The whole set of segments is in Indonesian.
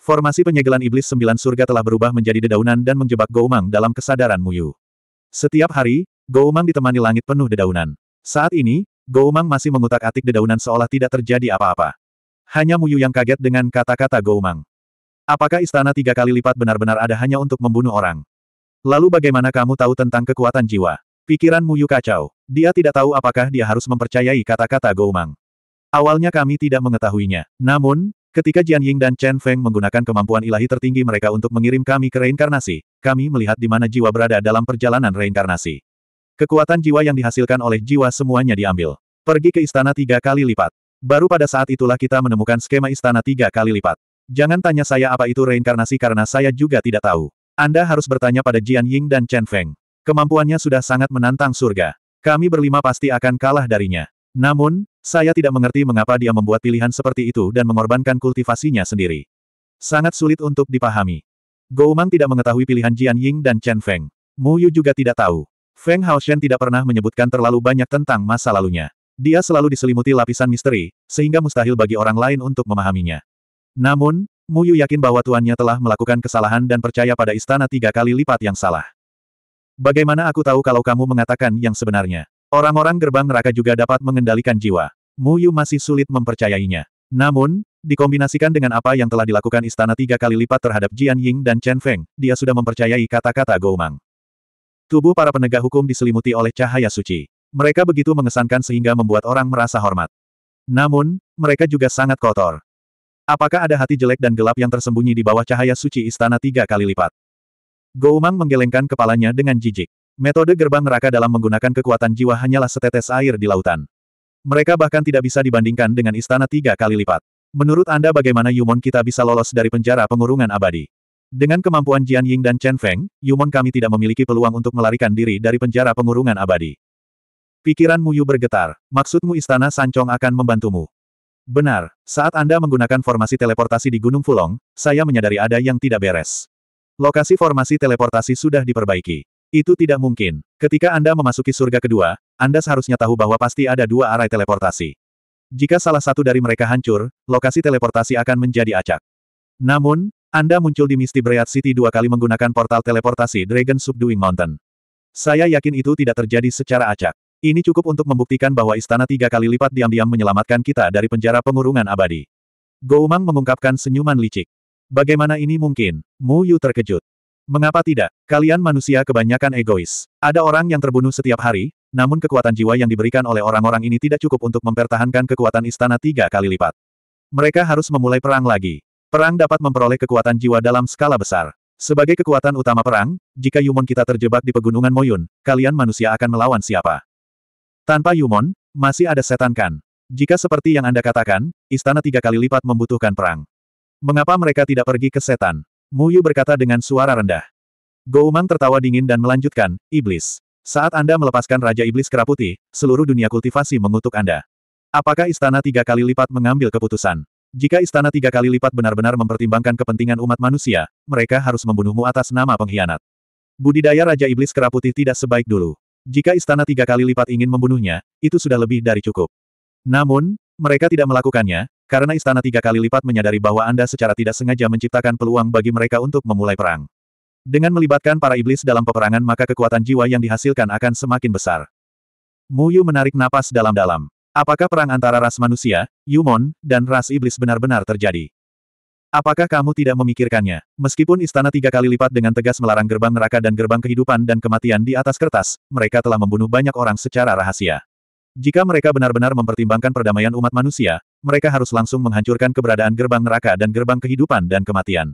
Formasi penyegelan iblis sembilan surga telah berubah menjadi dedaunan dan menjebak Goumang dalam kesadaran Muyu. Setiap hari, Goumang ditemani langit penuh dedaunan. Saat ini, Goumang masih mengutak-atik dedaunan seolah tidak terjadi apa-apa. Hanya Muyu yang kaget dengan kata-kata Goumang. Apakah istana tiga kali lipat benar-benar ada hanya untuk membunuh orang? Lalu bagaimana kamu tahu tentang kekuatan jiwa? Pikiran Muyu kacau. Dia tidak tahu apakah dia harus mempercayai kata-kata Goumang. Awalnya kami tidak mengetahuinya. Namun, Ketika Jian Ying dan Chen Feng menggunakan kemampuan ilahi tertinggi mereka untuk mengirim kami ke reinkarnasi, kami melihat di mana jiwa berada dalam perjalanan reinkarnasi. Kekuatan jiwa yang dihasilkan oleh jiwa semuanya diambil. Pergi ke istana tiga kali lipat. Baru pada saat itulah kita menemukan skema istana tiga kali lipat. Jangan tanya saya apa itu reinkarnasi karena saya juga tidak tahu. Anda harus bertanya pada Jian Ying dan Chen Feng. Kemampuannya sudah sangat menantang surga. Kami berlima pasti akan kalah darinya. Namun, saya tidak mengerti mengapa dia membuat pilihan seperti itu dan mengorbankan kultivasinya sendiri. Sangat sulit untuk dipahami. Gou Mang tidak mengetahui pilihan Jian Ying dan Chen Feng. Mu Yu juga tidak tahu. Feng Hao Shen tidak pernah menyebutkan terlalu banyak tentang masa lalunya. Dia selalu diselimuti lapisan misteri, sehingga mustahil bagi orang lain untuk memahaminya. Namun, Mu Yu yakin bahwa tuannya telah melakukan kesalahan dan percaya pada istana tiga kali lipat yang salah. Bagaimana aku tahu kalau kamu mengatakan yang sebenarnya? Orang-orang gerbang neraka juga dapat mengendalikan jiwa. Mu Yu masih sulit mempercayainya. Namun, dikombinasikan dengan apa yang telah dilakukan istana tiga kali lipat terhadap Jian Ying dan Chen Feng, dia sudah mempercayai kata-kata Mang. Tubuh para penegak hukum diselimuti oleh cahaya suci. Mereka begitu mengesankan sehingga membuat orang merasa hormat. Namun, mereka juga sangat kotor. Apakah ada hati jelek dan gelap yang tersembunyi di bawah cahaya suci istana tiga kali lipat? Mang menggelengkan kepalanya dengan jijik. Metode gerbang neraka dalam menggunakan kekuatan jiwa hanyalah setetes air di lautan. Mereka bahkan tidak bisa dibandingkan dengan istana tiga kali lipat. Menurut Anda bagaimana Yumon kita bisa lolos dari penjara pengurungan abadi? Dengan kemampuan Jian Ying dan Chen Feng, Yumon kami tidak memiliki peluang untuk melarikan diri dari penjara pengurungan abadi. Pikiran Muyu bergetar. Maksudmu istana Sancong akan membantumu? Benar, saat Anda menggunakan formasi teleportasi di Gunung Fulong, saya menyadari ada yang tidak beres. Lokasi formasi teleportasi sudah diperbaiki. Itu tidak mungkin. Ketika Anda memasuki surga kedua, Anda seharusnya tahu bahwa pasti ada dua arai teleportasi. Jika salah satu dari mereka hancur, lokasi teleportasi akan menjadi acak. Namun, Anda muncul di Misty Breat City dua kali menggunakan portal teleportasi Dragon Subduing Mountain. Saya yakin itu tidak terjadi secara acak. Ini cukup untuk membuktikan bahwa istana tiga kali lipat diam-diam menyelamatkan kita dari penjara pengurungan abadi. Goumang mengungkapkan senyuman licik. Bagaimana ini mungkin? Mu Yu terkejut. Mengapa tidak? Kalian manusia kebanyakan egois. Ada orang yang terbunuh setiap hari, namun kekuatan jiwa yang diberikan oleh orang-orang ini tidak cukup untuk mempertahankan kekuatan istana tiga kali lipat. Mereka harus memulai perang lagi. Perang dapat memperoleh kekuatan jiwa dalam skala besar. Sebagai kekuatan utama perang, jika Yumon kita terjebak di pegunungan Moyun, kalian manusia akan melawan siapa? Tanpa Yumon, masih ada setan kan? Jika seperti yang Anda katakan, istana tiga kali lipat membutuhkan perang. Mengapa mereka tidak pergi ke setan? Muyu berkata dengan suara rendah. Goumang tertawa dingin dan melanjutkan, Iblis. Saat Anda melepaskan Raja Iblis Keraputi, seluruh dunia kultivasi mengutuk Anda. Apakah istana tiga kali lipat mengambil keputusan? Jika istana tiga kali lipat benar-benar mempertimbangkan kepentingan umat manusia, mereka harus membunuhmu atas nama pengkhianat. Budidaya Raja Iblis Keraputi tidak sebaik dulu. Jika istana tiga kali lipat ingin membunuhnya, itu sudah lebih dari cukup. Namun, mereka tidak melakukannya, karena istana tiga kali lipat menyadari bahwa Anda secara tidak sengaja menciptakan peluang bagi mereka untuk memulai perang. Dengan melibatkan para iblis dalam peperangan maka kekuatan jiwa yang dihasilkan akan semakin besar. Mu Yu menarik napas dalam-dalam. Apakah perang antara ras manusia, Yumon, dan ras iblis benar-benar terjadi? Apakah kamu tidak memikirkannya? Meskipun istana tiga kali lipat dengan tegas melarang gerbang neraka dan gerbang kehidupan dan kematian di atas kertas, mereka telah membunuh banyak orang secara rahasia. Jika mereka benar-benar mempertimbangkan perdamaian umat manusia, mereka harus langsung menghancurkan keberadaan gerbang neraka dan gerbang kehidupan dan kematian.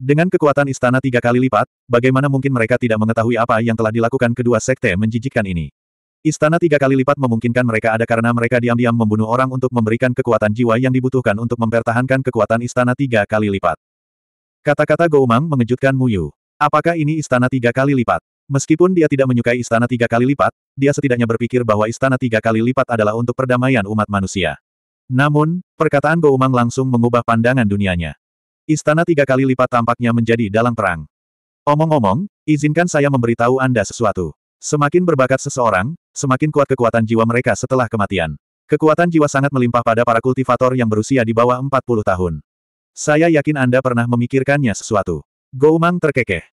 Dengan kekuatan istana tiga kali lipat, bagaimana mungkin mereka tidak mengetahui apa yang telah dilakukan kedua sekte menjijikkan ini? Istana tiga kali lipat memungkinkan mereka ada karena mereka diam-diam membunuh orang untuk memberikan kekuatan jiwa yang dibutuhkan untuk mempertahankan kekuatan istana tiga kali lipat. Kata-kata Goumang mengejutkan Muyu. Apakah ini istana tiga kali lipat? Meskipun dia tidak menyukai istana tiga kali lipat, dia setidaknya berpikir bahwa istana tiga kali lipat adalah untuk perdamaian umat manusia. Namun, perkataan Goumang langsung mengubah pandangan dunianya. Istana tiga kali lipat tampaknya menjadi dalam perang. Omong-omong, izinkan saya memberitahu Anda sesuatu. Semakin berbakat seseorang, semakin kuat kekuatan jiwa mereka setelah kematian. Kekuatan jiwa sangat melimpah pada para kultivator yang berusia di bawah 40 tahun. Saya yakin Anda pernah memikirkannya sesuatu. Goumang terkekeh.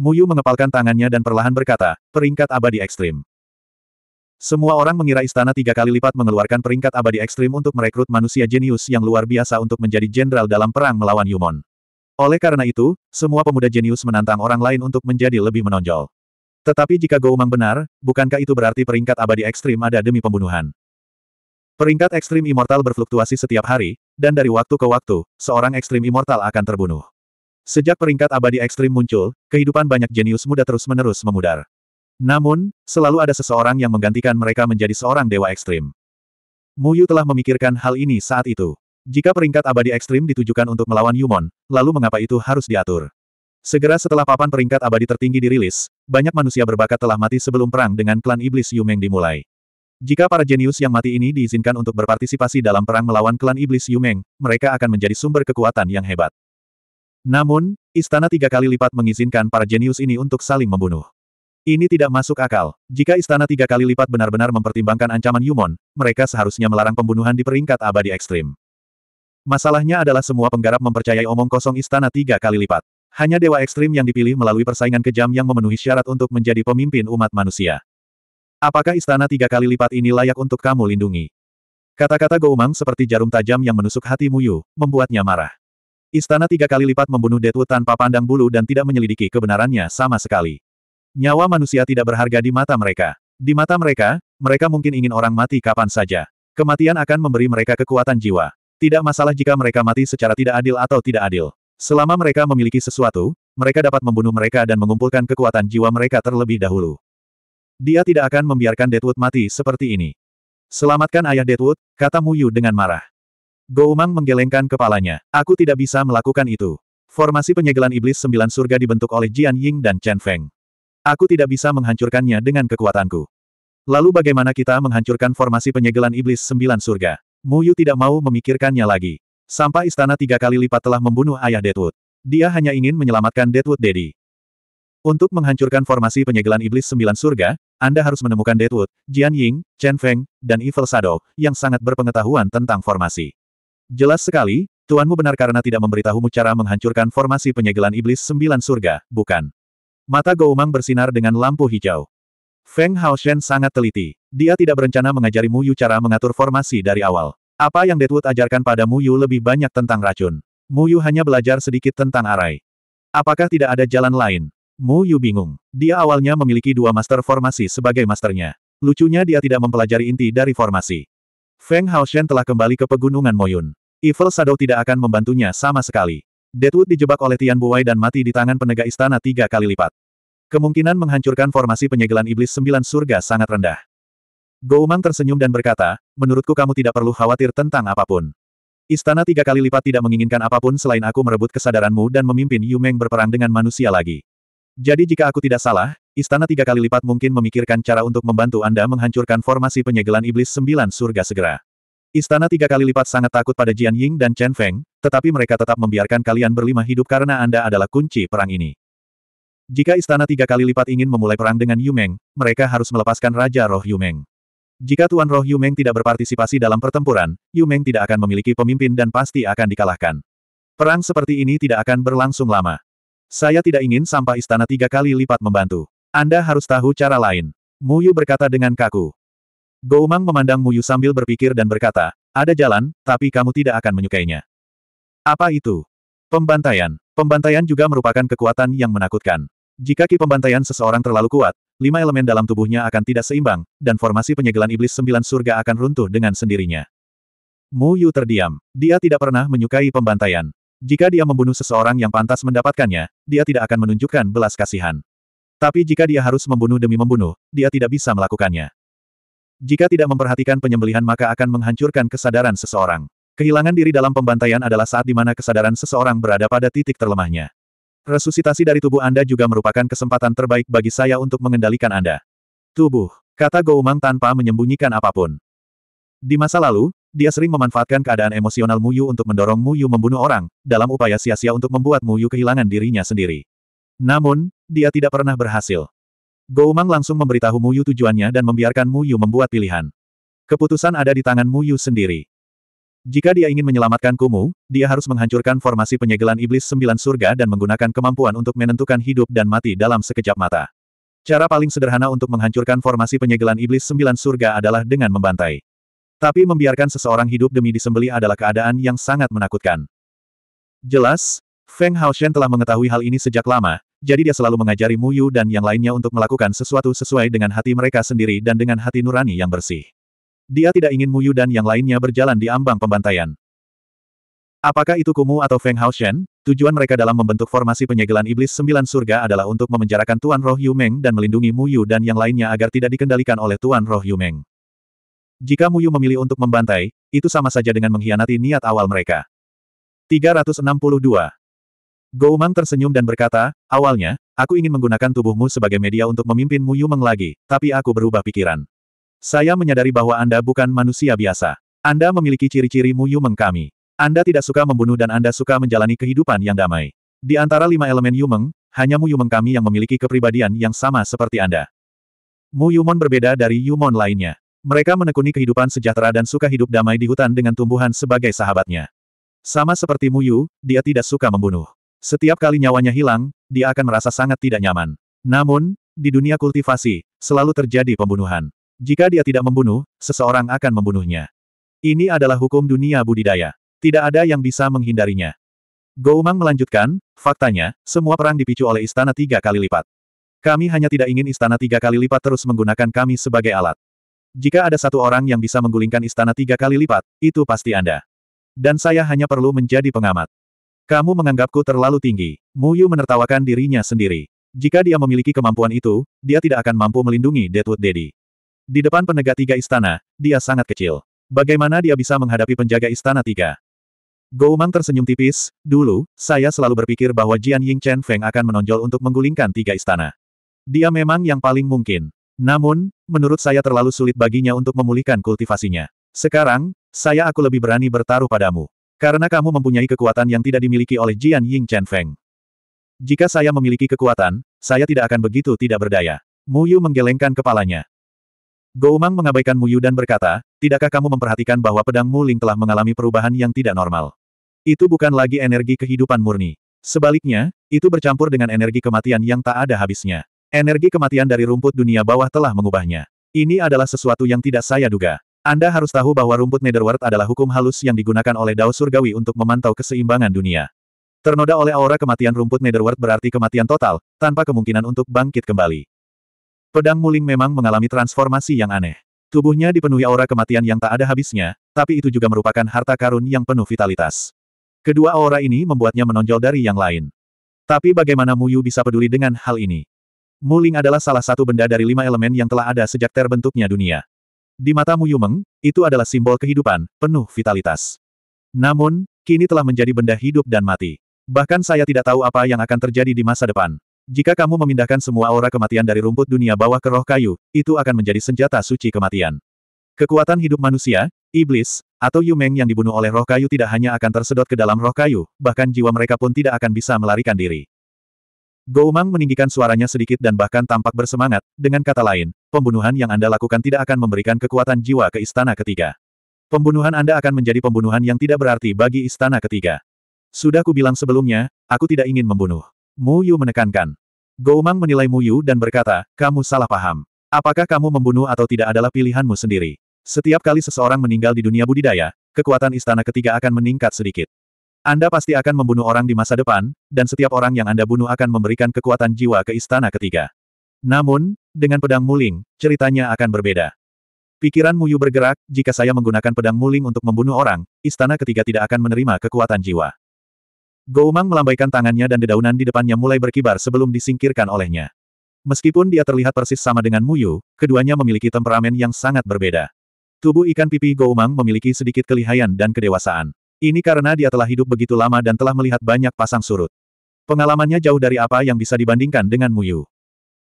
Muyu mengepalkan tangannya dan perlahan berkata, peringkat abadi ekstrim. Semua orang mengira istana tiga kali lipat mengeluarkan peringkat abadi ekstrim untuk merekrut manusia jenius yang luar biasa untuk menjadi jenderal dalam perang melawan Yumon. Oleh karena itu, semua pemuda jenius menantang orang lain untuk menjadi lebih menonjol. Tetapi jika Goumang benar, bukankah itu berarti peringkat abadi ekstrim ada demi pembunuhan? Peringkat ekstrim immortal berfluktuasi setiap hari, dan dari waktu ke waktu, seorang ekstrim immortal akan terbunuh. Sejak peringkat abadi ekstrim muncul, kehidupan banyak jenius muda terus-menerus memudar. Namun, selalu ada seseorang yang menggantikan mereka menjadi seorang dewa ekstrim. Muyu telah memikirkan hal ini saat itu. Jika peringkat abadi ekstrim ditujukan untuk melawan Yumon, lalu mengapa itu harus diatur? Segera setelah papan peringkat abadi tertinggi dirilis, banyak manusia berbakat telah mati sebelum perang dengan klan iblis Yumeng dimulai. Jika para jenius yang mati ini diizinkan untuk berpartisipasi dalam perang melawan klan iblis Yumeng, mereka akan menjadi sumber kekuatan yang hebat. Namun, istana tiga kali lipat mengizinkan para jenius ini untuk saling membunuh. Ini tidak masuk akal. Jika istana tiga kali lipat benar-benar mempertimbangkan ancaman Yumon, mereka seharusnya melarang pembunuhan di peringkat abadi ekstrim. Masalahnya adalah semua penggarap mempercayai omong kosong istana tiga kali lipat. Hanya dewa ekstrim yang dipilih melalui persaingan kejam yang memenuhi syarat untuk menjadi pemimpin umat manusia. Apakah istana tiga kali lipat ini layak untuk kamu lindungi? Kata-kata Goumang seperti jarum tajam yang menusuk hati Muyu, membuatnya marah. Istana tiga kali lipat membunuh Detu tanpa pandang bulu dan tidak menyelidiki kebenarannya sama sekali. Nyawa manusia tidak berharga di mata mereka. Di mata mereka, mereka mungkin ingin orang mati kapan saja. Kematian akan memberi mereka kekuatan jiwa. Tidak masalah jika mereka mati secara tidak adil atau tidak adil. Selama mereka memiliki sesuatu, mereka dapat membunuh mereka dan mengumpulkan kekuatan jiwa mereka terlebih dahulu. Dia tidak akan membiarkan Deadwood mati seperti ini. Selamatkan ayah Deadwood, kata Muyu dengan marah. Goumang menggelengkan kepalanya. Aku tidak bisa melakukan itu. Formasi penyegelan iblis sembilan surga dibentuk oleh Jian Ying dan Chen Feng. Aku tidak bisa menghancurkannya dengan kekuatanku. Lalu bagaimana kita menghancurkan formasi penyegelan iblis sembilan surga? Mu Yu tidak mau memikirkannya lagi. Sampah istana tiga kali lipat telah membunuh ayah Deadwood. Dia hanya ingin menyelamatkan Deadwood Daddy. Untuk menghancurkan formasi penyegelan iblis sembilan surga, Anda harus menemukan Deadwood, Jian Ying, Chen Feng, dan Evil Shadow, yang sangat berpengetahuan tentang formasi. Jelas sekali, Tuanmu benar karena tidak memberitahumu cara menghancurkan formasi penyegelan iblis sembilan surga, bukan? Mata Goumang bersinar dengan lampu hijau. Feng Hao Shen sangat teliti. Dia tidak berencana mengajari Mu Yu cara mengatur formasi dari awal. Apa yang Deadwood ajarkan pada Mu Yu lebih banyak tentang racun. Mu Yu hanya belajar sedikit tentang arai. Apakah tidak ada jalan lain? Mu Yu bingung. Dia awalnya memiliki dua master formasi sebagai masternya. Lucunya dia tidak mempelajari inti dari formasi. Feng Hao Shen telah kembali ke pegunungan Moyun. Evil Shadow tidak akan membantunya sama sekali. Deadwood dijebak oleh Tian Buwai dan mati di tangan penegak istana tiga kali lipat. Kemungkinan menghancurkan formasi penyegelan iblis sembilan surga sangat rendah. Goumang tersenyum dan berkata, menurutku kamu tidak perlu khawatir tentang apapun. Istana tiga kali lipat tidak menginginkan apapun selain aku merebut kesadaranmu dan memimpin Yu Meng berperang dengan manusia lagi. Jadi jika aku tidak salah, istana tiga kali lipat mungkin memikirkan cara untuk membantu Anda menghancurkan formasi penyegelan iblis sembilan surga segera. Istana tiga kali lipat sangat takut pada Jian Ying dan Chen Feng, tetapi mereka tetap membiarkan kalian berlima hidup karena Anda adalah kunci perang ini. Jika istana tiga kali lipat ingin memulai perang dengan Yumeng, mereka harus melepaskan Raja Roh Yumeng. Jika Tuan Roh Yumeng tidak berpartisipasi dalam pertempuran, Yumeng tidak akan memiliki pemimpin dan pasti akan dikalahkan. Perang seperti ini tidak akan berlangsung lama. Saya tidak ingin sampah istana tiga kali lipat membantu. Anda harus tahu cara lain. Mu Yu berkata dengan kaku. Goumang memandang Muyu sambil berpikir dan berkata, ada jalan, tapi kamu tidak akan menyukainya. Apa itu? Pembantaian. Pembantaian juga merupakan kekuatan yang menakutkan. Jika ki pembantaian seseorang terlalu kuat, lima elemen dalam tubuhnya akan tidak seimbang, dan formasi penyegelan iblis sembilan surga akan runtuh dengan sendirinya. Mu Yu terdiam. Dia tidak pernah menyukai pembantaian. Jika dia membunuh seseorang yang pantas mendapatkannya, dia tidak akan menunjukkan belas kasihan. Tapi jika dia harus membunuh demi membunuh, dia tidak bisa melakukannya. Jika tidak memperhatikan penyembelihan maka akan menghancurkan kesadaran seseorang. Kehilangan diri dalam pembantaian adalah saat di mana kesadaran seseorang berada pada titik terlemahnya. Resusitasi dari tubuh Anda juga merupakan kesempatan terbaik bagi saya untuk mengendalikan Anda. Tubuh, kata Goumang tanpa menyembunyikan apapun. Di masa lalu, dia sering memanfaatkan keadaan emosional Muyu untuk mendorong Muyu membunuh orang, dalam upaya sia-sia untuk membuat Muyu kehilangan dirinya sendiri. Namun, dia tidak pernah berhasil. Mang langsung memberitahu Mu Yu tujuannya dan membiarkan Mu Yu membuat pilihan. Keputusan ada di tangan Mu Yu sendiri. Jika dia ingin menyelamatkan Kumu, dia harus menghancurkan formasi penyegelan iblis sembilan surga dan menggunakan kemampuan untuk menentukan hidup dan mati dalam sekejap mata. Cara paling sederhana untuk menghancurkan formasi penyegelan iblis sembilan surga adalah dengan membantai. Tapi membiarkan seseorang hidup demi disembeli adalah keadaan yang sangat menakutkan. Jelas, Feng Haoshen telah mengetahui hal ini sejak lama, jadi dia selalu mengajari Mu Yu dan yang lainnya untuk melakukan sesuatu sesuai dengan hati mereka sendiri dan dengan hati nurani yang bersih. Dia tidak ingin Mu Yu dan yang lainnya berjalan di ambang pembantaian. Apakah itu Kumu atau Feng Haoshen? Tujuan mereka dalam membentuk formasi penyegelan iblis sembilan surga adalah untuk memenjarakan Tuan Roh Yu Meng dan melindungi Mu Yu dan yang lainnya agar tidak dikendalikan oleh Tuan Roh Yu Meng. Jika Mu Yu memilih untuk membantai, itu sama saja dengan mengkhianati niat awal mereka. 362 Goumang tersenyum dan berkata, awalnya, aku ingin menggunakan tubuhmu sebagai media untuk memimpin Mu Yumeng lagi, tapi aku berubah pikiran. Saya menyadari bahwa Anda bukan manusia biasa. Anda memiliki ciri-ciri Mu Yumeng kami. Anda tidak suka membunuh dan Anda suka menjalani kehidupan yang damai. Di antara lima elemen Yumeng, hanya Mu Yumeng kami yang memiliki kepribadian yang sama seperti Anda. Mu Yumon berbeda dari Yumon lainnya. Mereka menekuni kehidupan sejahtera dan suka hidup damai di hutan dengan tumbuhan sebagai sahabatnya. Sama seperti Mu Yu, dia tidak suka membunuh. Setiap kali nyawanya hilang, dia akan merasa sangat tidak nyaman. Namun, di dunia kultivasi, selalu terjadi pembunuhan. Jika dia tidak membunuh, seseorang akan membunuhnya. Ini adalah hukum dunia budidaya. Tidak ada yang bisa menghindarinya. Goumang melanjutkan, faktanya, semua perang dipicu oleh istana tiga kali lipat. Kami hanya tidak ingin istana tiga kali lipat terus menggunakan kami sebagai alat. Jika ada satu orang yang bisa menggulingkan istana tiga kali lipat, itu pasti Anda. Dan saya hanya perlu menjadi pengamat. Kamu menganggapku terlalu tinggi. Mu Yu menertawakan dirinya sendiri. Jika dia memiliki kemampuan itu, dia tidak akan mampu melindungi Deadwood Daddy. Di depan penegak tiga istana, dia sangat kecil. Bagaimana dia bisa menghadapi penjaga istana tiga? Mang tersenyum tipis, dulu, saya selalu berpikir bahwa Jian Ying Chen Feng akan menonjol untuk menggulingkan tiga istana. Dia memang yang paling mungkin. Namun, menurut saya terlalu sulit baginya untuk memulihkan kultivasinya. Sekarang, saya aku lebih berani bertaruh padamu. Karena kamu mempunyai kekuatan yang tidak dimiliki oleh Jian Ying Chen Feng. Jika saya memiliki kekuatan, saya tidak akan begitu tidak berdaya. Mu Yu menggelengkan kepalanya. Mang mengabaikan Mu Yu dan berkata, tidakkah kamu memperhatikan bahwa pedang Mu Ling telah mengalami perubahan yang tidak normal? Itu bukan lagi energi kehidupan murni. Sebaliknya, itu bercampur dengan energi kematian yang tak ada habisnya. Energi kematian dari rumput dunia bawah telah mengubahnya. Ini adalah sesuatu yang tidak saya duga. Anda harus tahu bahwa rumput Netherworld adalah hukum halus yang digunakan oleh Dao Surgawi untuk memantau keseimbangan dunia. Ternoda oleh aura kematian rumput Netherworld berarti kematian total, tanpa kemungkinan untuk bangkit kembali. Pedang Muling memang mengalami transformasi yang aneh. Tubuhnya dipenuhi aura kematian yang tak ada habisnya, tapi itu juga merupakan harta karun yang penuh vitalitas. Kedua aura ini membuatnya menonjol dari yang lain. Tapi bagaimana Muyu bisa peduli dengan hal ini? Muling adalah salah satu benda dari lima elemen yang telah ada sejak terbentuknya dunia. Di mata Mu Yumeng, itu adalah simbol kehidupan, penuh vitalitas. Namun, kini telah menjadi benda hidup dan mati. Bahkan saya tidak tahu apa yang akan terjadi di masa depan. Jika kamu memindahkan semua aura kematian dari rumput dunia bawah ke roh kayu, itu akan menjadi senjata suci kematian. Kekuatan hidup manusia, iblis, atau Yumeng yang dibunuh oleh roh kayu tidak hanya akan tersedot ke dalam roh kayu, bahkan jiwa mereka pun tidak akan bisa melarikan diri. Goumang meninggikan suaranya sedikit dan bahkan tampak bersemangat, dengan kata lain, pembunuhan yang Anda lakukan tidak akan memberikan kekuatan jiwa ke istana ketiga. Pembunuhan Anda akan menjadi pembunuhan yang tidak berarti bagi istana ketiga. Sudah kubilang sebelumnya, aku tidak ingin membunuh. Mu Yu menekankan. Goumang menilai Mu Yu dan berkata, kamu salah paham. Apakah kamu membunuh atau tidak adalah pilihanmu sendiri. Setiap kali seseorang meninggal di dunia budidaya, kekuatan istana ketiga akan meningkat sedikit. Anda pasti akan membunuh orang di masa depan, dan setiap orang yang Anda bunuh akan memberikan kekuatan jiwa ke istana ketiga. Namun, dengan pedang muling, ceritanya akan berbeda. Pikiran Muyu bergerak, jika saya menggunakan pedang muling untuk membunuh orang, istana ketiga tidak akan menerima kekuatan jiwa. Goumang melambaikan tangannya dan dedaunan di depannya mulai berkibar sebelum disingkirkan olehnya. Meskipun dia terlihat persis sama dengan Muyu, keduanya memiliki temperamen yang sangat berbeda. Tubuh ikan pipi Goumang memiliki sedikit kelihayan dan kedewasaan. Ini karena dia telah hidup begitu lama dan telah melihat banyak pasang surut. Pengalamannya jauh dari apa yang bisa dibandingkan dengan Muyu.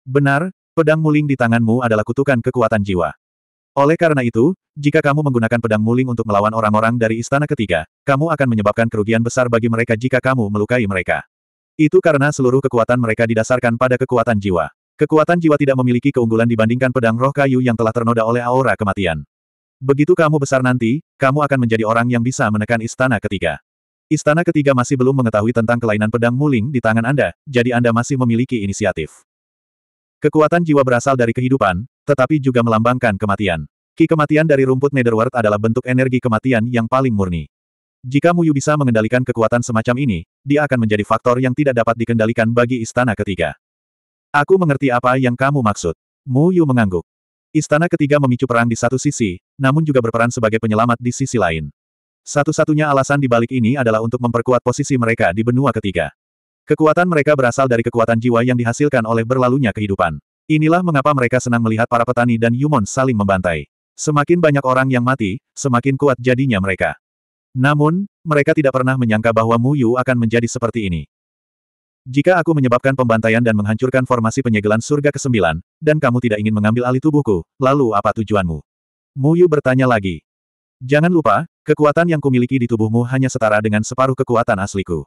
Benar, pedang muling di tanganmu adalah kutukan kekuatan jiwa. Oleh karena itu, jika kamu menggunakan pedang muling untuk melawan orang-orang dari istana ketiga, kamu akan menyebabkan kerugian besar bagi mereka jika kamu melukai mereka. Itu karena seluruh kekuatan mereka didasarkan pada kekuatan jiwa. Kekuatan jiwa tidak memiliki keunggulan dibandingkan pedang roh kayu yang telah ternoda oleh aura kematian. Begitu kamu besar nanti, kamu akan menjadi orang yang bisa menekan istana ketiga. Istana ketiga masih belum mengetahui tentang kelainan pedang muling di tangan Anda, jadi Anda masih memiliki inisiatif. Kekuatan jiwa berasal dari kehidupan, tetapi juga melambangkan kematian. Ki kematian dari rumput Netherworld adalah bentuk energi kematian yang paling murni. Jika Muyu bisa mengendalikan kekuatan semacam ini, dia akan menjadi faktor yang tidak dapat dikendalikan bagi istana ketiga. Aku mengerti apa yang kamu maksud. Muyu mengangguk. Istana ketiga memicu perang di satu sisi, namun juga berperan sebagai penyelamat di sisi lain. Satu-satunya alasan di balik ini adalah untuk memperkuat posisi mereka di benua ketiga. Kekuatan mereka berasal dari kekuatan jiwa yang dihasilkan oleh berlalunya kehidupan. Inilah mengapa mereka senang melihat para petani dan Yumon saling membantai. Semakin banyak orang yang mati, semakin kuat jadinya mereka. Namun, mereka tidak pernah menyangka bahwa Mu Yu akan menjadi seperti ini. Jika aku menyebabkan pembantaian dan menghancurkan formasi penyegelan surga ke-9, dan kamu tidak ingin mengambil alih tubuhku, lalu apa tujuanmu? Mu Yu bertanya lagi. Jangan lupa, kekuatan yang kumiliki di tubuhmu hanya setara dengan separuh kekuatan asliku.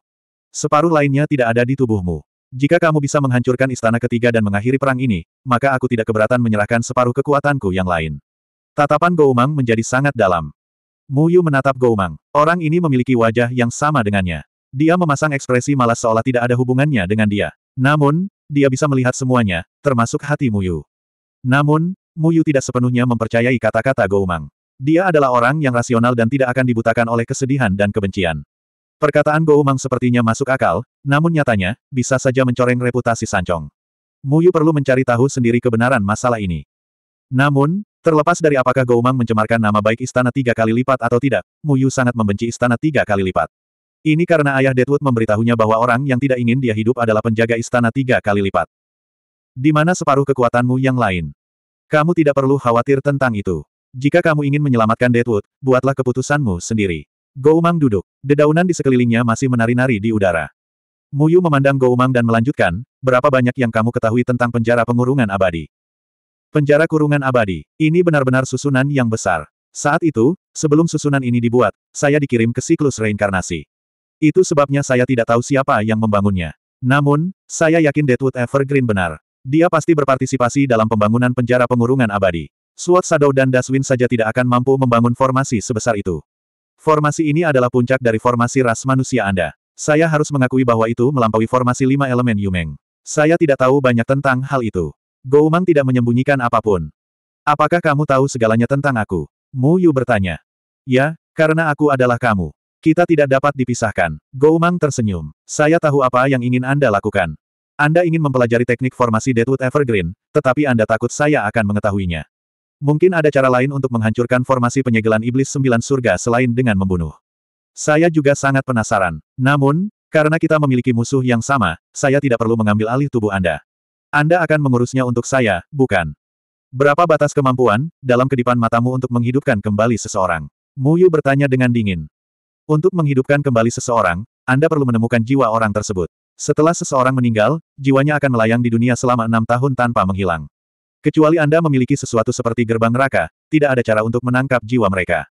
Separuh lainnya tidak ada di tubuhmu. Jika kamu bisa menghancurkan istana ketiga dan mengakhiri perang ini, maka aku tidak keberatan menyerahkan separuh kekuatanku yang lain. Tatapan Goumang menjadi sangat dalam. Mu Yu menatap Goumang. Orang ini memiliki wajah yang sama dengannya. Dia memasang ekspresi malas seolah tidak ada hubungannya dengan dia. Namun, dia bisa melihat semuanya, termasuk hati Muyu. Namun, Muyu tidak sepenuhnya mempercayai kata-kata Goumang. Dia adalah orang yang rasional dan tidak akan dibutakan oleh kesedihan dan kebencian. Perkataan Goumang sepertinya masuk akal, namun nyatanya, bisa saja mencoreng reputasi Sancong. Muyu perlu mencari tahu sendiri kebenaran masalah ini. Namun, terlepas dari apakah Goumang mencemarkan nama baik istana tiga kali lipat atau tidak, Muyu sangat membenci istana tiga kali lipat. Ini karena ayah Deadwood memberitahunya bahwa orang yang tidak ingin dia hidup adalah penjaga istana tiga kali lipat. Di mana separuh kekuatanmu yang lain? Kamu tidak perlu khawatir tentang itu. Jika kamu ingin menyelamatkan Deadwood, buatlah keputusanmu sendiri. Goumang duduk. Dedaunan di sekelilingnya masih menari-nari di udara. Muyu memandang Goumang dan melanjutkan, berapa banyak yang kamu ketahui tentang penjara pengurungan abadi? Penjara kurungan abadi, ini benar-benar susunan yang besar. Saat itu, sebelum susunan ini dibuat, saya dikirim ke siklus reinkarnasi. Itu sebabnya saya tidak tahu siapa yang membangunnya. Namun, saya yakin Deadwood Evergreen benar. Dia pasti berpartisipasi dalam pembangunan penjara pengurungan abadi. SWAT Shadow dan Daswin saja tidak akan mampu membangun formasi sebesar itu. Formasi ini adalah puncak dari formasi ras manusia Anda. Saya harus mengakui bahwa itu melampaui formasi lima elemen Yumeng. Saya tidak tahu banyak tentang hal itu. Goumang tidak menyembunyikan apapun. Apakah kamu tahu segalanya tentang aku? Mu Yu bertanya. Ya, karena aku adalah kamu. Kita tidak dapat dipisahkan. Goumang tersenyum. Saya tahu apa yang ingin Anda lakukan. Anda ingin mempelajari teknik formasi Deadwood Evergreen, tetapi Anda takut saya akan mengetahuinya. Mungkin ada cara lain untuk menghancurkan formasi penyegelan iblis sembilan surga selain dengan membunuh. Saya juga sangat penasaran. Namun, karena kita memiliki musuh yang sama, saya tidak perlu mengambil alih tubuh Anda. Anda akan mengurusnya untuk saya, bukan? Berapa batas kemampuan, dalam kedipan matamu untuk menghidupkan kembali seseorang? Muyu bertanya dengan dingin. Untuk menghidupkan kembali seseorang, Anda perlu menemukan jiwa orang tersebut. Setelah seseorang meninggal, jiwanya akan melayang di dunia selama enam tahun tanpa menghilang. Kecuali Anda memiliki sesuatu seperti gerbang neraka, tidak ada cara untuk menangkap jiwa mereka.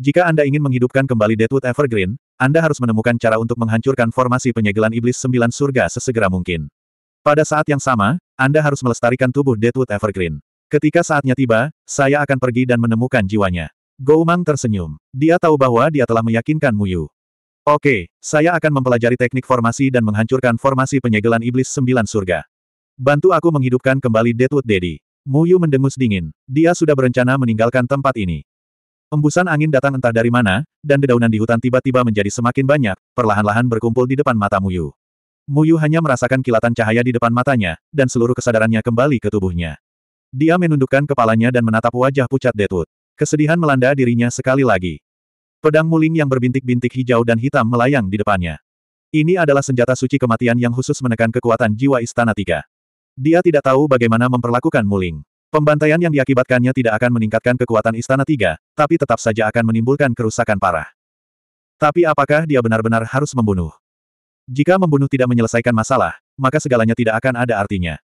Jika Anda ingin menghidupkan kembali Deadwood Evergreen, Anda harus menemukan cara untuk menghancurkan formasi penyegelan iblis sembilan surga sesegera mungkin. Pada saat yang sama, Anda harus melestarikan tubuh Deadwood Evergreen. Ketika saatnya tiba, saya akan pergi dan menemukan jiwanya. Goumang tersenyum. Dia tahu bahwa dia telah meyakinkan Muyu. Oke, saya akan mempelajari teknik formasi dan menghancurkan formasi penyegelan iblis sembilan surga. Bantu aku menghidupkan kembali Deadwood Daddy. Muyu mendengus dingin. Dia sudah berencana meninggalkan tempat ini. Embusan angin datang entah dari mana, dan dedaunan di hutan tiba-tiba menjadi semakin banyak, perlahan-lahan berkumpul di depan mata Muyu. Muyu hanya merasakan kilatan cahaya di depan matanya, dan seluruh kesadarannya kembali ke tubuhnya. Dia menundukkan kepalanya dan menatap wajah pucat Deadwood. Kesedihan melanda dirinya sekali lagi. Pedang muling yang berbintik-bintik hijau dan hitam melayang di depannya. Ini adalah senjata suci kematian yang khusus menekan kekuatan jiwa Istana Tiga. Dia tidak tahu bagaimana memperlakukan muling. Pembantaian yang diakibatkannya tidak akan meningkatkan kekuatan Istana Tiga, tapi tetap saja akan menimbulkan kerusakan parah. Tapi apakah dia benar-benar harus membunuh? Jika membunuh tidak menyelesaikan masalah, maka segalanya tidak akan ada artinya.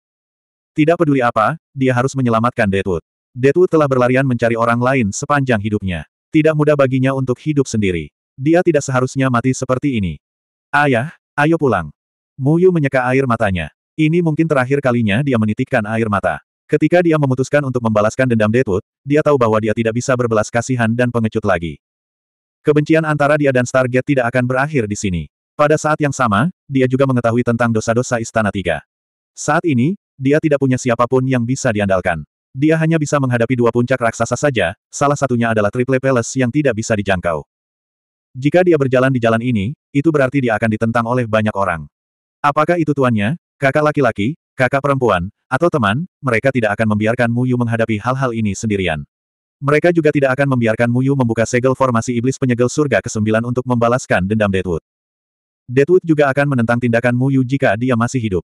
Tidak peduli apa, dia harus menyelamatkan Deadwood. Detu telah berlarian mencari orang lain sepanjang hidupnya. Tidak mudah baginya untuk hidup sendiri. Dia tidak seharusnya mati seperti ini. Ayah, ayo pulang. Muyu menyeka air matanya. Ini mungkin terakhir kalinya dia menitikkan air mata. Ketika dia memutuskan untuk membalaskan dendam Detut, dia tahu bahwa dia tidak bisa berbelas kasihan dan pengecut lagi. Kebencian antara dia dan Stargate tidak akan berakhir di sini. Pada saat yang sama, dia juga mengetahui tentang dosa-dosa Istana Tiga. Saat ini, dia tidak punya siapapun yang bisa diandalkan. Dia hanya bisa menghadapi dua puncak raksasa saja, salah satunya adalah Triple Palace yang tidak bisa dijangkau. Jika dia berjalan di jalan ini, itu berarti dia akan ditentang oleh banyak orang. Apakah itu tuannya, kakak laki-laki, kakak perempuan, atau teman, mereka tidak akan membiarkan Muyu menghadapi hal-hal ini sendirian. Mereka juga tidak akan membiarkan Muyu membuka segel formasi iblis penyegel surga ke-9 untuk membalaskan dendam Deadwood. Deadwood juga akan menentang tindakan Muyu jika dia masih hidup.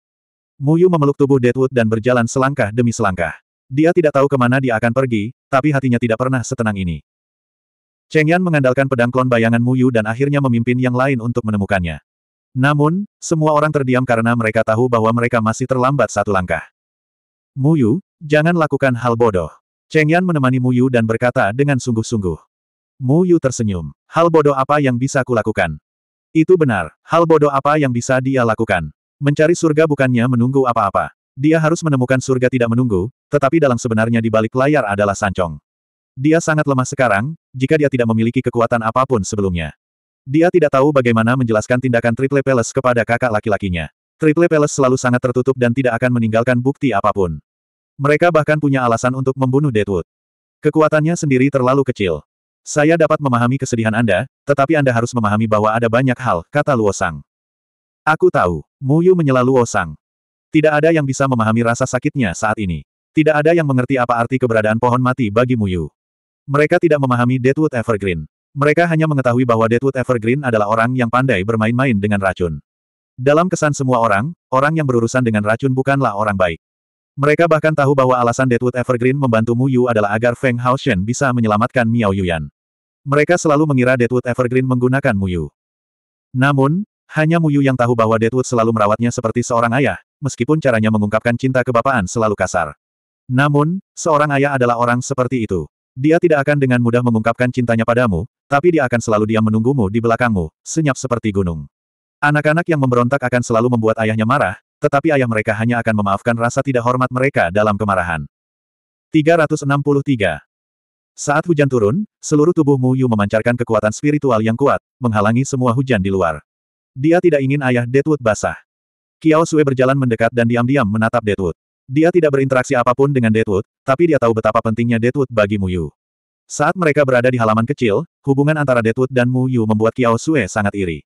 Muyu memeluk tubuh Deadwood dan berjalan selangkah demi selangkah. Dia tidak tahu kemana dia akan pergi, tapi hatinya tidak pernah setenang ini. Cheng Yan mengandalkan pedang klon bayangan Mu Yu dan akhirnya memimpin yang lain untuk menemukannya. Namun, semua orang terdiam karena mereka tahu bahwa mereka masih terlambat satu langkah. Mu Yu, jangan lakukan hal bodoh. Cheng Yan menemani Mu Yu dan berkata dengan sungguh-sungguh. Mu Yu tersenyum. Hal bodoh apa yang bisa kulakukan? Itu benar, hal bodoh apa yang bisa dia lakukan? Mencari surga bukannya menunggu apa-apa. Dia harus menemukan surga tidak menunggu, tetapi dalam sebenarnya di balik layar adalah Sancong. Dia sangat lemah sekarang, jika dia tidak memiliki kekuatan apapun sebelumnya. Dia tidak tahu bagaimana menjelaskan tindakan Triple Palace kepada kakak laki-lakinya. Triple Palace selalu sangat tertutup dan tidak akan meninggalkan bukti apapun. Mereka bahkan punya alasan untuk membunuh Deadwood. Kekuatannya sendiri terlalu kecil. Saya dapat memahami kesedihan Anda, tetapi Anda harus memahami bahwa ada banyak hal, kata Luo Sang. Aku tahu. Muyu menyela Luo Sang. Tidak ada yang bisa memahami rasa sakitnya saat ini. Tidak ada yang mengerti apa arti keberadaan pohon mati bagi Muyu. Mereka tidak memahami Deadwood Evergreen. Mereka hanya mengetahui bahwa Deadwood Evergreen adalah orang yang pandai bermain-main dengan racun. Dalam kesan semua orang, orang yang berurusan dengan racun bukanlah orang baik. Mereka bahkan tahu bahwa alasan Deadwood Evergreen membantu Muyu adalah agar Feng Hao Shen bisa menyelamatkan Miao Yuyan. Mereka selalu mengira Deadwood Evergreen menggunakan Muyu. Namun, hanya Muyu yang tahu bahwa Deadwood selalu merawatnya seperti seorang ayah, meskipun caranya mengungkapkan cinta kebapaan selalu kasar. Namun, seorang ayah adalah orang seperti itu. Dia tidak akan dengan mudah mengungkapkan cintanya padamu, tapi dia akan selalu diam menunggumu di belakangmu, senyap seperti gunung. Anak-anak yang memberontak akan selalu membuat ayahnya marah, tetapi ayah mereka hanya akan memaafkan rasa tidak hormat mereka dalam kemarahan. 363. Saat hujan turun, seluruh tubuh Mu Yu memancarkan kekuatan spiritual yang kuat, menghalangi semua hujan di luar. Dia tidak ingin ayah Deadwood basah. Kiao Sue berjalan mendekat dan diam-diam menatap Deadwood. Dia tidak berinteraksi apapun dengan Deadwood, tapi dia tahu betapa pentingnya Deadwood bagi Mu Yu. Saat mereka berada di halaman kecil, hubungan antara Deadwood dan Mu Yu membuat Kiao Sue sangat iri.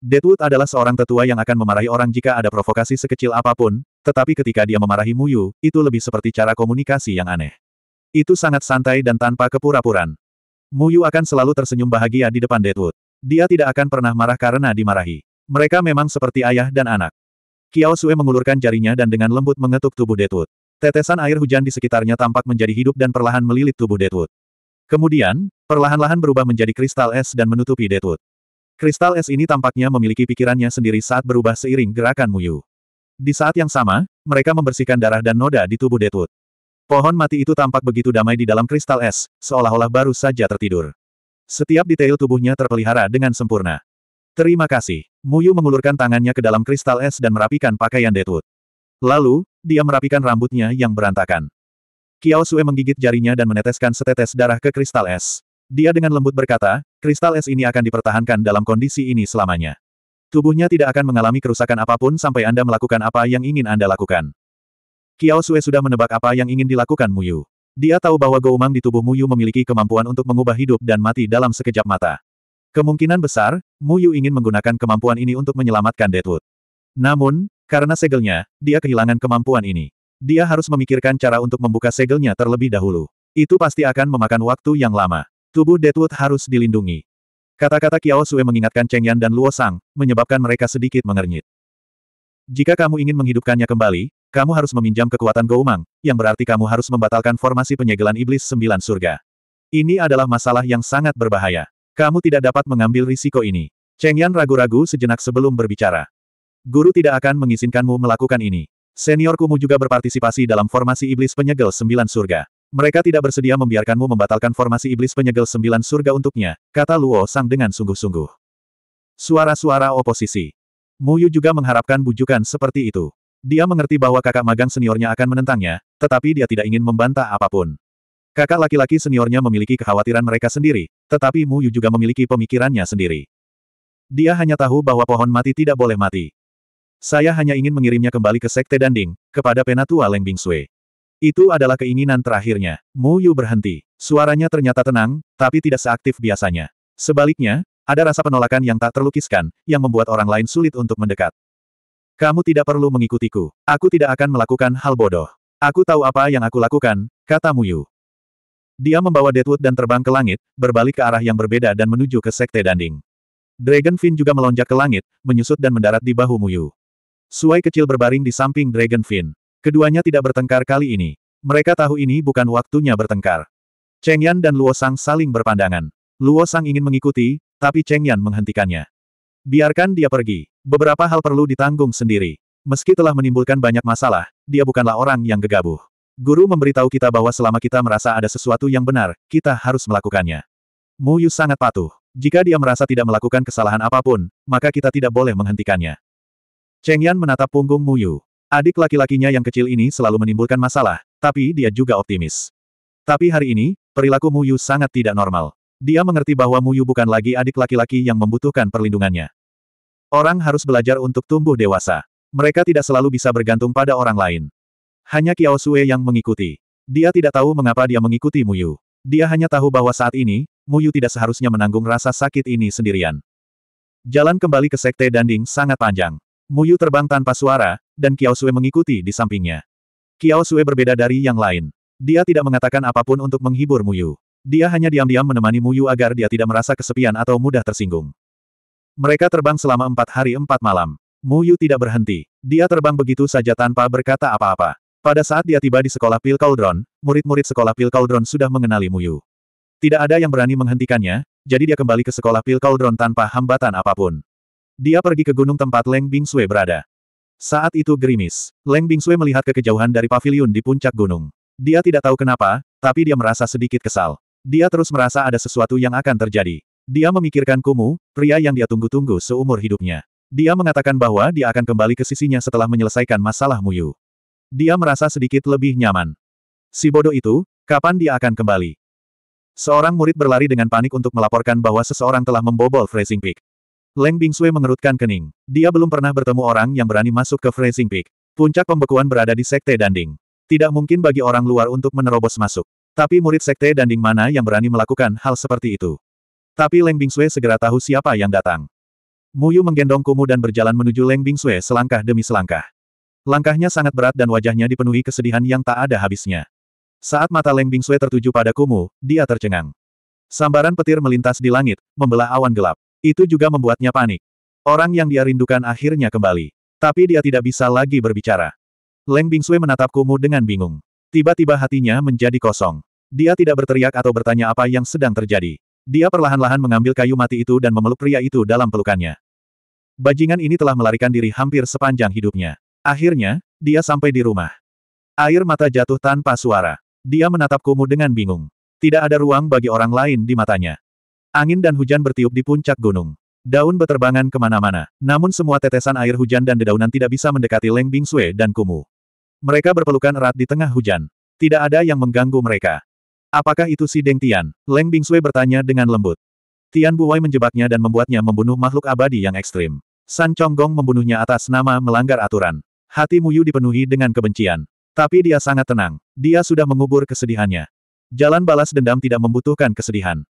Deadwood adalah seorang tetua yang akan memarahi orang jika ada provokasi sekecil apapun, tetapi ketika dia memarahi Mu Yu, itu lebih seperti cara komunikasi yang aneh. Itu sangat santai dan tanpa kepura puraan Mu Yu akan selalu tersenyum bahagia di depan Deadwood. Dia tidak akan pernah marah karena dimarahi. Mereka memang seperti ayah dan anak. Kiao Sue mengulurkan jarinya dan dengan lembut mengetuk tubuh Deadwood. Tetesan air hujan di sekitarnya tampak menjadi hidup dan perlahan melilit tubuh Deadwood. Kemudian, perlahan-lahan berubah menjadi kristal es dan menutupi Deadwood. Kristal es ini tampaknya memiliki pikirannya sendiri saat berubah seiring gerakan Muyu. Di saat yang sama, mereka membersihkan darah dan noda di tubuh Deadwood. Pohon mati itu tampak begitu damai di dalam kristal es, seolah-olah baru saja tertidur. Setiap detail tubuhnya terpelihara dengan sempurna. Terima kasih. Muyu mengulurkan tangannya ke dalam kristal es dan merapikan pakaian detut. Lalu, dia merapikan rambutnya yang berantakan. Kiao Sue menggigit jarinya dan meneteskan setetes darah ke kristal es. Dia dengan lembut berkata, kristal es ini akan dipertahankan dalam kondisi ini selamanya. Tubuhnya tidak akan mengalami kerusakan apapun sampai Anda melakukan apa yang ingin Anda lakukan. Kiao Sue sudah menebak apa yang ingin dilakukan Muyu. Dia tahu bahwa Goumang di tubuh Muyu memiliki kemampuan untuk mengubah hidup dan mati dalam sekejap mata. Kemungkinan besar, Mu Yu ingin menggunakan kemampuan ini untuk menyelamatkan Deadwood. Namun, karena segelnya, dia kehilangan kemampuan ini. Dia harus memikirkan cara untuk membuka segelnya terlebih dahulu. Itu pasti akan memakan waktu yang lama. Tubuh Deadwood harus dilindungi. Kata-kata Kiao Sue mengingatkan Cheng Yan dan Luo Sang, menyebabkan mereka sedikit mengernyit. Jika kamu ingin menghidupkannya kembali, kamu harus meminjam kekuatan Goumang, yang berarti kamu harus membatalkan formasi penyegelan iblis sembilan surga. Ini adalah masalah yang sangat berbahaya. Kamu tidak dapat mengambil risiko ini. Cheng Yan ragu-ragu sejenak sebelum berbicara. Guru tidak akan mengizinkanmu melakukan ini. Seniorkumu juga berpartisipasi dalam formasi iblis penyegel sembilan surga. Mereka tidak bersedia membiarkanmu membatalkan formasi iblis penyegel sembilan surga untuknya, kata Luo Sang dengan sungguh-sungguh. Suara-suara oposisi. Mu Yu juga mengharapkan bujukan seperti itu. Dia mengerti bahwa kakak magang seniornya akan menentangnya, tetapi dia tidak ingin membantah apapun. Kakak laki-laki seniornya memiliki kekhawatiran mereka sendiri, tetapi Mu Yu juga memiliki pemikirannya sendiri. Dia hanya tahu bahwa pohon mati tidak boleh mati. Saya hanya ingin mengirimnya kembali ke Sekte Danding, kepada Penatua Leng Bingsue. Itu adalah keinginan terakhirnya. Mu Yu berhenti. Suaranya ternyata tenang, tapi tidak seaktif biasanya. Sebaliknya, ada rasa penolakan yang tak terlukiskan, yang membuat orang lain sulit untuk mendekat. Kamu tidak perlu mengikutiku. Aku tidak akan melakukan hal bodoh. Aku tahu apa yang aku lakukan, kata Mu Yu. Dia membawa Deadwood dan terbang ke langit, berbalik ke arah yang berbeda dan menuju ke Sekte Danding. Dragonfin juga melonjak ke langit, menyusut dan mendarat di bahu Muyu. Suai kecil berbaring di samping Dragonfin. Keduanya tidak bertengkar kali ini. Mereka tahu ini bukan waktunya bertengkar. Cheng Yan dan Luo Sang saling berpandangan. Luo Sang ingin mengikuti, tapi Cheng Yan menghentikannya. Biarkan dia pergi. Beberapa hal perlu ditanggung sendiri. Meski telah menimbulkan banyak masalah, dia bukanlah orang yang gegabah. Guru memberitahu kita bahwa selama kita merasa ada sesuatu yang benar, kita harus melakukannya. Mu Yu sangat patuh. Jika dia merasa tidak melakukan kesalahan apapun, maka kita tidak boleh menghentikannya. Cheng Yan menatap punggung Mu Yu. Adik laki-lakinya yang kecil ini selalu menimbulkan masalah, tapi dia juga optimis. Tapi hari ini, perilaku Mu Yu sangat tidak normal. Dia mengerti bahwa Mu Yu bukan lagi adik laki-laki yang membutuhkan perlindungannya. Orang harus belajar untuk tumbuh dewasa. Mereka tidak selalu bisa bergantung pada orang lain. Hanya Kiao Sue yang mengikuti. Dia tidak tahu mengapa dia mengikuti Muyu. Dia hanya tahu bahwa saat ini, Muyu tidak seharusnya menanggung rasa sakit ini sendirian. Jalan kembali ke Sekte Danding sangat panjang. Muyu terbang tanpa suara, dan Kiao Sue mengikuti di sampingnya. Kiao Sue berbeda dari yang lain. Dia tidak mengatakan apapun untuk menghibur Muyu. Dia hanya diam-diam menemani Muyu agar dia tidak merasa kesepian atau mudah tersinggung. Mereka terbang selama empat hari empat malam. Muyu tidak berhenti. Dia terbang begitu saja tanpa berkata apa-apa. Pada saat dia tiba di sekolah Pil Cauldron, murid-murid sekolah Pil Cauldron sudah mengenali Muyu. Tidak ada yang berani menghentikannya, jadi dia kembali ke sekolah Pil Cauldron tanpa hambatan apapun. Dia pergi ke gunung tempat Leng Bingsue berada. Saat itu gerimis, Leng Bingsue melihat ke kejauhan dari pavilion di puncak gunung. Dia tidak tahu kenapa, tapi dia merasa sedikit kesal. Dia terus merasa ada sesuatu yang akan terjadi. Dia memikirkan Kumu, pria yang dia tunggu-tunggu seumur hidupnya. Dia mengatakan bahwa dia akan kembali ke sisinya setelah menyelesaikan masalah Muyu. Dia merasa sedikit lebih nyaman. Si bodoh itu, kapan dia akan kembali? Seorang murid berlari dengan panik untuk melaporkan bahwa seseorang telah membobol Freezing Peak. Leng Bingsui mengerutkan kening. Dia belum pernah bertemu orang yang berani masuk ke Freezing Peak. Puncak pembekuan berada di Sekte Danding. Tidak mungkin bagi orang luar untuk menerobos masuk. Tapi murid Sekte Danding mana yang berani melakukan hal seperti itu? Tapi Leng Bingsui segera tahu siapa yang datang. Muyu menggendong Kumu dan berjalan menuju Leng Bingsui selangkah demi selangkah. Langkahnya sangat berat dan wajahnya dipenuhi kesedihan yang tak ada habisnya. Saat mata Leng Bingsue tertuju pada Kumu, dia tercengang. Sambaran petir melintas di langit, membelah awan gelap. Itu juga membuatnya panik. Orang yang dia rindukan akhirnya kembali. Tapi dia tidak bisa lagi berbicara. Leng Bingsue menatap Kumu dengan bingung. Tiba-tiba hatinya menjadi kosong. Dia tidak berteriak atau bertanya apa yang sedang terjadi. Dia perlahan-lahan mengambil kayu mati itu dan memeluk pria itu dalam pelukannya. Bajingan ini telah melarikan diri hampir sepanjang hidupnya. Akhirnya, dia sampai di rumah. Air mata jatuh tanpa suara. Dia menatap kumuh dengan bingung. Tidak ada ruang bagi orang lain di matanya. Angin dan hujan bertiup di puncak gunung. Daun beterbangan kemana-mana, namun semua tetesan air hujan dan dedaunan tidak bisa mendekati Leng Bingsue dan Kumu. Mereka berpelukan erat di tengah hujan. Tidak ada yang mengganggu mereka. Apakah itu si Deng Tian? Leng Bingsue bertanya dengan lembut. Tian Buwai menjebaknya dan membuatnya membunuh makhluk abadi yang ekstrim. San Chong Gong membunuhnya atas nama melanggar aturan. Hati Muyu dipenuhi dengan kebencian. Tapi dia sangat tenang. Dia sudah mengubur kesedihannya. Jalan balas dendam tidak membutuhkan kesedihan.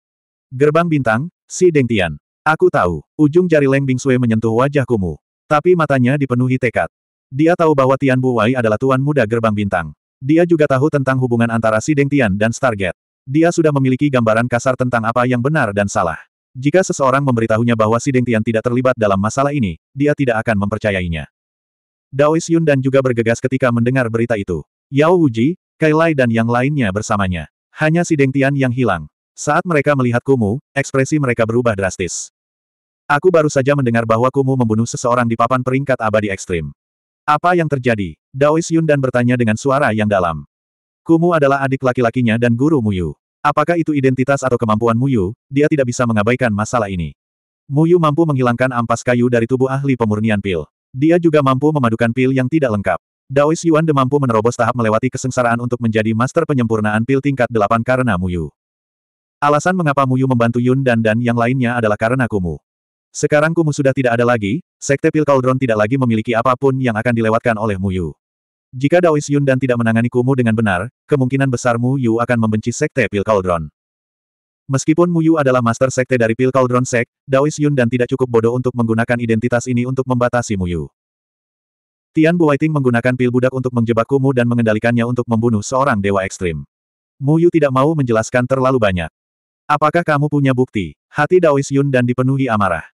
Gerbang bintang, si Deng Tian. Aku tahu, ujung jari Leng Bing Bingsue menyentuh wajah Kumu. Tapi matanya dipenuhi tekad. Dia tahu bahwa Tian Buwai adalah tuan muda gerbang bintang. Dia juga tahu tentang hubungan antara si Deng Tian dan Stargate. Dia sudah memiliki gambaran kasar tentang apa yang benar dan salah. Jika seseorang memberitahunya bahwa si Deng Tian tidak terlibat dalam masalah ini, dia tidak akan mempercayainya. Daois Yun dan juga bergegas ketika mendengar berita itu. Yao Wuji, Kailai dan yang lainnya bersamanya. Hanya si Deng Tian yang hilang. Saat mereka melihat Kumu, ekspresi mereka berubah drastis. Aku baru saja mendengar bahwa Kumu membunuh seseorang di papan peringkat abadi ekstrim. Apa yang terjadi? Daois Yun dan bertanya dengan suara yang dalam. Kumu adalah adik laki-lakinya dan guru Muyu. Apakah itu identitas atau kemampuan Muyu, dia tidak bisa mengabaikan masalah ini. Muyu mampu menghilangkan ampas kayu dari tubuh ahli pemurnian pil. Dia juga mampu memadukan pil yang tidak lengkap. Daois Yuan De mampu menerobos tahap melewati kesengsaraan untuk menjadi master penyempurnaan pil tingkat 8 karena Muyu. Alasan mengapa Muyu membantu Yun dan dan yang lainnya adalah karena Kumu. Sekarang Kumu sudah tidak ada lagi, Sekte Pil Cauldron tidak lagi memiliki apapun yang akan dilewatkan oleh Muyu. Jika Daois Yun dan tidak menangani Kumu dengan benar, kemungkinan besar Muyu akan membenci Sekte Pil Cauldron. Meskipun Muyu adalah master sekte dari Pil Cauldron Sek, Daois Yun dan tidak cukup bodoh untuk menggunakan identitas ini untuk membatasi Muyu. Tian Buaiting menggunakan pil budak untuk menjebak Kumu dan mengendalikannya untuk membunuh seorang dewa ekstrim. Muyu tidak mau menjelaskan terlalu banyak. Apakah kamu punya bukti? Hati Daois Yun dan dipenuhi amarah.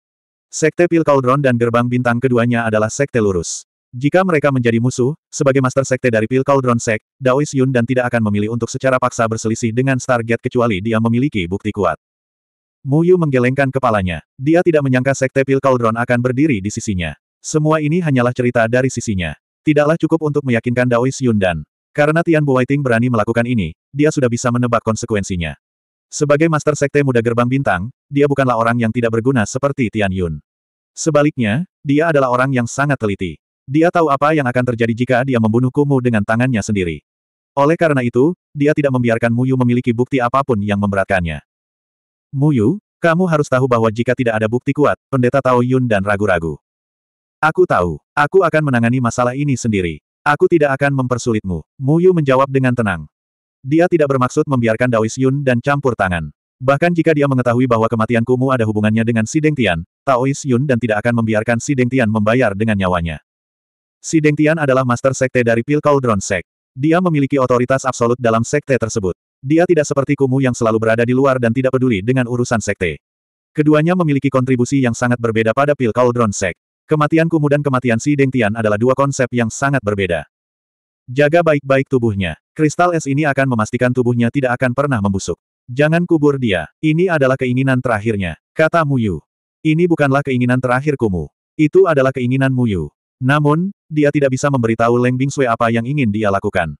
Sekte Pil Cauldron dan Gerbang Bintang keduanya adalah sekte lurus. Jika mereka menjadi musuh, sebagai master sekte dari Pil Cauldron Sek, Daois Yun dan tidak akan memilih untuk secara paksa berselisih dengan Stargate kecuali dia memiliki bukti kuat. Mu Yu menggelengkan kepalanya. Dia tidak menyangka sekte Pil Cauldron akan berdiri di sisinya. Semua ini hanyalah cerita dari sisinya. Tidaklah cukup untuk meyakinkan Daois Yun dan karena Tian Buwaiting berani melakukan ini, dia sudah bisa menebak konsekuensinya. Sebagai master sekte muda gerbang bintang, dia bukanlah orang yang tidak berguna seperti Tian Yun. Sebaliknya, dia adalah orang yang sangat teliti. Dia tahu apa yang akan terjadi jika dia membunuh Kumu dengan tangannya sendiri. Oleh karena itu, dia tidak membiarkan Muyu memiliki bukti apapun yang memberatkannya. Muyu, kamu harus tahu bahwa jika tidak ada bukti kuat, pendeta Tao Yun dan ragu-ragu. Aku tahu, aku akan menangani masalah ini sendiri. Aku tidak akan mempersulitmu. Muyu menjawab dengan tenang. Dia tidak bermaksud membiarkan Daois Yun dan campur tangan. Bahkan jika dia mengetahui bahwa kematian Kumu ada hubungannya dengan si Deng Tian, Taois Yun dan tidak akan membiarkan si Deng Tian membayar dengan nyawanya. Si Deng Tian adalah master sekte dari Pil Cauldron Sek. Dia memiliki otoritas absolut dalam sekte tersebut. Dia tidak seperti Kumu yang selalu berada di luar dan tidak peduli dengan urusan sekte. Keduanya memiliki kontribusi yang sangat berbeda pada Pil Cauldron Sek. Kematian Kumu dan kematian Si Deng Tian adalah dua konsep yang sangat berbeda. Jaga baik-baik tubuhnya. Kristal es ini akan memastikan tubuhnya tidak akan pernah membusuk. Jangan kubur dia. Ini adalah keinginan terakhirnya, kata Muyu. Ini bukanlah keinginan terakhir Kumu. Itu adalah keinginan Muyu. Namun, dia tidak bisa memberitahu Leng Sui apa yang ingin dia lakukan.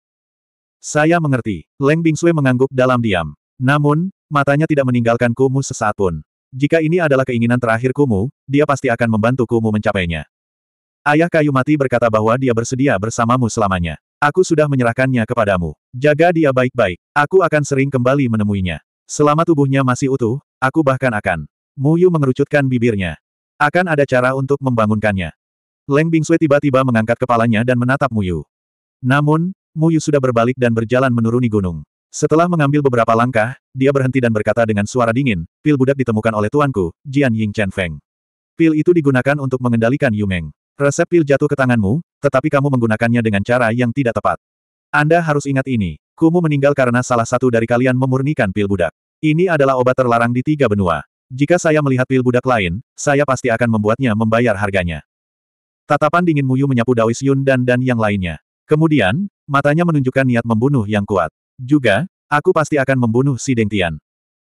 Saya mengerti. Leng Sui mengangguk dalam diam. Namun, matanya tidak meninggalkan Kumu sesaat pun. Jika ini adalah keinginan terakhir Kumu, dia pasti akan membantu Kumu mencapainya. Ayah kayu mati berkata bahwa dia bersedia bersamamu selamanya. Aku sudah menyerahkannya kepadamu. Jaga dia baik-baik. Aku akan sering kembali menemuinya. Selama tubuhnya masih utuh, aku bahkan akan. Muyu mengerucutkan bibirnya. Akan ada cara untuk membangunkannya. Leng Bingsue tiba-tiba mengangkat kepalanya dan menatap Muyu. Namun, Muyu sudah berbalik dan berjalan menuruni gunung. Setelah mengambil beberapa langkah, dia berhenti dan berkata dengan suara dingin, pil budak ditemukan oleh tuanku, Jian Ying Chen Feng. Pil itu digunakan untuk mengendalikan Yumeng. Resep pil jatuh ke tanganmu, tetapi kamu menggunakannya dengan cara yang tidak tepat. Anda harus ingat ini, Kumu meninggal karena salah satu dari kalian memurnikan pil budak. Ini adalah obat terlarang di tiga benua. Jika saya melihat pil budak lain, saya pasti akan membuatnya membayar harganya. Tatapan dingin Muyu menyapu Daois Yun dan dan yang lainnya. Kemudian, matanya menunjukkan niat membunuh yang kuat. Juga, aku pasti akan membunuh si Deng Tian.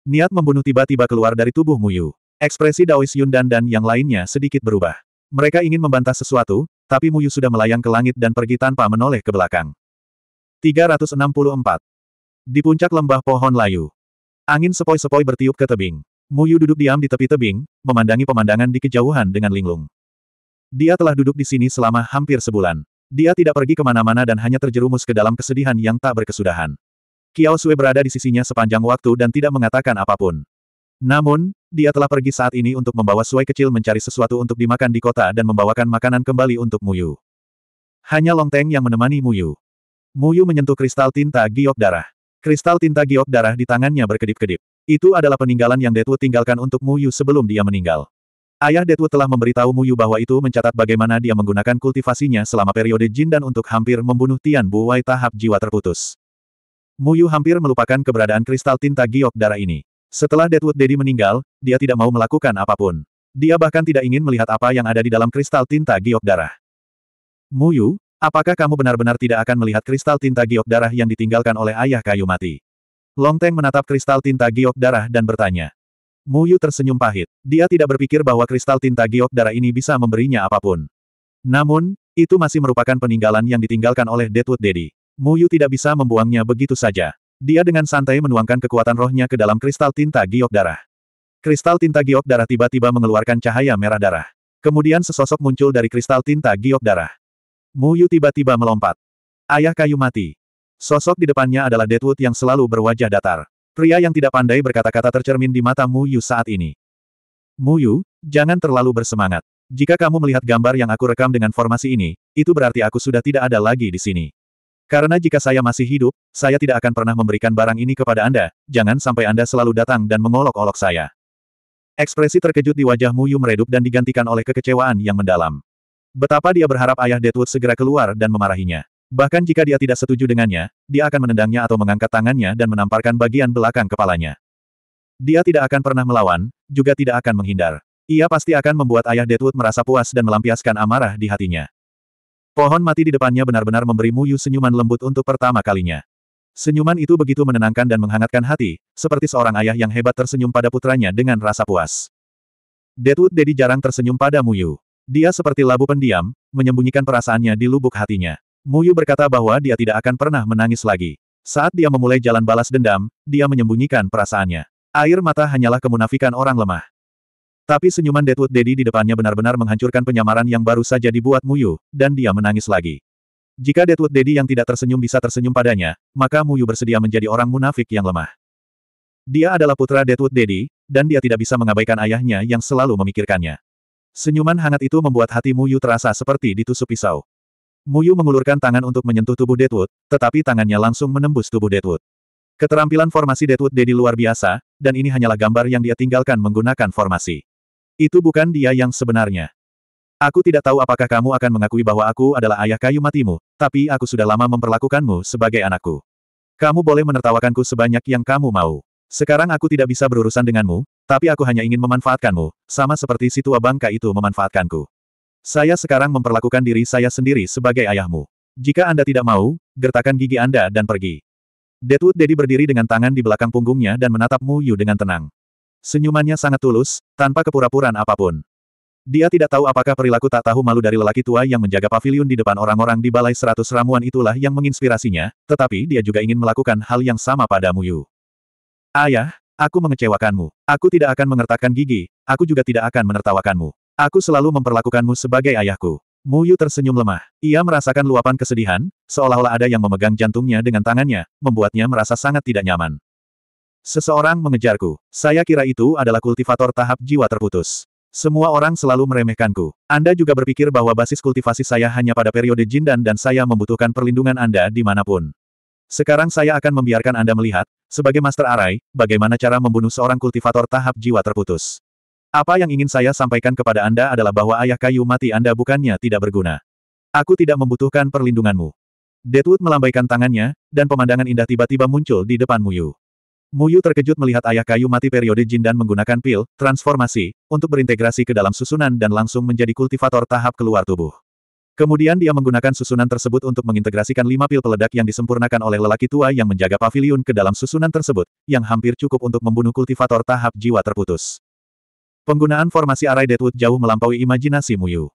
Niat membunuh tiba-tiba keluar dari tubuh Muyu. Ekspresi Daois Yun dan dan yang lainnya sedikit berubah. Mereka ingin membantah sesuatu, tapi Muyu sudah melayang ke langit dan pergi tanpa menoleh ke belakang. 364. Di puncak lembah pohon layu. Angin sepoi-sepoi bertiup ke tebing. Muyu duduk diam di tepi tebing, memandangi pemandangan di kejauhan dengan linglung. Dia telah duduk di sini selama hampir sebulan. Dia tidak pergi kemana-mana dan hanya terjerumus ke dalam kesedihan yang tak berkesudahan. Kiao Sui berada di sisinya sepanjang waktu dan tidak mengatakan apapun. Namun, dia telah pergi saat ini untuk membawa Sui kecil mencari sesuatu untuk dimakan di kota dan membawakan makanan kembali untuk Muyu. Hanya Long Teng yang menemani Muyu. Muyu menyentuh kristal tinta giok darah. Kristal tinta giok darah di tangannya berkedip-kedip. Itu adalah peninggalan yang Detu tinggalkan untuk Muyu sebelum dia meninggal. Ayah Detwood telah memberitahu Mu Yu bahwa itu mencatat bagaimana dia menggunakan kultivasinya selama periode Jin dan untuk hampir membunuh Tian Wai tahap jiwa terputus. Mu Yu hampir melupakan keberadaan kristal tinta giok darah ini. Setelah Deadwood Daddy meninggal, dia tidak mau melakukan apapun. Dia bahkan tidak ingin melihat apa yang ada di dalam kristal tinta giok darah. Mu Yu, apakah kamu benar-benar tidak akan melihat kristal tinta giok darah yang ditinggalkan oleh ayah kayu mati? Long Longteng menatap kristal tinta giok darah dan bertanya. Mu Yu tersenyum pahit. Dia tidak berpikir bahwa kristal tinta giok darah ini bisa memberinya apapun. Namun, itu masih merupakan peninggalan yang ditinggalkan oleh Deadwood Daddy. Mu Yu tidak bisa membuangnya begitu saja. Dia dengan santai menuangkan kekuatan rohnya ke dalam kristal tinta giok darah. Kristal tinta giok darah tiba-tiba mengeluarkan cahaya merah darah. Kemudian sesosok muncul dari kristal tinta giok darah. Mu Yu tiba-tiba melompat. Ayah kayu mati. Sosok di depannya adalah Deadwood yang selalu berwajah datar. Pria yang tidak pandai berkata-kata tercermin di mata Mu Yu saat ini. Mu Yu, jangan terlalu bersemangat. Jika kamu melihat gambar yang aku rekam dengan formasi ini, itu berarti aku sudah tidak ada lagi di sini. Karena jika saya masih hidup, saya tidak akan pernah memberikan barang ini kepada Anda, jangan sampai Anda selalu datang dan mengolok-olok saya. Ekspresi terkejut di wajah Mu Yu meredup dan digantikan oleh kekecewaan yang mendalam. Betapa dia berharap ayah Deadwood segera keluar dan memarahinya. Bahkan jika dia tidak setuju dengannya, dia akan menendangnya atau mengangkat tangannya dan menamparkan bagian belakang kepalanya. Dia tidak akan pernah melawan, juga tidak akan menghindar. Ia pasti akan membuat ayah Deadwood merasa puas dan melampiaskan amarah di hatinya. Pohon mati di depannya benar-benar memberi Muyu senyuman lembut untuk pertama kalinya. Senyuman itu begitu menenangkan dan menghangatkan hati, seperti seorang ayah yang hebat tersenyum pada putranya dengan rasa puas. Deadwood Daddy jarang tersenyum pada Muyu. Dia seperti labu pendiam, menyembunyikan perasaannya di lubuk hatinya. Muyu berkata bahwa dia tidak akan pernah menangis lagi. Saat dia memulai jalan balas dendam, dia menyembunyikan perasaannya. Air mata hanyalah kemunafikan orang lemah. Tapi senyuman Deadwood Daddy di depannya benar-benar menghancurkan penyamaran yang baru saja dibuat Muyu, dan dia menangis lagi. Jika Deadwood Daddy yang tidak tersenyum bisa tersenyum padanya, maka Muyu bersedia menjadi orang munafik yang lemah. Dia adalah putra Deadwood Daddy, dan dia tidak bisa mengabaikan ayahnya yang selalu memikirkannya. Senyuman hangat itu membuat hati Muyu terasa seperti ditusuk pisau. Muyu mengulurkan tangan untuk menyentuh tubuh Deadwood, tetapi tangannya langsung menembus tubuh Deadwood. Keterampilan formasi Deadwood Dedi luar biasa, dan ini hanyalah gambar yang dia tinggalkan menggunakan formasi. Itu bukan dia yang sebenarnya. Aku tidak tahu apakah kamu akan mengakui bahwa aku adalah ayah kayu matimu, tapi aku sudah lama memperlakukanmu sebagai anakku. Kamu boleh menertawakanku sebanyak yang kamu mau. Sekarang aku tidak bisa berurusan denganmu, tapi aku hanya ingin memanfaatkanmu, sama seperti si tua bangka itu memanfaatkanku. Saya sekarang memperlakukan diri saya sendiri sebagai ayahmu. Jika Anda tidak mau, gertakan gigi Anda dan pergi. Deadwood Daddy berdiri dengan tangan di belakang punggungnya dan menatap Mu Yu dengan tenang. Senyumannya sangat tulus, tanpa kepura-puraan apapun. Dia tidak tahu apakah perilaku tak tahu malu dari lelaki tua yang menjaga pavilion di depan orang-orang di balai seratus ramuan itulah yang menginspirasinya, tetapi dia juga ingin melakukan hal yang sama pada Mu Yu. Ayah, aku mengecewakanmu. Aku tidak akan mengertakkan gigi, aku juga tidak akan menertawakanmu. Aku selalu memperlakukanmu sebagai ayahku. Mu Yu tersenyum lemah. Ia merasakan luapan kesedihan, seolah-olah ada yang memegang jantungnya dengan tangannya, membuatnya merasa sangat tidak nyaman. Seseorang mengejarku. Saya kira itu adalah kultivator tahap jiwa terputus. Semua orang selalu meremehkanku. Anda juga berpikir bahwa basis kultivasi saya hanya pada periode jindan dan saya membutuhkan perlindungan Anda dimanapun. Sekarang saya akan membiarkan Anda melihat, sebagai Master Arai, bagaimana cara membunuh seorang kultivator tahap jiwa terputus. Apa yang ingin saya sampaikan kepada Anda adalah bahwa ayah kayu mati Anda bukannya tidak berguna. Aku tidak membutuhkan perlindunganmu. Deadwood melambaikan tangannya, dan pemandangan indah tiba-tiba muncul di depan Muyu. Muyu terkejut melihat ayah kayu mati periode jin dan menggunakan pil, transformasi, untuk berintegrasi ke dalam susunan dan langsung menjadi kultivator tahap keluar tubuh. Kemudian dia menggunakan susunan tersebut untuk mengintegrasikan lima pil peledak yang disempurnakan oleh lelaki tua yang menjaga pavilion ke dalam susunan tersebut, yang hampir cukup untuk membunuh kultivator tahap jiwa terputus. Penggunaan formasi arai Deadwood jauh melampaui imajinasi Muyu.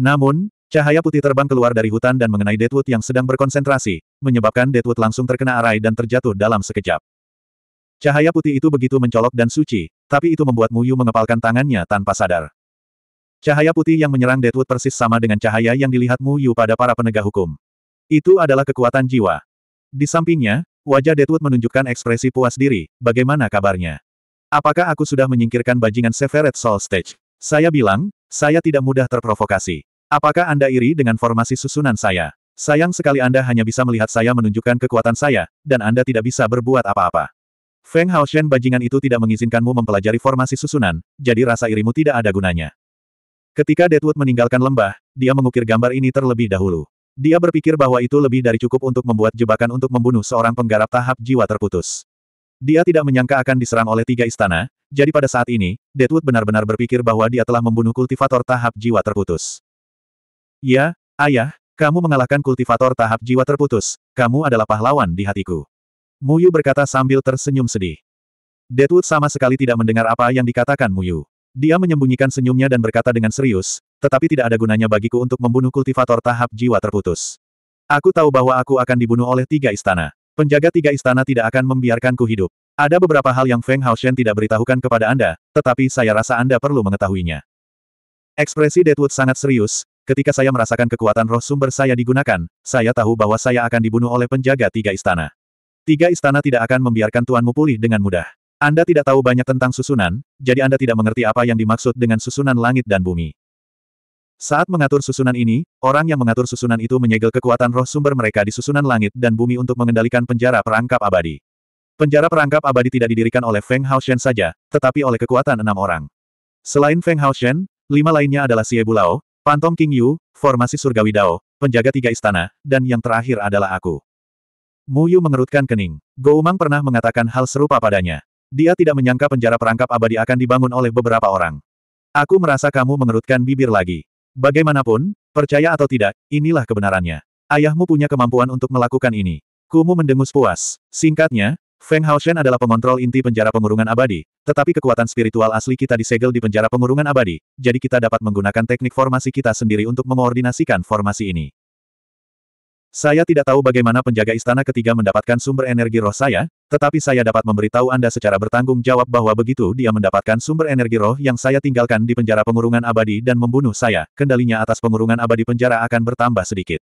Namun, cahaya putih terbang keluar dari hutan dan mengenai Deadwood yang sedang berkonsentrasi, menyebabkan Deadwood langsung terkena arai dan terjatuh dalam sekejap. Cahaya putih itu begitu mencolok dan suci, tapi itu membuat Muyu mengepalkan tangannya tanpa sadar. Cahaya putih yang menyerang Deadwood persis sama dengan cahaya yang dilihat Muyu pada para penegak hukum. Itu adalah kekuatan jiwa. Di sampingnya, wajah Deadwood menunjukkan ekspresi puas diri, bagaimana kabarnya. Apakah aku sudah menyingkirkan bajingan Severed Soul Stage? Saya bilang, saya tidak mudah terprovokasi. Apakah Anda iri dengan formasi susunan saya? Sayang sekali Anda hanya bisa melihat saya menunjukkan kekuatan saya, dan Anda tidak bisa berbuat apa-apa. Feng Haoshen bajingan itu tidak mengizinkanmu mempelajari formasi susunan, jadi rasa irimu tidak ada gunanya. Ketika Deadwood meninggalkan lembah, dia mengukir gambar ini terlebih dahulu. Dia berpikir bahwa itu lebih dari cukup untuk membuat jebakan untuk membunuh seorang penggarap tahap jiwa terputus. Dia tidak menyangka akan diserang oleh tiga istana, jadi pada saat ini, Deadwood benar-benar berpikir bahwa dia telah membunuh kultivator tahap jiwa terputus. Ya, ayah, kamu mengalahkan kultivator tahap jiwa terputus, kamu adalah pahlawan di hatiku. Muyu berkata sambil tersenyum sedih. Deadwood sama sekali tidak mendengar apa yang dikatakan Muyu. Dia menyembunyikan senyumnya dan berkata dengan serius, tetapi tidak ada gunanya bagiku untuk membunuh kultivator tahap jiwa terputus. Aku tahu bahwa aku akan dibunuh oleh tiga istana. Penjaga tiga istana tidak akan membiarkanku hidup. Ada beberapa hal yang Feng Hao Shen tidak beritahukan kepada Anda, tetapi saya rasa Anda perlu mengetahuinya. Ekspresi Deadwood sangat serius, ketika saya merasakan kekuatan roh sumber saya digunakan, saya tahu bahwa saya akan dibunuh oleh penjaga tiga istana. Tiga istana tidak akan membiarkan tuanmu pulih dengan mudah. Anda tidak tahu banyak tentang susunan, jadi Anda tidak mengerti apa yang dimaksud dengan susunan langit dan bumi. Saat mengatur susunan ini, orang yang mengatur susunan itu menyegel kekuatan roh sumber mereka di susunan langit dan bumi untuk mengendalikan penjara perangkap abadi. Penjara perangkap abadi tidak didirikan oleh Feng Haoshen saja, tetapi oleh kekuatan enam orang. Selain Feng Haoshen, lima lainnya adalah Xie Bulao, Pantong King Yu, Formasi Surgawi Dao, Penjaga Tiga Istana, dan yang terakhir adalah aku. Mu Yu mengerutkan kening. Gou Mang pernah mengatakan hal serupa padanya. Dia tidak menyangka penjara perangkap abadi akan dibangun oleh beberapa orang. Aku merasa kamu mengerutkan bibir lagi. Bagaimanapun, percaya atau tidak, inilah kebenarannya. Ayahmu punya kemampuan untuk melakukan ini. Kumu mendengus puas. Singkatnya, Feng Hao Shen adalah pengontrol inti penjara pengurungan abadi, tetapi kekuatan spiritual asli kita disegel di penjara pengurungan abadi, jadi kita dapat menggunakan teknik formasi kita sendiri untuk mengoordinasikan formasi ini. Saya tidak tahu bagaimana penjaga istana ketiga mendapatkan sumber energi roh saya, tetapi saya dapat memberitahu Anda secara bertanggung jawab bahwa begitu dia mendapatkan sumber energi roh yang saya tinggalkan di penjara pengurungan abadi dan membunuh saya, kendalinya atas pengurungan abadi penjara akan bertambah sedikit.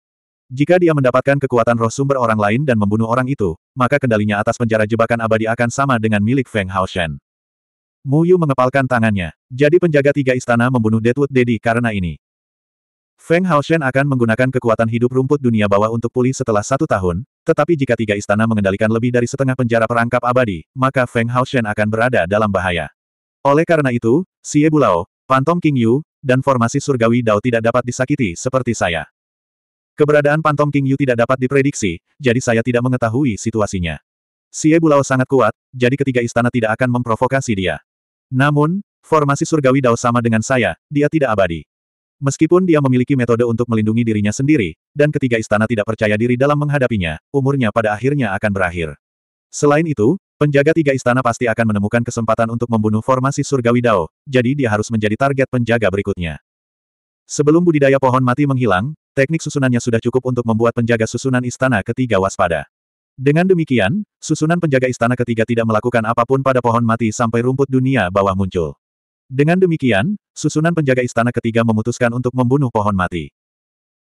Jika dia mendapatkan kekuatan roh sumber orang lain dan membunuh orang itu, maka kendalinya atas penjara jebakan abadi akan sama dengan milik Feng Hao Shen. Mu Yu mengepalkan tangannya. Jadi penjaga tiga istana membunuh Deadwood Dedi karena ini. Feng Haoshen akan menggunakan kekuatan hidup rumput dunia bawah untuk pulih setelah satu tahun, tetapi jika tiga istana mengendalikan lebih dari setengah penjara perangkap abadi, maka Feng Haoshen akan berada dalam bahaya. Oleh karena itu, Xie Bulao, Pantom King Yu, dan formasi surgawi Dao tidak dapat disakiti seperti saya. Keberadaan Pantom King Yu tidak dapat diprediksi, jadi saya tidak mengetahui situasinya. Xie Bulao sangat kuat, jadi ketiga istana tidak akan memprovokasi dia. Namun, formasi surgawi Dao sama dengan saya, dia tidak abadi. Meskipun dia memiliki metode untuk melindungi dirinya sendiri, dan ketiga istana tidak percaya diri dalam menghadapinya, umurnya pada akhirnya akan berakhir. Selain itu, penjaga tiga istana pasti akan menemukan kesempatan untuk membunuh formasi surgawi Dao, jadi dia harus menjadi target penjaga berikutnya. Sebelum budidaya pohon mati menghilang, teknik susunannya sudah cukup untuk membuat penjaga susunan istana ketiga waspada. Dengan demikian, susunan penjaga istana ketiga tidak melakukan apapun pada pohon mati sampai rumput dunia bawah muncul. Dengan demikian, susunan penjaga istana ketiga memutuskan untuk membunuh pohon mati.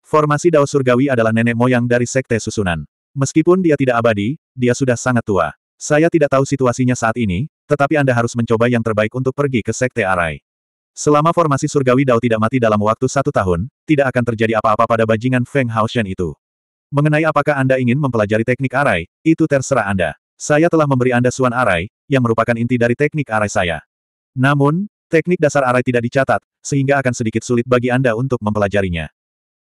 Formasi Dao Surgawi adalah nenek moyang dari sekte susunan. Meskipun dia tidak abadi, dia sudah sangat tua. Saya tidak tahu situasinya saat ini, tetapi Anda harus mencoba yang terbaik untuk pergi ke sekte Arai. Selama formasi surgawi Dao tidak mati dalam waktu satu tahun, tidak akan terjadi apa-apa pada bajingan Feng Haoshen itu. Mengenai apakah Anda ingin mempelajari teknik Arai, itu terserah Anda. Saya telah memberi Anda Suan Arai, yang merupakan inti dari teknik Arai saya. Namun, Teknik dasar arai tidak dicatat, sehingga akan sedikit sulit bagi Anda untuk mempelajarinya.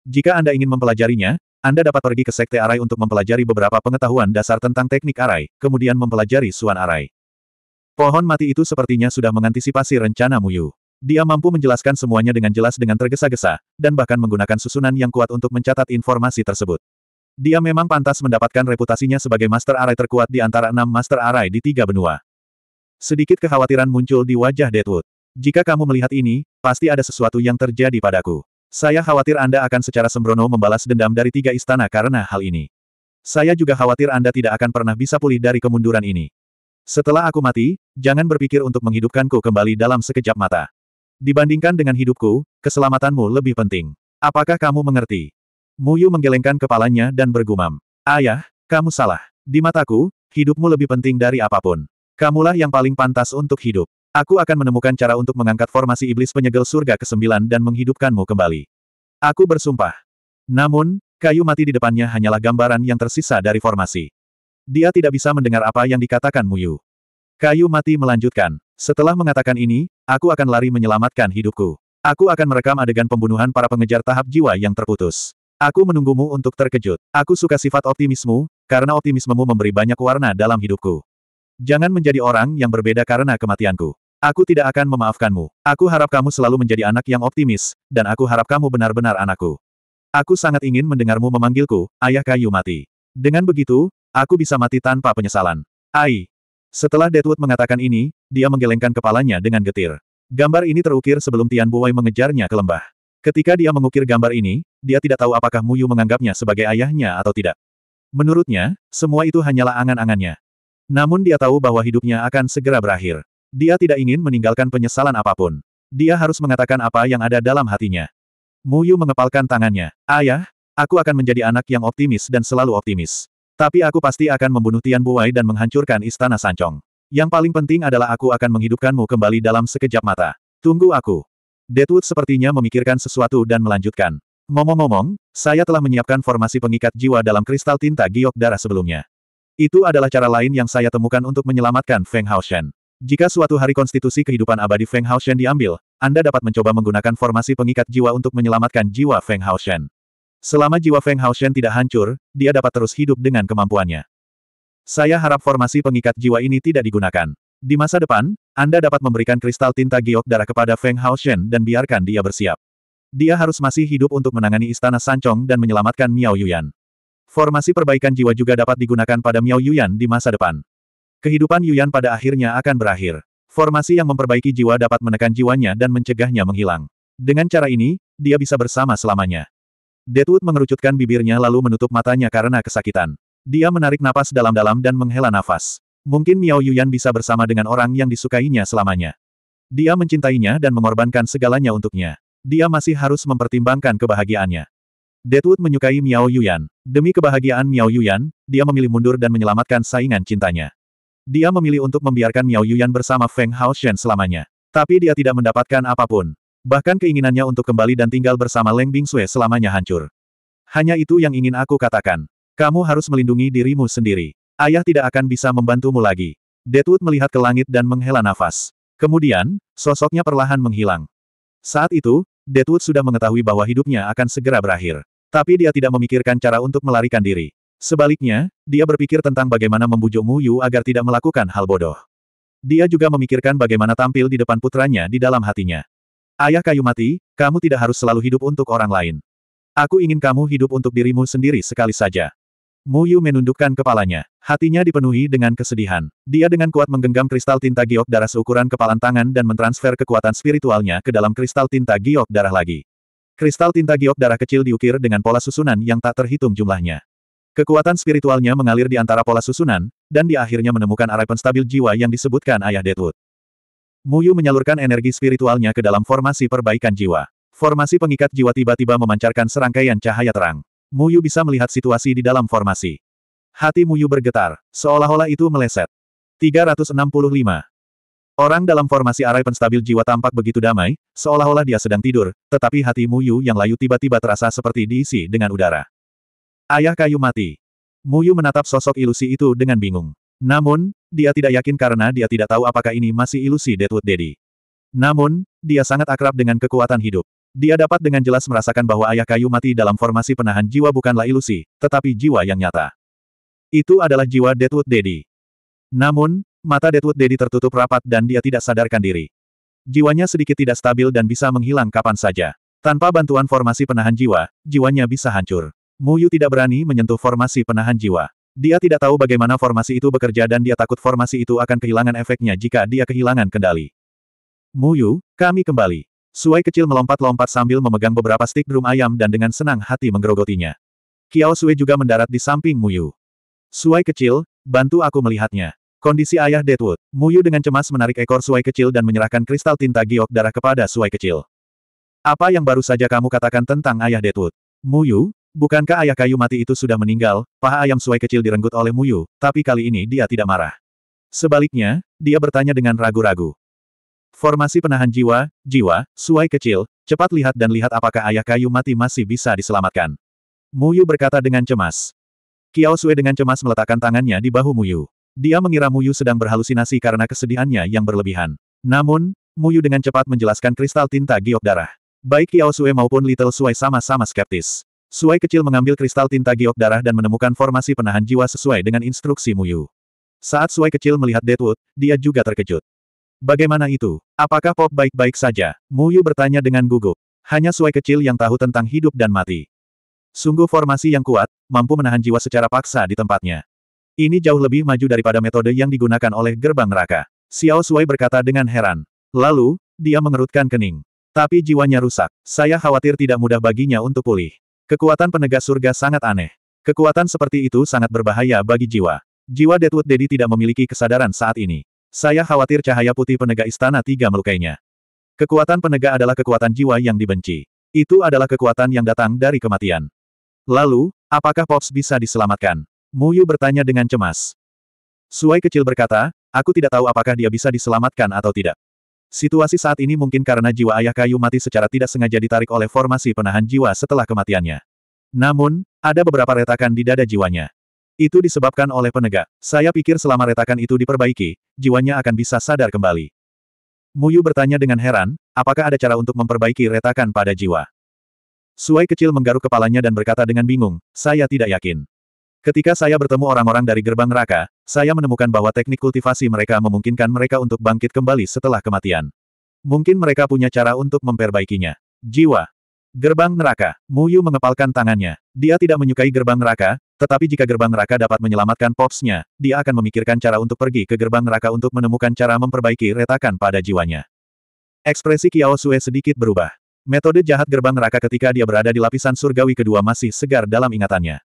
Jika Anda ingin mempelajarinya, Anda dapat pergi ke Sekte Arai untuk mempelajari beberapa pengetahuan dasar tentang teknik arai, kemudian mempelajari Suan Arai. Pohon mati itu sepertinya sudah mengantisipasi rencana Muyu. Dia mampu menjelaskan semuanya dengan jelas dengan tergesa-gesa, dan bahkan menggunakan susunan yang kuat untuk mencatat informasi tersebut. Dia memang pantas mendapatkan reputasinya sebagai Master Arai terkuat di antara enam Master Arai di tiga benua. Sedikit kekhawatiran muncul di wajah Deadwood. Jika kamu melihat ini, pasti ada sesuatu yang terjadi padaku. Saya khawatir Anda akan secara sembrono membalas dendam dari tiga istana karena hal ini. Saya juga khawatir Anda tidak akan pernah bisa pulih dari kemunduran ini. Setelah aku mati, jangan berpikir untuk menghidupkanku kembali dalam sekejap mata. Dibandingkan dengan hidupku, keselamatanmu lebih penting. Apakah kamu mengerti? Muyu menggelengkan kepalanya dan bergumam. Ayah, kamu salah. Di mataku, hidupmu lebih penting dari apapun. Kamulah yang paling pantas untuk hidup. Aku akan menemukan cara untuk mengangkat formasi iblis penyegel surga ke-9 dan menghidupkanmu kembali. Aku bersumpah. Namun, kayu mati di depannya hanyalah gambaran yang tersisa dari formasi. Dia tidak bisa mendengar apa yang dikatakan Muyu. Kayu mati melanjutkan. Setelah mengatakan ini, aku akan lari menyelamatkan hidupku. Aku akan merekam adegan pembunuhan para pengejar tahap jiwa yang terputus. Aku menunggumu untuk terkejut. Aku suka sifat optimismu, karena optimismemu memberi banyak warna dalam hidupku. Jangan menjadi orang yang berbeda karena kematianku. Aku tidak akan memaafkanmu. Aku harap kamu selalu menjadi anak yang optimis, dan aku harap kamu benar-benar anakku. Aku sangat ingin mendengarmu memanggilku, ayah kayu mati. Dengan begitu, aku bisa mati tanpa penyesalan. Ai. Setelah Deadwood mengatakan ini, dia menggelengkan kepalanya dengan getir. Gambar ini terukir sebelum Tian Buwei mengejarnya ke lembah. Ketika dia mengukir gambar ini, dia tidak tahu apakah Muyu menganggapnya sebagai ayahnya atau tidak. Menurutnya, semua itu hanyalah angan-angannya. Namun dia tahu bahwa hidupnya akan segera berakhir. Dia tidak ingin meninggalkan penyesalan apapun. Dia harus mengatakan apa yang ada dalam hatinya. Muyu mengepalkan tangannya. Ayah, aku akan menjadi anak yang optimis dan selalu optimis. Tapi aku pasti akan membunuh Tian Buai dan menghancurkan istana Sancong. Yang paling penting adalah aku akan menghidupkanmu kembali dalam sekejap mata. Tunggu aku. Deadwood sepertinya memikirkan sesuatu dan melanjutkan. Ngomong-ngomong, saya telah menyiapkan formasi pengikat jiwa dalam kristal tinta giok darah sebelumnya. Itu adalah cara lain yang saya temukan untuk menyelamatkan Feng Haoshen. Jika suatu hari konstitusi kehidupan abadi Feng Haoshen diambil, Anda dapat mencoba menggunakan formasi pengikat jiwa untuk menyelamatkan jiwa Feng Haoshen. Selama jiwa Feng Haoshen tidak hancur, dia dapat terus hidup dengan kemampuannya. Saya harap formasi pengikat jiwa ini tidak digunakan. Di masa depan, Anda dapat memberikan kristal tinta giok darah kepada Feng Haoshen dan biarkan dia bersiap. Dia harus masih hidup untuk menangani istana Sancong dan menyelamatkan Miao Yuyan. Formasi perbaikan jiwa juga dapat digunakan pada Miao Yuyan di masa depan. Kehidupan Yuyan pada akhirnya akan berakhir. Formasi yang memperbaiki jiwa dapat menekan jiwanya dan mencegahnya menghilang. Dengan cara ini, dia bisa bersama selamanya. Deadwood mengerucutkan bibirnya lalu menutup matanya karena kesakitan. Dia menarik napas dalam-dalam dan menghela nafas. Mungkin Miao Yuyan bisa bersama dengan orang yang disukainya selamanya. Dia mencintainya dan mengorbankan segalanya untuknya. Dia masih harus mempertimbangkan kebahagiaannya. Deadwood menyukai Miao Yuyan. Demi kebahagiaan Miao Yuyan, dia memilih mundur dan menyelamatkan saingan cintanya. Dia memilih untuk membiarkan Miao Yuyan bersama Feng Haoshen selamanya. Tapi dia tidak mendapatkan apapun. Bahkan keinginannya untuk kembali dan tinggal bersama Leng Bingsue selamanya hancur. Hanya itu yang ingin aku katakan. Kamu harus melindungi dirimu sendiri. Ayah tidak akan bisa membantumu lagi. Deadwood melihat ke langit dan menghela nafas. Kemudian, sosoknya perlahan menghilang. Saat itu, Deadwood sudah mengetahui bahwa hidupnya akan segera berakhir. Tapi dia tidak memikirkan cara untuk melarikan diri. Sebaliknya, dia berpikir tentang bagaimana membujuk Mu Yu agar tidak melakukan hal bodoh. Dia juga memikirkan bagaimana tampil di depan putranya di dalam hatinya. Ayah kayu mati, kamu tidak harus selalu hidup untuk orang lain. Aku ingin kamu hidup untuk dirimu sendiri sekali saja. Mu Yu menundukkan kepalanya. Hatinya dipenuhi dengan kesedihan. Dia dengan kuat menggenggam kristal tinta giok darah seukuran kepalan tangan dan mentransfer kekuatan spiritualnya ke dalam kristal tinta giok darah lagi. Kristal tinta giok darah kecil diukir dengan pola susunan yang tak terhitung jumlahnya. Kekuatan spiritualnya mengalir di antara pola susunan, dan di akhirnya menemukan arai penstabil jiwa yang disebutkan ayah Deadwood. Muyu menyalurkan energi spiritualnya ke dalam formasi perbaikan jiwa. Formasi pengikat jiwa tiba-tiba memancarkan serangkaian cahaya terang. Muyu bisa melihat situasi di dalam formasi. Hati Muyu bergetar, seolah-olah itu meleset. 365. Orang dalam formasi arai penstabil jiwa tampak begitu damai, seolah-olah dia sedang tidur, tetapi hati Muyu yang layu tiba-tiba terasa seperti diisi dengan udara. Ayah kayu mati. Muyu menatap sosok ilusi itu dengan bingung. Namun, dia tidak yakin karena dia tidak tahu apakah ini masih ilusi Deadwood Daddy. Namun, dia sangat akrab dengan kekuatan hidup. Dia dapat dengan jelas merasakan bahwa ayah kayu mati dalam formasi penahan jiwa bukanlah ilusi, tetapi jiwa yang nyata. Itu adalah jiwa Deadwood Daddy. Namun, mata Deadwood Daddy tertutup rapat dan dia tidak sadarkan diri. Jiwanya sedikit tidak stabil dan bisa menghilang kapan saja. Tanpa bantuan formasi penahan jiwa, jiwanya bisa hancur. Muyu tidak berani menyentuh formasi penahan jiwa. Dia tidak tahu bagaimana formasi itu bekerja dan dia takut formasi itu akan kehilangan efeknya jika dia kehilangan kendali. Muyu, kami kembali. Suai kecil melompat-lompat sambil memegang beberapa stik drum ayam dan dengan senang hati menggerogotinya. Kiao Sui juga mendarat di samping Muyu. Suai kecil, bantu aku melihatnya. Kondisi ayah Deadwood, Muyu dengan cemas menarik ekor Suai kecil dan menyerahkan kristal tinta giok darah kepada Suai kecil. Apa yang baru saja kamu katakan tentang ayah Deadwood? Muyu, Bukankah ayah kayu mati itu sudah meninggal, paha ayam suai kecil direnggut oleh Muyu, tapi kali ini dia tidak marah. Sebaliknya, dia bertanya dengan ragu-ragu. Formasi penahan jiwa, jiwa, suai kecil, cepat lihat dan lihat apakah ayah kayu mati masih bisa diselamatkan. Muyu berkata dengan cemas. Kiao Sue dengan cemas meletakkan tangannya di bahu Muyu. Dia mengira Muyu sedang berhalusinasi karena kesedihannya yang berlebihan. Namun, Muyu dengan cepat menjelaskan kristal tinta giok darah. Baik Kiao Sue maupun Little Sue sama-sama skeptis. Suai kecil mengambil kristal tinta giok darah dan menemukan formasi penahan jiwa sesuai dengan instruksi Muyu. Saat Suai kecil melihat Deadwood, dia juga terkejut. Bagaimana itu? Apakah Pop baik-baik saja? Muyu bertanya dengan gugup. Hanya Suai kecil yang tahu tentang hidup dan mati. Sungguh formasi yang kuat, mampu menahan jiwa secara paksa di tempatnya. Ini jauh lebih maju daripada metode yang digunakan oleh gerbang neraka. Xiao Suai berkata dengan heran. Lalu, dia mengerutkan kening. Tapi jiwanya rusak. Saya khawatir tidak mudah baginya untuk pulih. Kekuatan penegak surga sangat aneh. Kekuatan seperti itu sangat berbahaya bagi jiwa. Jiwa Deadwood Dedi tidak memiliki kesadaran saat ini. Saya khawatir cahaya putih penegak istana tiga melukainya. Kekuatan penegak adalah kekuatan jiwa yang dibenci. Itu adalah kekuatan yang datang dari kematian. Lalu, apakah Pops bisa diselamatkan? Muyu bertanya dengan cemas. Suai kecil berkata, aku tidak tahu apakah dia bisa diselamatkan atau tidak. Situasi saat ini mungkin karena jiwa ayah kayu mati secara tidak sengaja ditarik oleh formasi penahan jiwa setelah kematiannya. Namun, ada beberapa retakan di dada jiwanya. Itu disebabkan oleh penegak. Saya pikir selama retakan itu diperbaiki, jiwanya akan bisa sadar kembali. Muyu bertanya dengan heran, apakah ada cara untuk memperbaiki retakan pada jiwa? Suai kecil menggaruk kepalanya dan berkata dengan bingung, saya tidak yakin. Ketika saya bertemu orang-orang dari gerbang neraka, saya menemukan bahwa teknik kultivasi mereka memungkinkan mereka untuk bangkit kembali setelah kematian. Mungkin mereka punya cara untuk memperbaikinya. Jiwa. Gerbang neraka. Mu Yu mengepalkan tangannya. Dia tidak menyukai gerbang neraka, tetapi jika gerbang neraka dapat menyelamatkan popsnya, dia akan memikirkan cara untuk pergi ke gerbang neraka untuk menemukan cara memperbaiki retakan pada jiwanya. Ekspresi Kiao Sue sedikit berubah. Metode jahat gerbang neraka ketika dia berada di lapisan surgawi kedua masih segar dalam ingatannya.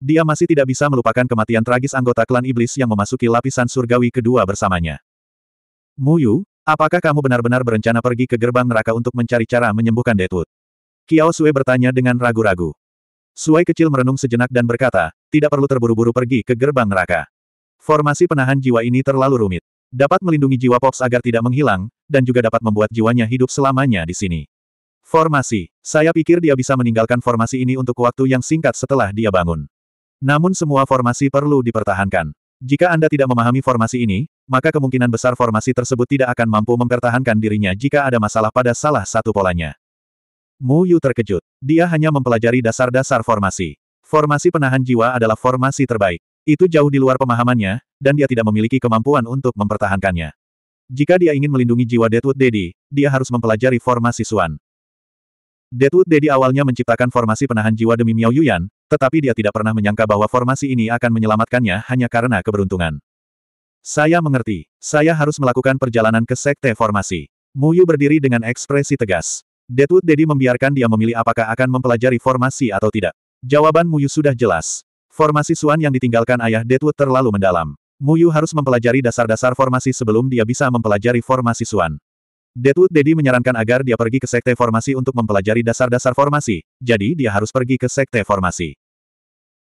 Dia masih tidak bisa melupakan kematian tragis anggota klan iblis yang memasuki lapisan surgawi kedua bersamanya. Muyu, apakah kamu benar-benar berencana pergi ke gerbang neraka untuk mencari cara menyembuhkan Deadwood? Kiao Sue bertanya dengan ragu-ragu. Suai kecil merenung sejenak dan berkata, tidak perlu terburu-buru pergi ke gerbang neraka. Formasi penahan jiwa ini terlalu rumit. Dapat melindungi jiwa Pops agar tidak menghilang, dan juga dapat membuat jiwanya hidup selamanya di sini. Formasi. Saya pikir dia bisa meninggalkan formasi ini untuk waktu yang singkat setelah dia bangun. Namun semua formasi perlu dipertahankan. Jika Anda tidak memahami formasi ini, maka kemungkinan besar formasi tersebut tidak akan mampu mempertahankan dirinya jika ada masalah pada salah satu polanya. Mu Yu terkejut. Dia hanya mempelajari dasar-dasar formasi. Formasi penahan jiwa adalah formasi terbaik. Itu jauh di luar pemahamannya, dan dia tidak memiliki kemampuan untuk mempertahankannya. Jika dia ingin melindungi jiwa Deadwood Daddy, dia harus mempelajari formasi Suan. Deadwood Dedi awalnya menciptakan formasi penahan jiwa demi Miao Yuyan, tetapi dia tidak pernah menyangka bahwa formasi ini akan menyelamatkannya hanya karena keberuntungan. Saya mengerti. Saya harus melakukan perjalanan ke sekte formasi. Mu Yu berdiri dengan ekspresi tegas. Deadwood Dedi membiarkan dia memilih apakah akan mempelajari formasi atau tidak. Jawaban Mu Yu sudah jelas. Formasi Suan yang ditinggalkan ayah Deadwood terlalu mendalam. Mu Yu harus mempelajari dasar-dasar formasi sebelum dia bisa mempelajari formasi Suan. Deadwood Dedi menyarankan agar dia pergi ke sekte formasi untuk mempelajari dasar-dasar formasi, jadi dia harus pergi ke sekte formasi.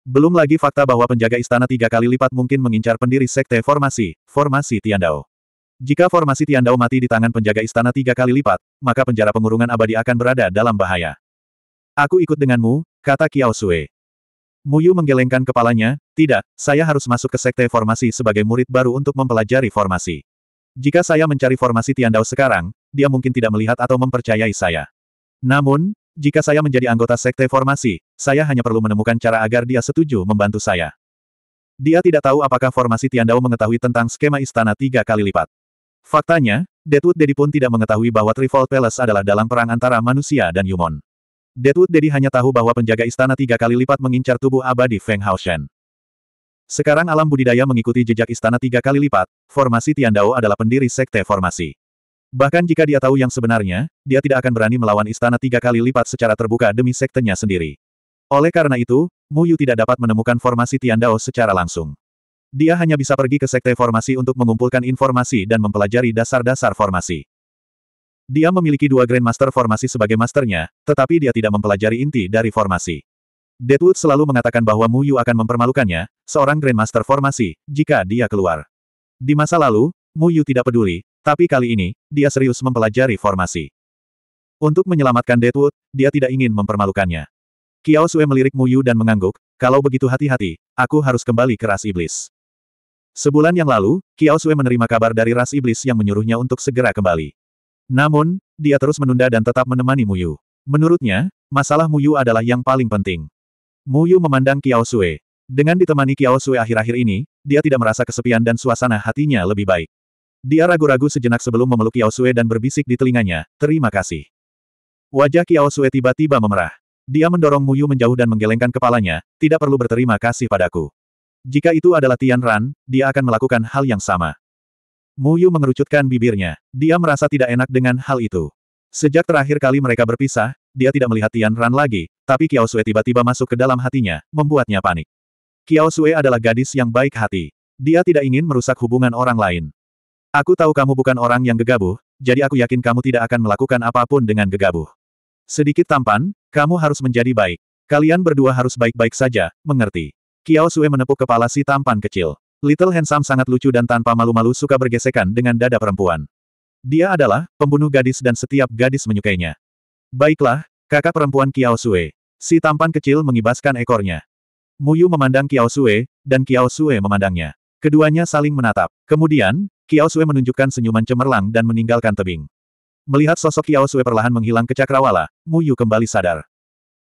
Belum lagi fakta bahwa penjaga istana tiga kali lipat mungkin mengincar pendiri sekte formasi, formasi Tiandao. Jika formasi Tiandao mati di tangan penjaga istana tiga kali lipat, maka penjara pengurungan abadi akan berada dalam bahaya. Aku ikut denganmu, kata Kiao Sue. Muyu menggelengkan kepalanya, tidak, saya harus masuk ke sekte formasi sebagai murid baru untuk mempelajari formasi. Jika saya mencari formasi Tiandao sekarang, dia mungkin tidak melihat atau mempercayai saya. Namun, jika saya menjadi anggota sekte formasi, saya hanya perlu menemukan cara agar dia setuju membantu saya. Dia tidak tahu apakah formasi Tiandao mengetahui tentang skema istana tiga kali lipat. Faktanya, Deadwood Dedi pun tidak mengetahui bahwa Trifold Palace adalah dalam perang antara manusia dan Yumon. Deadwood Dedi hanya tahu bahwa penjaga istana tiga kali lipat mengincar tubuh abadi Feng Haoshen. Sekarang alam budidaya mengikuti jejak istana tiga kali lipat, formasi Tiandao adalah pendiri sekte formasi. Bahkan jika dia tahu yang sebenarnya, dia tidak akan berani melawan istana tiga kali lipat secara terbuka demi sektenya sendiri. Oleh karena itu, Mu Yu tidak dapat menemukan formasi Tiandao secara langsung. Dia hanya bisa pergi ke sekte formasi untuk mengumpulkan informasi dan mempelajari dasar-dasar formasi. Dia memiliki dua Grandmaster formasi sebagai masternya, tetapi dia tidak mempelajari inti dari formasi. Deadwood selalu mengatakan bahwa Mu Yu akan mempermalukannya, seorang Grandmaster formasi, jika dia keluar. Di masa lalu, Mu Yu tidak peduli, tapi kali ini, dia serius mempelajari formasi. Untuk menyelamatkan Deadwood, dia tidak ingin mempermalukannya. Kiao Sue melirik Mu Yu dan mengangguk, kalau begitu hati-hati, aku harus kembali ke ras iblis. Sebulan yang lalu, Kiao Sue menerima kabar dari ras iblis yang menyuruhnya untuk segera kembali. Namun, dia terus menunda dan tetap menemani Mu Yu. Menurutnya, masalah Mu Yu adalah yang paling penting. Mu Yu memandang Kiao Sui. Dengan ditemani Kiao Sui akhir-akhir ini, dia tidak merasa kesepian dan suasana hatinya lebih baik. Dia ragu-ragu sejenak sebelum memeluk Kiao Sui dan berbisik di telinganya, terima kasih. Wajah Kiao Sui tiba-tiba memerah. Dia mendorong Mu Yu menjauh dan menggelengkan kepalanya, tidak perlu berterima kasih padaku. Jika itu adalah Tian Ran, dia akan melakukan hal yang sama. Mu Yu mengerucutkan bibirnya. Dia merasa tidak enak dengan hal itu. Sejak terakhir kali mereka berpisah, dia tidak melihat Tian Ran lagi, tapi Qiao Sui tiba-tiba masuk ke dalam hatinya, membuatnya panik. Qiao Sui adalah gadis yang baik hati. Dia tidak ingin merusak hubungan orang lain. Aku tahu kamu bukan orang yang gegabah, jadi aku yakin kamu tidak akan melakukan apapun dengan gegabah. Sedikit tampan, kamu harus menjadi baik. Kalian berdua harus baik-baik saja, mengerti. Qiao Sui menepuk kepala si tampan kecil. Little Handsome sangat lucu dan tanpa malu-malu suka bergesekan dengan dada perempuan. Dia adalah pembunuh gadis dan setiap gadis menyukainya. Baiklah, Kakak perempuan Kiao Sue. Si tampan kecil mengibaskan ekornya. Muyu memandang Kiao Sue, dan Kiao Sue memandangnya. Keduanya saling menatap. Kemudian, Kiao Sue menunjukkan senyuman cemerlang dan meninggalkan tebing. Melihat sosok Kiao Sue perlahan menghilang ke cakrawala, Muyu kembali sadar.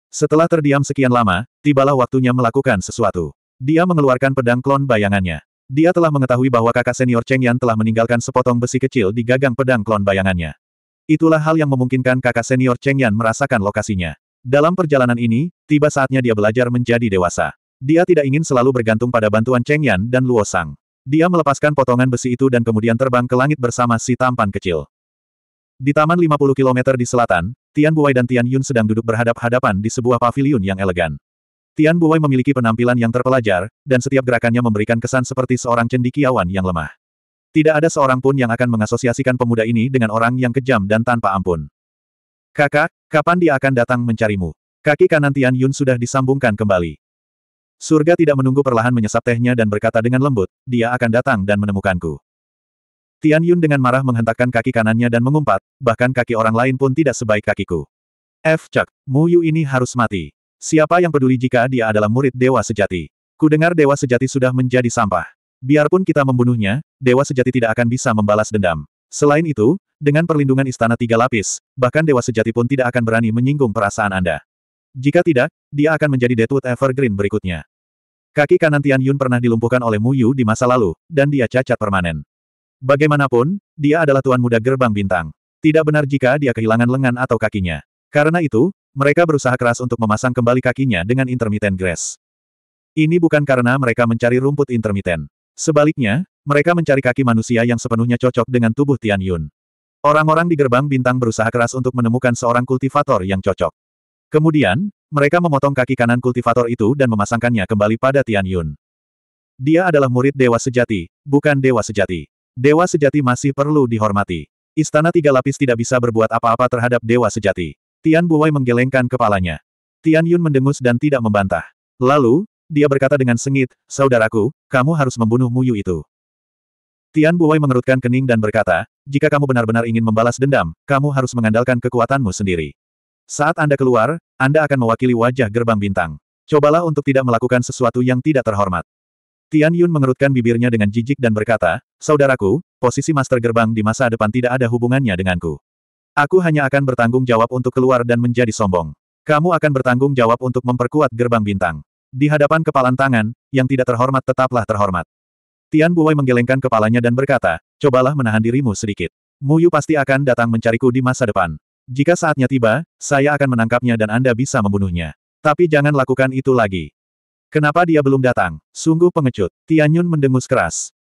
Setelah terdiam sekian lama, tibalah waktunya melakukan sesuatu. Dia mengeluarkan pedang klon bayangannya. Dia telah mengetahui bahwa kakak senior Cheng Yan telah meninggalkan sepotong besi kecil di gagang pedang klon bayangannya. Itulah hal yang memungkinkan kakak senior Cheng Yan merasakan lokasinya. Dalam perjalanan ini, tiba saatnya dia belajar menjadi dewasa. Dia tidak ingin selalu bergantung pada bantuan Cheng Yan dan Luo Sang. Dia melepaskan potongan besi itu dan kemudian terbang ke langit bersama si tampan kecil. Di taman 50 km di selatan, Tian Buwei dan Tian Yun sedang duduk berhadap-hadapan di sebuah paviliun yang elegan. Tian Buwei memiliki penampilan yang terpelajar, dan setiap gerakannya memberikan kesan seperti seorang cendikiawan yang lemah. Tidak ada seorang pun yang akan mengasosiasikan pemuda ini dengan orang yang kejam dan tanpa ampun. Kakak, kapan dia akan datang mencarimu? Kaki kanan Tian Yun sudah disambungkan kembali. Surga tidak menunggu perlahan menyesap tehnya dan berkata dengan lembut, dia akan datang dan menemukanku. Tian Yun dengan marah menghentakkan kaki kanannya dan mengumpat, bahkan kaki orang lain pun tidak sebaik kakiku. F. Chuck, Mu Yu ini harus mati. Siapa yang peduli jika dia adalah murid dewa sejati? Kudengar dewa sejati sudah menjadi sampah. Biarpun kita membunuhnya, dewa sejati tidak akan bisa membalas dendam. Selain itu, dengan perlindungan istana tiga lapis, bahkan dewa sejati pun tidak akan berani menyinggung perasaan Anda. Jika tidak, dia akan menjadi Deadwood Evergreen berikutnya. Kaki kanan Tian Yun pernah dilumpuhkan oleh Mu Yu di masa lalu, dan dia cacat permanen. Bagaimanapun, dia adalah tuan muda gerbang bintang. Tidak benar jika dia kehilangan lengan atau kakinya. Karena itu, mereka berusaha keras untuk memasang kembali kakinya dengan intermittent grass. Ini bukan karena mereka mencari rumput intermittent. Sebaliknya, mereka mencari kaki manusia yang sepenuhnya cocok dengan tubuh Tian Yun. Orang-orang di gerbang bintang berusaha keras untuk menemukan seorang kultivator yang cocok. Kemudian, mereka memotong kaki kanan kultivator itu dan memasangkannya kembali pada Tian Yun. Dia adalah murid dewa sejati, bukan dewa sejati. Dewa sejati masih perlu dihormati. Istana Tiga Lapis tidak bisa berbuat apa-apa terhadap dewa sejati. Tian Buwei menggelengkan kepalanya. Tian Yun mendengus dan tidak membantah. Lalu, dia berkata dengan sengit, Saudaraku, kamu harus membunuh Muyu itu. Tian Buwei mengerutkan kening dan berkata, jika kamu benar-benar ingin membalas dendam, kamu harus mengandalkan kekuatanmu sendiri. Saat Anda keluar, Anda akan mewakili wajah gerbang bintang. Cobalah untuk tidak melakukan sesuatu yang tidak terhormat. Tian Yun mengerutkan bibirnya dengan jijik dan berkata, Saudaraku, posisi master gerbang di masa depan tidak ada hubungannya denganku. Aku hanya akan bertanggung jawab untuk keluar dan menjadi sombong. Kamu akan bertanggung jawab untuk memperkuat gerbang bintang. Di hadapan kepalan tangan, yang tidak terhormat tetaplah terhormat. Tian Buwei menggelengkan kepalanya dan berkata, cobalah menahan dirimu sedikit. Mu Yu pasti akan datang mencariku di masa depan. Jika saatnya tiba, saya akan menangkapnya dan Anda bisa membunuhnya. Tapi jangan lakukan itu lagi. Kenapa dia belum datang? Sungguh pengecut. Tian Yun mendengus keras.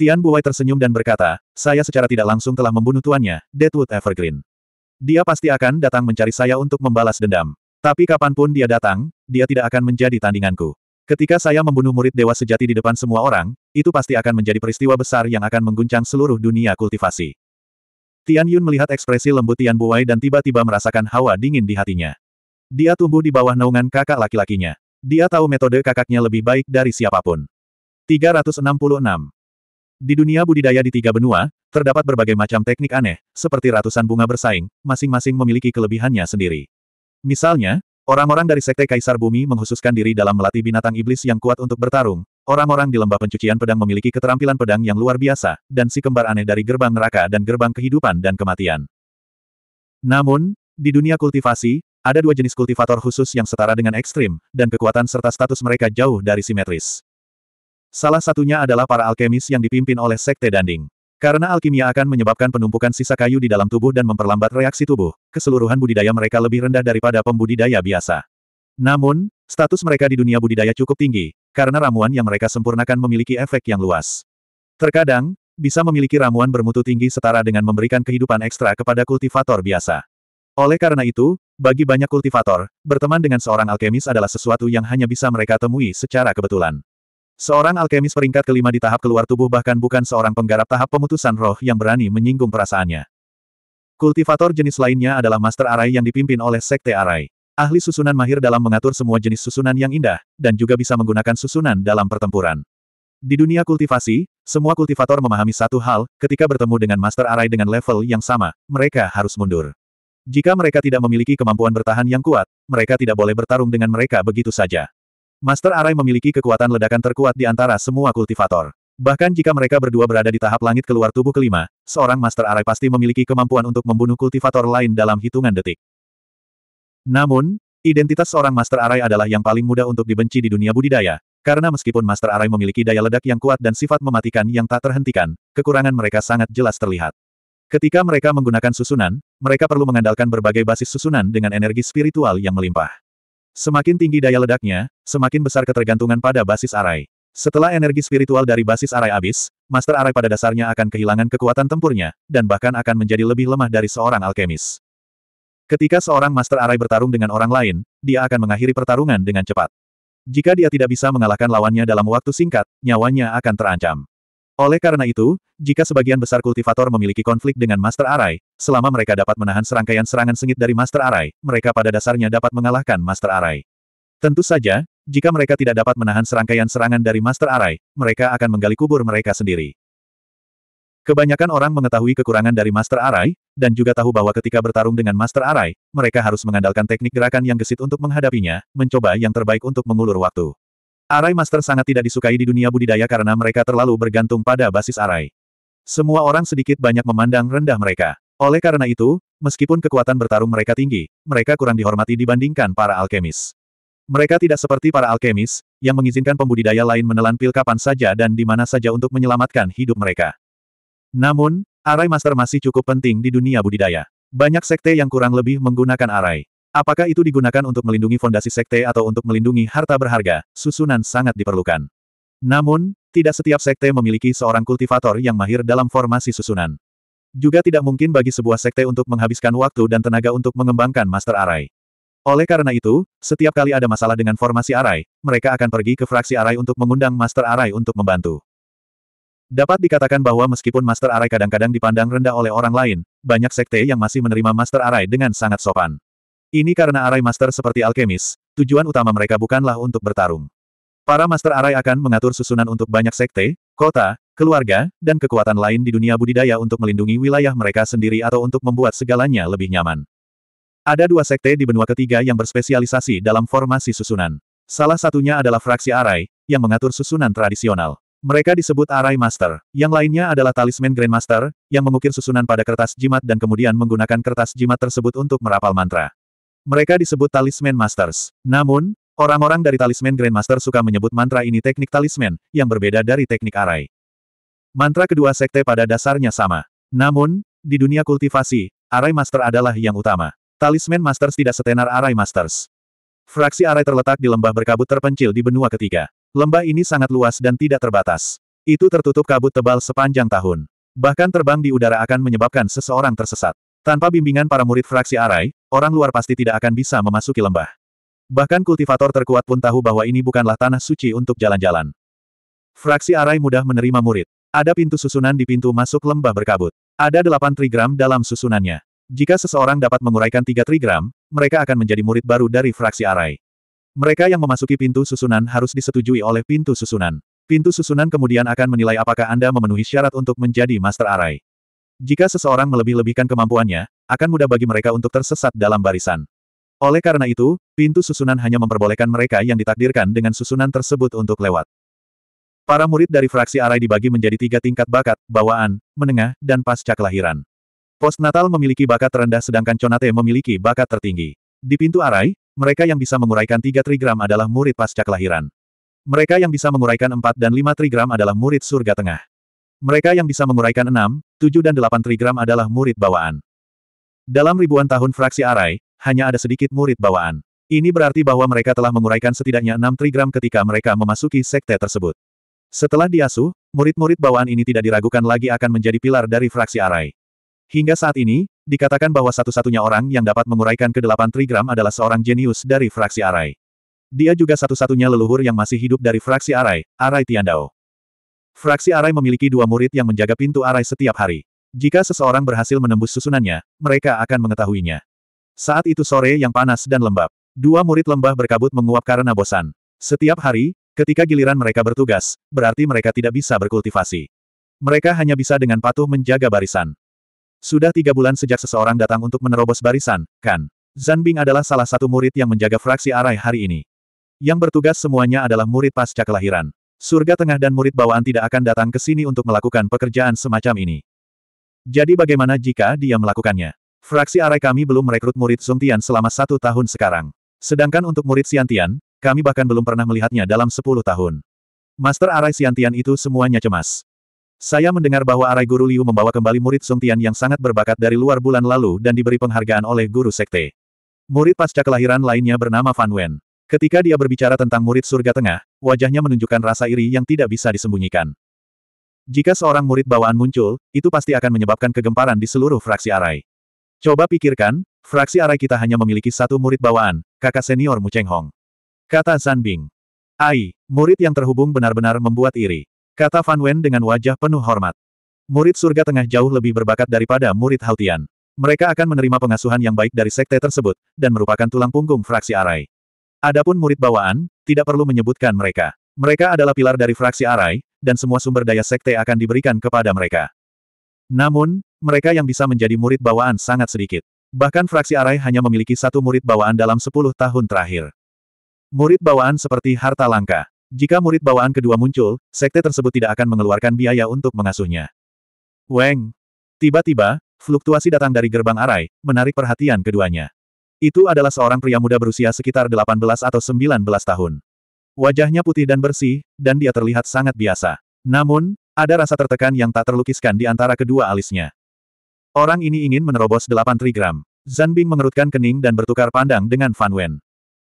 Tian Buwei tersenyum dan berkata, saya secara tidak langsung telah membunuh tuannya, Deadwood Evergreen. Dia pasti akan datang mencari saya untuk membalas dendam. Tapi kapanpun dia datang, dia tidak akan menjadi tandinganku. Ketika saya membunuh murid dewa sejati di depan semua orang, itu pasti akan menjadi peristiwa besar yang akan mengguncang seluruh dunia kultivasi. Tian Yun melihat ekspresi lembut Tian Buai dan tiba-tiba merasakan hawa dingin di hatinya. Dia tumbuh di bawah naungan kakak laki-lakinya. Dia tahu metode kakaknya lebih baik dari siapapun. 366. Di dunia budidaya di tiga benua, terdapat berbagai macam teknik aneh, seperti ratusan bunga bersaing, masing-masing memiliki kelebihannya sendiri. Misalnya, orang-orang dari Sekte Kaisar Bumi menghususkan diri dalam melatih binatang iblis yang kuat untuk bertarung, orang-orang di lembah pencucian pedang memiliki keterampilan pedang yang luar biasa, dan si kembar aneh dari gerbang neraka dan gerbang kehidupan dan kematian. Namun, di dunia kultivasi, ada dua jenis kultivator khusus yang setara dengan ekstrim, dan kekuatan serta status mereka jauh dari simetris. Salah satunya adalah para alkemis yang dipimpin oleh Sekte Danding. Karena alkimia akan menyebabkan penumpukan sisa kayu di dalam tubuh dan memperlambat reaksi tubuh, keseluruhan budidaya mereka lebih rendah daripada pembudidaya biasa. Namun, status mereka di dunia budidaya cukup tinggi, karena ramuan yang mereka sempurnakan memiliki efek yang luas. Terkadang, bisa memiliki ramuan bermutu tinggi setara dengan memberikan kehidupan ekstra kepada kultivator biasa. Oleh karena itu, bagi banyak kultivator, berteman dengan seorang alkemis adalah sesuatu yang hanya bisa mereka temui secara kebetulan. Seorang alkemis peringkat kelima di tahap keluar tubuh bahkan bukan seorang penggarap tahap pemutusan roh yang berani menyinggung perasaannya. Kultivator jenis lainnya adalah Master Arai yang dipimpin oleh Sekte Arai. Ahli susunan mahir dalam mengatur semua jenis susunan yang indah, dan juga bisa menggunakan susunan dalam pertempuran. Di dunia kultivasi, semua kultivator memahami satu hal, ketika bertemu dengan Master Arai dengan level yang sama, mereka harus mundur. Jika mereka tidak memiliki kemampuan bertahan yang kuat, mereka tidak boleh bertarung dengan mereka begitu saja. Master Arai memiliki kekuatan ledakan terkuat di antara semua kultivator. Bahkan jika mereka berdua berada di tahap langit keluar tubuh kelima, seorang Master Arai pasti memiliki kemampuan untuk membunuh kultivator lain dalam hitungan detik. Namun, identitas seorang Master Arai adalah yang paling mudah untuk dibenci di dunia budidaya, karena meskipun Master Arai memiliki daya ledak yang kuat dan sifat mematikan yang tak terhentikan, kekurangan mereka sangat jelas terlihat. Ketika mereka menggunakan susunan, mereka perlu mengandalkan berbagai basis susunan dengan energi spiritual yang melimpah. Semakin tinggi daya ledaknya, semakin besar ketergantungan pada basis arai. Setelah energi spiritual dari basis arai habis, Master Arai pada dasarnya akan kehilangan kekuatan tempurnya, dan bahkan akan menjadi lebih lemah dari seorang alkemis. Ketika seorang Master Arai bertarung dengan orang lain, dia akan mengakhiri pertarungan dengan cepat. Jika dia tidak bisa mengalahkan lawannya dalam waktu singkat, nyawanya akan terancam. Oleh karena itu, jika sebagian besar kultivator memiliki konflik dengan Master Arai, selama mereka dapat menahan serangkaian serangan sengit dari Master Arai, mereka pada dasarnya dapat mengalahkan Master Arai. Tentu saja, jika mereka tidak dapat menahan serangkaian serangan dari Master Arai, mereka akan menggali kubur mereka sendiri. Kebanyakan orang mengetahui kekurangan dari Master Arai, dan juga tahu bahwa ketika bertarung dengan Master Arai, mereka harus mengandalkan teknik gerakan yang gesit untuk menghadapinya, mencoba yang terbaik untuk mengulur waktu. Arai Master sangat tidak disukai di dunia budidaya karena mereka terlalu bergantung pada basis arai. Semua orang sedikit banyak memandang rendah mereka. Oleh karena itu, meskipun kekuatan bertarung mereka tinggi, mereka kurang dihormati dibandingkan para alkemis. Mereka tidak seperti para alkemis, yang mengizinkan pembudidaya lain menelan pil kapan saja dan di mana saja untuk menyelamatkan hidup mereka. Namun, arai master masih cukup penting di dunia budidaya. Banyak sekte yang kurang lebih menggunakan arai. Apakah itu digunakan untuk melindungi fondasi sekte atau untuk melindungi harta berharga, susunan sangat diperlukan. Namun, tidak setiap sekte memiliki seorang kultivator yang mahir dalam formasi susunan. Juga tidak mungkin bagi sebuah sekte untuk menghabiskan waktu dan tenaga untuk mengembangkan master arai. Oleh karena itu, setiap kali ada masalah dengan formasi arai, mereka akan pergi ke fraksi arai untuk mengundang master arai untuk membantu. Dapat dikatakan bahwa meskipun master arai kadang-kadang dipandang rendah oleh orang lain, banyak sekte yang masih menerima master arai dengan sangat sopan. Ini karena arai master seperti alkemis, tujuan utama mereka bukanlah untuk bertarung. Para master arai akan mengatur susunan untuk banyak sekte, kota, keluarga, dan kekuatan lain di dunia budidaya untuk melindungi wilayah mereka sendiri atau untuk membuat segalanya lebih nyaman. Ada dua sekte di benua ketiga yang berspesialisasi dalam formasi susunan. Salah satunya adalah fraksi arai, yang mengatur susunan tradisional. Mereka disebut Arai Master. Yang lainnya adalah talisman Grandmaster, yang mengukir susunan pada kertas jimat dan kemudian menggunakan kertas jimat tersebut untuk merapal mantra. Mereka disebut talisman masters. Namun, orang-orang dari talisman Grandmaster suka menyebut mantra ini teknik talisman, yang berbeda dari teknik arai. Mantra kedua sekte pada dasarnya sama. Namun, di dunia kultivasi, arai master adalah yang utama. Talisman masters tidak setenar arai masters. Fraksi arai terletak di lembah berkabut terpencil di benua ketiga. Lembah ini sangat luas dan tidak terbatas. Itu tertutup kabut tebal sepanjang tahun. Bahkan terbang di udara akan menyebabkan seseorang tersesat. Tanpa bimbingan para murid fraksi Arai, orang luar pasti tidak akan bisa memasuki lembah. Bahkan kultivator terkuat pun tahu bahwa ini bukanlah tanah suci untuk jalan-jalan. Fraksi Arai mudah menerima murid. Ada pintu susunan di pintu masuk lembah berkabut. Ada delapan trigram dalam susunannya. Jika seseorang dapat menguraikan tiga trigram, mereka akan menjadi murid baru dari fraksi Arai. Mereka yang memasuki pintu susunan harus disetujui oleh pintu susunan. Pintu susunan kemudian akan menilai apakah Anda memenuhi syarat untuk menjadi Master Arai. Jika seseorang melebih-lebihkan kemampuannya, akan mudah bagi mereka untuk tersesat dalam barisan. Oleh karena itu, pintu susunan hanya memperbolehkan mereka yang ditakdirkan dengan susunan tersebut untuk lewat. Para murid dari fraksi Arai dibagi menjadi tiga tingkat bakat, bawaan, menengah, dan pasca kelahiran. Postnatal memiliki bakat terendah sedangkan Conate memiliki bakat tertinggi. Di pintu Arai, mereka yang bisa menguraikan tiga trigram adalah murid pasca kelahiran. Mereka yang bisa menguraikan empat dan lima trigram adalah murid surga tengah. Mereka yang bisa menguraikan 6, 7 dan 8 trigram adalah murid bawaan. Dalam ribuan tahun fraksi arai, hanya ada sedikit murid bawaan. Ini berarti bahwa mereka telah menguraikan setidaknya 6 trigram ketika mereka memasuki sekte tersebut. Setelah diasuh, murid-murid bawaan ini tidak diragukan lagi akan menjadi pilar dari fraksi arai. Hingga saat ini, dikatakan bahwa satu-satunya orang yang dapat menguraikan ke-8 trigram adalah seorang jenius dari fraksi arai. Dia juga satu-satunya leluhur yang masih hidup dari fraksi arai, arai Tiandao. Fraksi Arai memiliki dua murid yang menjaga pintu Arai setiap hari. Jika seseorang berhasil menembus susunannya, mereka akan mengetahuinya. Saat itu sore yang panas dan lembab. Dua murid lembah berkabut menguap karena bosan. Setiap hari, ketika giliran mereka bertugas, berarti mereka tidak bisa berkultivasi. Mereka hanya bisa dengan patuh menjaga barisan. Sudah tiga bulan sejak seseorang datang untuk menerobos barisan, kan? Zanbing adalah salah satu murid yang menjaga fraksi Arai hari ini. Yang bertugas semuanya adalah murid pasca kelahiran. Surga tengah dan murid bawaan tidak akan datang ke sini untuk melakukan pekerjaan semacam ini. Jadi bagaimana jika dia melakukannya? Fraksi arai kami belum merekrut murid Sungtian selama satu tahun sekarang. Sedangkan untuk murid Siantian, kami bahkan belum pernah melihatnya dalam sepuluh tahun. Master arai Siantian itu semuanya cemas. Saya mendengar bahwa arai guru Liu membawa kembali murid Sungtian yang sangat berbakat dari luar bulan lalu dan diberi penghargaan oleh guru sekte. Murid pasca kelahiran lainnya bernama Fan Wen. Ketika dia berbicara tentang murid surga tengah, wajahnya menunjukkan rasa iri yang tidak bisa disembunyikan. Jika seorang murid bawaan muncul, itu pasti akan menyebabkan kegemparan di seluruh fraksi arai. Coba pikirkan, fraksi arai kita hanya memiliki satu murid bawaan, kakak senior Mu Cheng Hong. Kata San Bing. Ai, murid yang terhubung benar-benar membuat iri. Kata Fan Wen dengan wajah penuh hormat. Murid surga tengah jauh lebih berbakat daripada murid Hautian. Mereka akan menerima pengasuhan yang baik dari sekte tersebut, dan merupakan tulang punggung fraksi Arai. Adapun murid bawaan, tidak perlu menyebutkan mereka. Mereka adalah pilar dari fraksi Arai, dan semua sumber daya sekte akan diberikan kepada mereka. Namun, mereka yang bisa menjadi murid bawaan sangat sedikit. Bahkan fraksi Arai hanya memiliki satu murid bawaan dalam 10 tahun terakhir. Murid bawaan seperti harta langka. Jika murid bawaan kedua muncul, sekte tersebut tidak akan mengeluarkan biaya untuk mengasuhnya. Weng! Tiba-tiba, fluktuasi datang dari gerbang Arai, menarik perhatian keduanya. Itu adalah seorang pria muda berusia sekitar 18 atau 19 tahun. Wajahnya putih dan bersih, dan dia terlihat sangat biasa. Namun, ada rasa tertekan yang tak terlukiskan di antara kedua alisnya. Orang ini ingin menerobos 8 trigram. Zan Bing mengerutkan kening dan bertukar pandang dengan Fan Wen.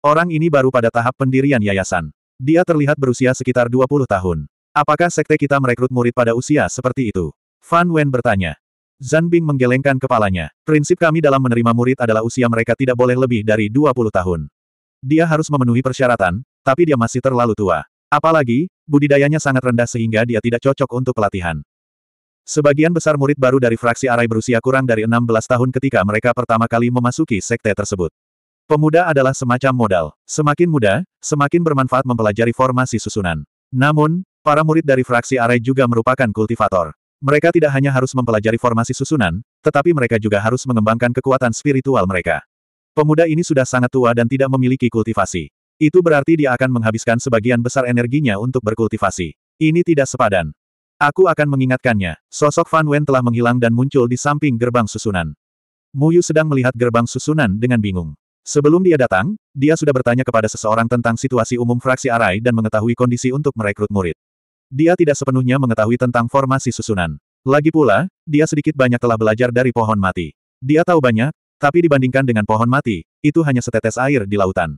Orang ini baru pada tahap pendirian yayasan. Dia terlihat berusia sekitar 20 tahun. Apakah sekte kita merekrut murid pada usia seperti itu? Fan Wen bertanya. Zan Bing menggelengkan kepalanya. Prinsip kami dalam menerima murid adalah usia mereka tidak boleh lebih dari 20 tahun. Dia harus memenuhi persyaratan, tapi dia masih terlalu tua. Apalagi, budidayanya sangat rendah sehingga dia tidak cocok untuk pelatihan. Sebagian besar murid baru dari fraksi Arai berusia kurang dari 16 tahun ketika mereka pertama kali memasuki sekte tersebut. Pemuda adalah semacam modal. Semakin muda, semakin bermanfaat mempelajari formasi susunan. Namun, para murid dari fraksi Arai juga merupakan kultivator. Mereka tidak hanya harus mempelajari formasi susunan, tetapi mereka juga harus mengembangkan kekuatan spiritual mereka. Pemuda ini sudah sangat tua dan tidak memiliki kultivasi. Itu berarti dia akan menghabiskan sebagian besar energinya untuk berkultivasi. Ini tidak sepadan. Aku akan mengingatkannya, sosok Fan Wen telah menghilang dan muncul di samping gerbang susunan. Mu Yu sedang melihat gerbang susunan dengan bingung. Sebelum dia datang, dia sudah bertanya kepada seseorang tentang situasi umum fraksi Arai dan mengetahui kondisi untuk merekrut murid. Dia tidak sepenuhnya mengetahui tentang formasi susunan. Lagi pula, dia sedikit banyak telah belajar dari pohon mati. Dia tahu banyak, tapi dibandingkan dengan pohon mati, itu hanya setetes air di lautan.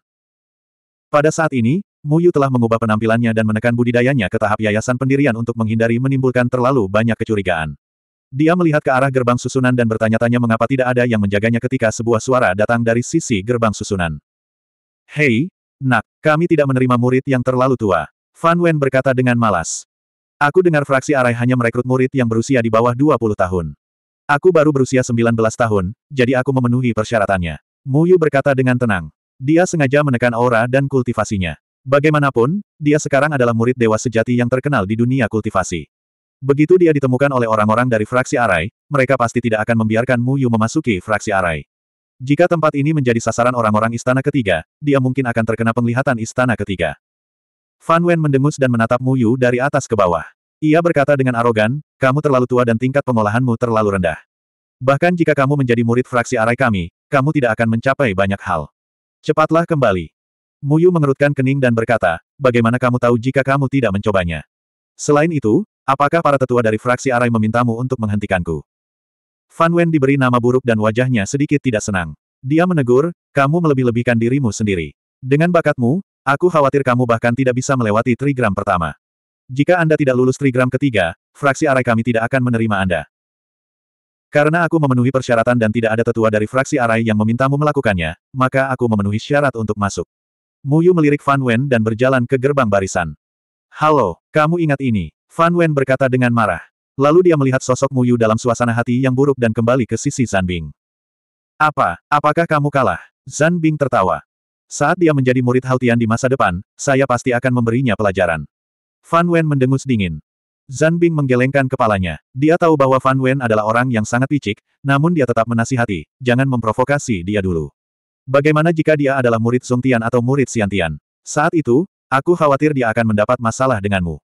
Pada saat ini, Muyu telah mengubah penampilannya dan menekan budidayanya ke tahap yayasan pendirian untuk menghindari menimbulkan terlalu banyak kecurigaan. Dia melihat ke arah gerbang susunan dan bertanya-tanya mengapa tidak ada yang menjaganya ketika sebuah suara datang dari sisi gerbang susunan. Hei, nak, kami tidak menerima murid yang terlalu tua. Fan Wen berkata dengan malas. Aku dengar fraksi Arai hanya merekrut murid yang berusia di bawah 20 tahun. Aku baru berusia 19 tahun, jadi aku memenuhi persyaratannya. Mu Yu berkata dengan tenang. Dia sengaja menekan aura dan kultivasinya. Bagaimanapun, dia sekarang adalah murid dewa sejati yang terkenal di dunia kultivasi. Begitu dia ditemukan oleh orang-orang dari fraksi Arai, mereka pasti tidak akan membiarkan Mu Yu memasuki fraksi Arai. Jika tempat ini menjadi sasaran orang-orang istana ketiga, dia mungkin akan terkena penglihatan istana ketiga. Fan Wen mendengus dan menatap Mu Yu dari atas ke bawah. Ia berkata dengan arogan, kamu terlalu tua dan tingkat pengolahanmu terlalu rendah. Bahkan jika kamu menjadi murid fraksi arai kami, kamu tidak akan mencapai banyak hal. Cepatlah kembali. Mu Yu mengerutkan kening dan berkata, bagaimana kamu tahu jika kamu tidak mencobanya? Selain itu, apakah para tetua dari fraksi arai memintamu untuk menghentikanku? Fan Wen diberi nama buruk dan wajahnya sedikit tidak senang. Dia menegur, kamu melebih-lebihkan dirimu sendiri. Dengan bakatmu, Aku khawatir kamu bahkan tidak bisa melewati trigram pertama. Jika Anda tidak lulus trigram ketiga, fraksi arai kami tidak akan menerima Anda. Karena aku memenuhi persyaratan dan tidak ada tetua dari fraksi arai yang memintamu melakukannya, maka aku memenuhi syarat untuk masuk. Muyu melirik Fan Wen dan berjalan ke gerbang barisan. Halo, kamu ingat ini? Fan Wen berkata dengan marah. Lalu dia melihat sosok Muyu dalam suasana hati yang buruk dan kembali ke sisi Zanbing. Apa, apakah kamu kalah? Zanbing tertawa. Saat dia menjadi murid Haltian di masa depan, saya pasti akan memberinya pelajaran. Fan Wen mendengus dingin. Zan Bing menggelengkan kepalanya. Dia tahu bahwa Fan Wen adalah orang yang sangat picik, namun dia tetap menasihati, jangan memprovokasi dia dulu. Bagaimana jika dia adalah murid Tian atau murid Xiantian? Saat itu, aku khawatir dia akan mendapat masalah denganmu.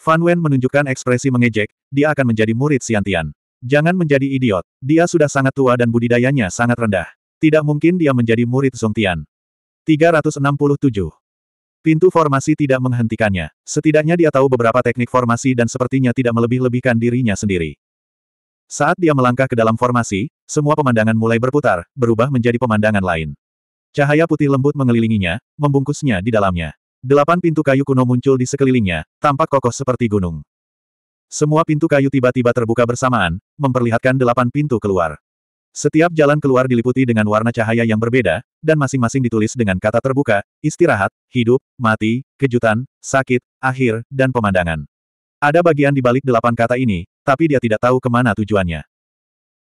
Fan Wen menunjukkan ekspresi mengejek, dia akan menjadi murid Xiantian. Jangan menjadi idiot, dia sudah sangat tua dan budidayanya sangat rendah. Tidak mungkin dia menjadi murid Tian. 367. Pintu formasi tidak menghentikannya. Setidaknya dia tahu beberapa teknik formasi dan sepertinya tidak melebih-lebihkan dirinya sendiri. Saat dia melangkah ke dalam formasi, semua pemandangan mulai berputar, berubah menjadi pemandangan lain. Cahaya putih lembut mengelilinginya, membungkusnya di dalamnya. Delapan pintu kayu kuno muncul di sekelilingnya, tampak kokoh seperti gunung. Semua pintu kayu tiba-tiba terbuka bersamaan, memperlihatkan delapan pintu keluar. Setiap jalan keluar diliputi dengan warna cahaya yang berbeda, dan masing-masing ditulis dengan kata terbuka, istirahat, hidup, mati, kejutan, sakit, akhir, dan pemandangan. Ada bagian di balik delapan kata ini, tapi dia tidak tahu kemana tujuannya.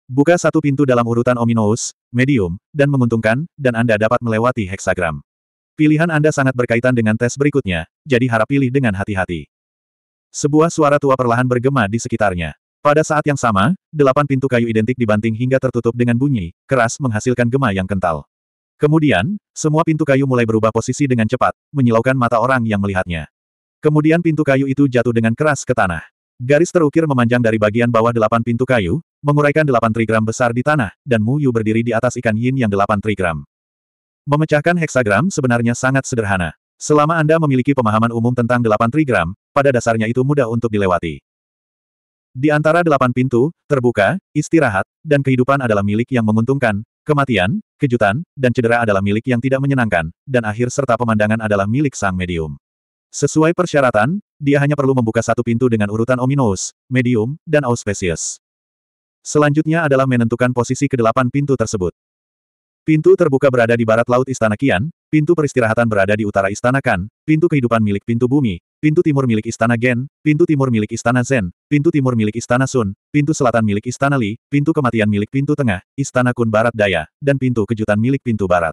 Buka satu pintu dalam urutan ominous, medium, dan menguntungkan, dan Anda dapat melewati heksagram. Pilihan Anda sangat berkaitan dengan tes berikutnya, jadi harap pilih dengan hati-hati. Sebuah suara tua perlahan bergema di sekitarnya. Pada saat yang sama, delapan pintu kayu identik dibanting hingga tertutup dengan bunyi, keras menghasilkan gema yang kental. Kemudian, semua pintu kayu mulai berubah posisi dengan cepat, menyilaukan mata orang yang melihatnya. Kemudian pintu kayu itu jatuh dengan keras ke tanah. Garis terukir memanjang dari bagian bawah delapan pintu kayu, menguraikan delapan trigram besar di tanah, dan Mu Yu berdiri di atas ikan yin yang delapan trigram. Memecahkan heksagram sebenarnya sangat sederhana. Selama Anda memiliki pemahaman umum tentang delapan trigram, pada dasarnya itu mudah untuk dilewati. Di antara delapan pintu, terbuka, istirahat, dan kehidupan adalah milik yang menguntungkan, kematian, kejutan, dan cedera adalah milik yang tidak menyenangkan, dan akhir serta pemandangan adalah milik sang medium. Sesuai persyaratan, dia hanya perlu membuka satu pintu dengan urutan ominous, medium, dan auspicious. Selanjutnya adalah menentukan posisi kedelapan pintu tersebut. Pintu terbuka berada di barat laut Istana Kian, pintu peristirahatan berada di utara Istana Kan, pintu kehidupan milik pintu bumi, pintu timur milik Istana Gen, pintu timur milik Istana Zen, pintu timur milik Istana Sun, pintu selatan milik Istana Li, pintu kematian milik pintu tengah, Istana Kun Barat Daya, dan pintu kejutan milik pintu barat.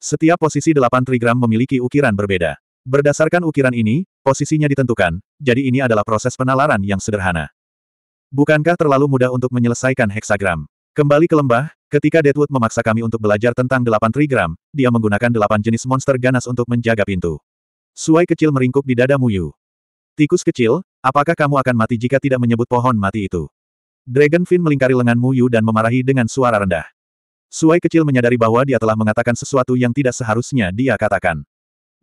Setiap posisi delapan trigram memiliki ukiran berbeda. Berdasarkan ukiran ini, posisinya ditentukan, jadi ini adalah proses penalaran yang sederhana. Bukankah terlalu mudah untuk menyelesaikan heksagram? Kembali ke lembah, Ketika Deadwood memaksa kami untuk belajar tentang delapan trigram, dia menggunakan delapan jenis monster ganas untuk menjaga pintu. Suai kecil meringkuk di dada Muyu. Tikus kecil, apakah kamu akan mati jika tidak menyebut pohon mati itu? Dragonfin melingkari lengan Muyu dan memarahi dengan suara rendah. Suai kecil menyadari bahwa dia telah mengatakan sesuatu yang tidak seharusnya dia katakan.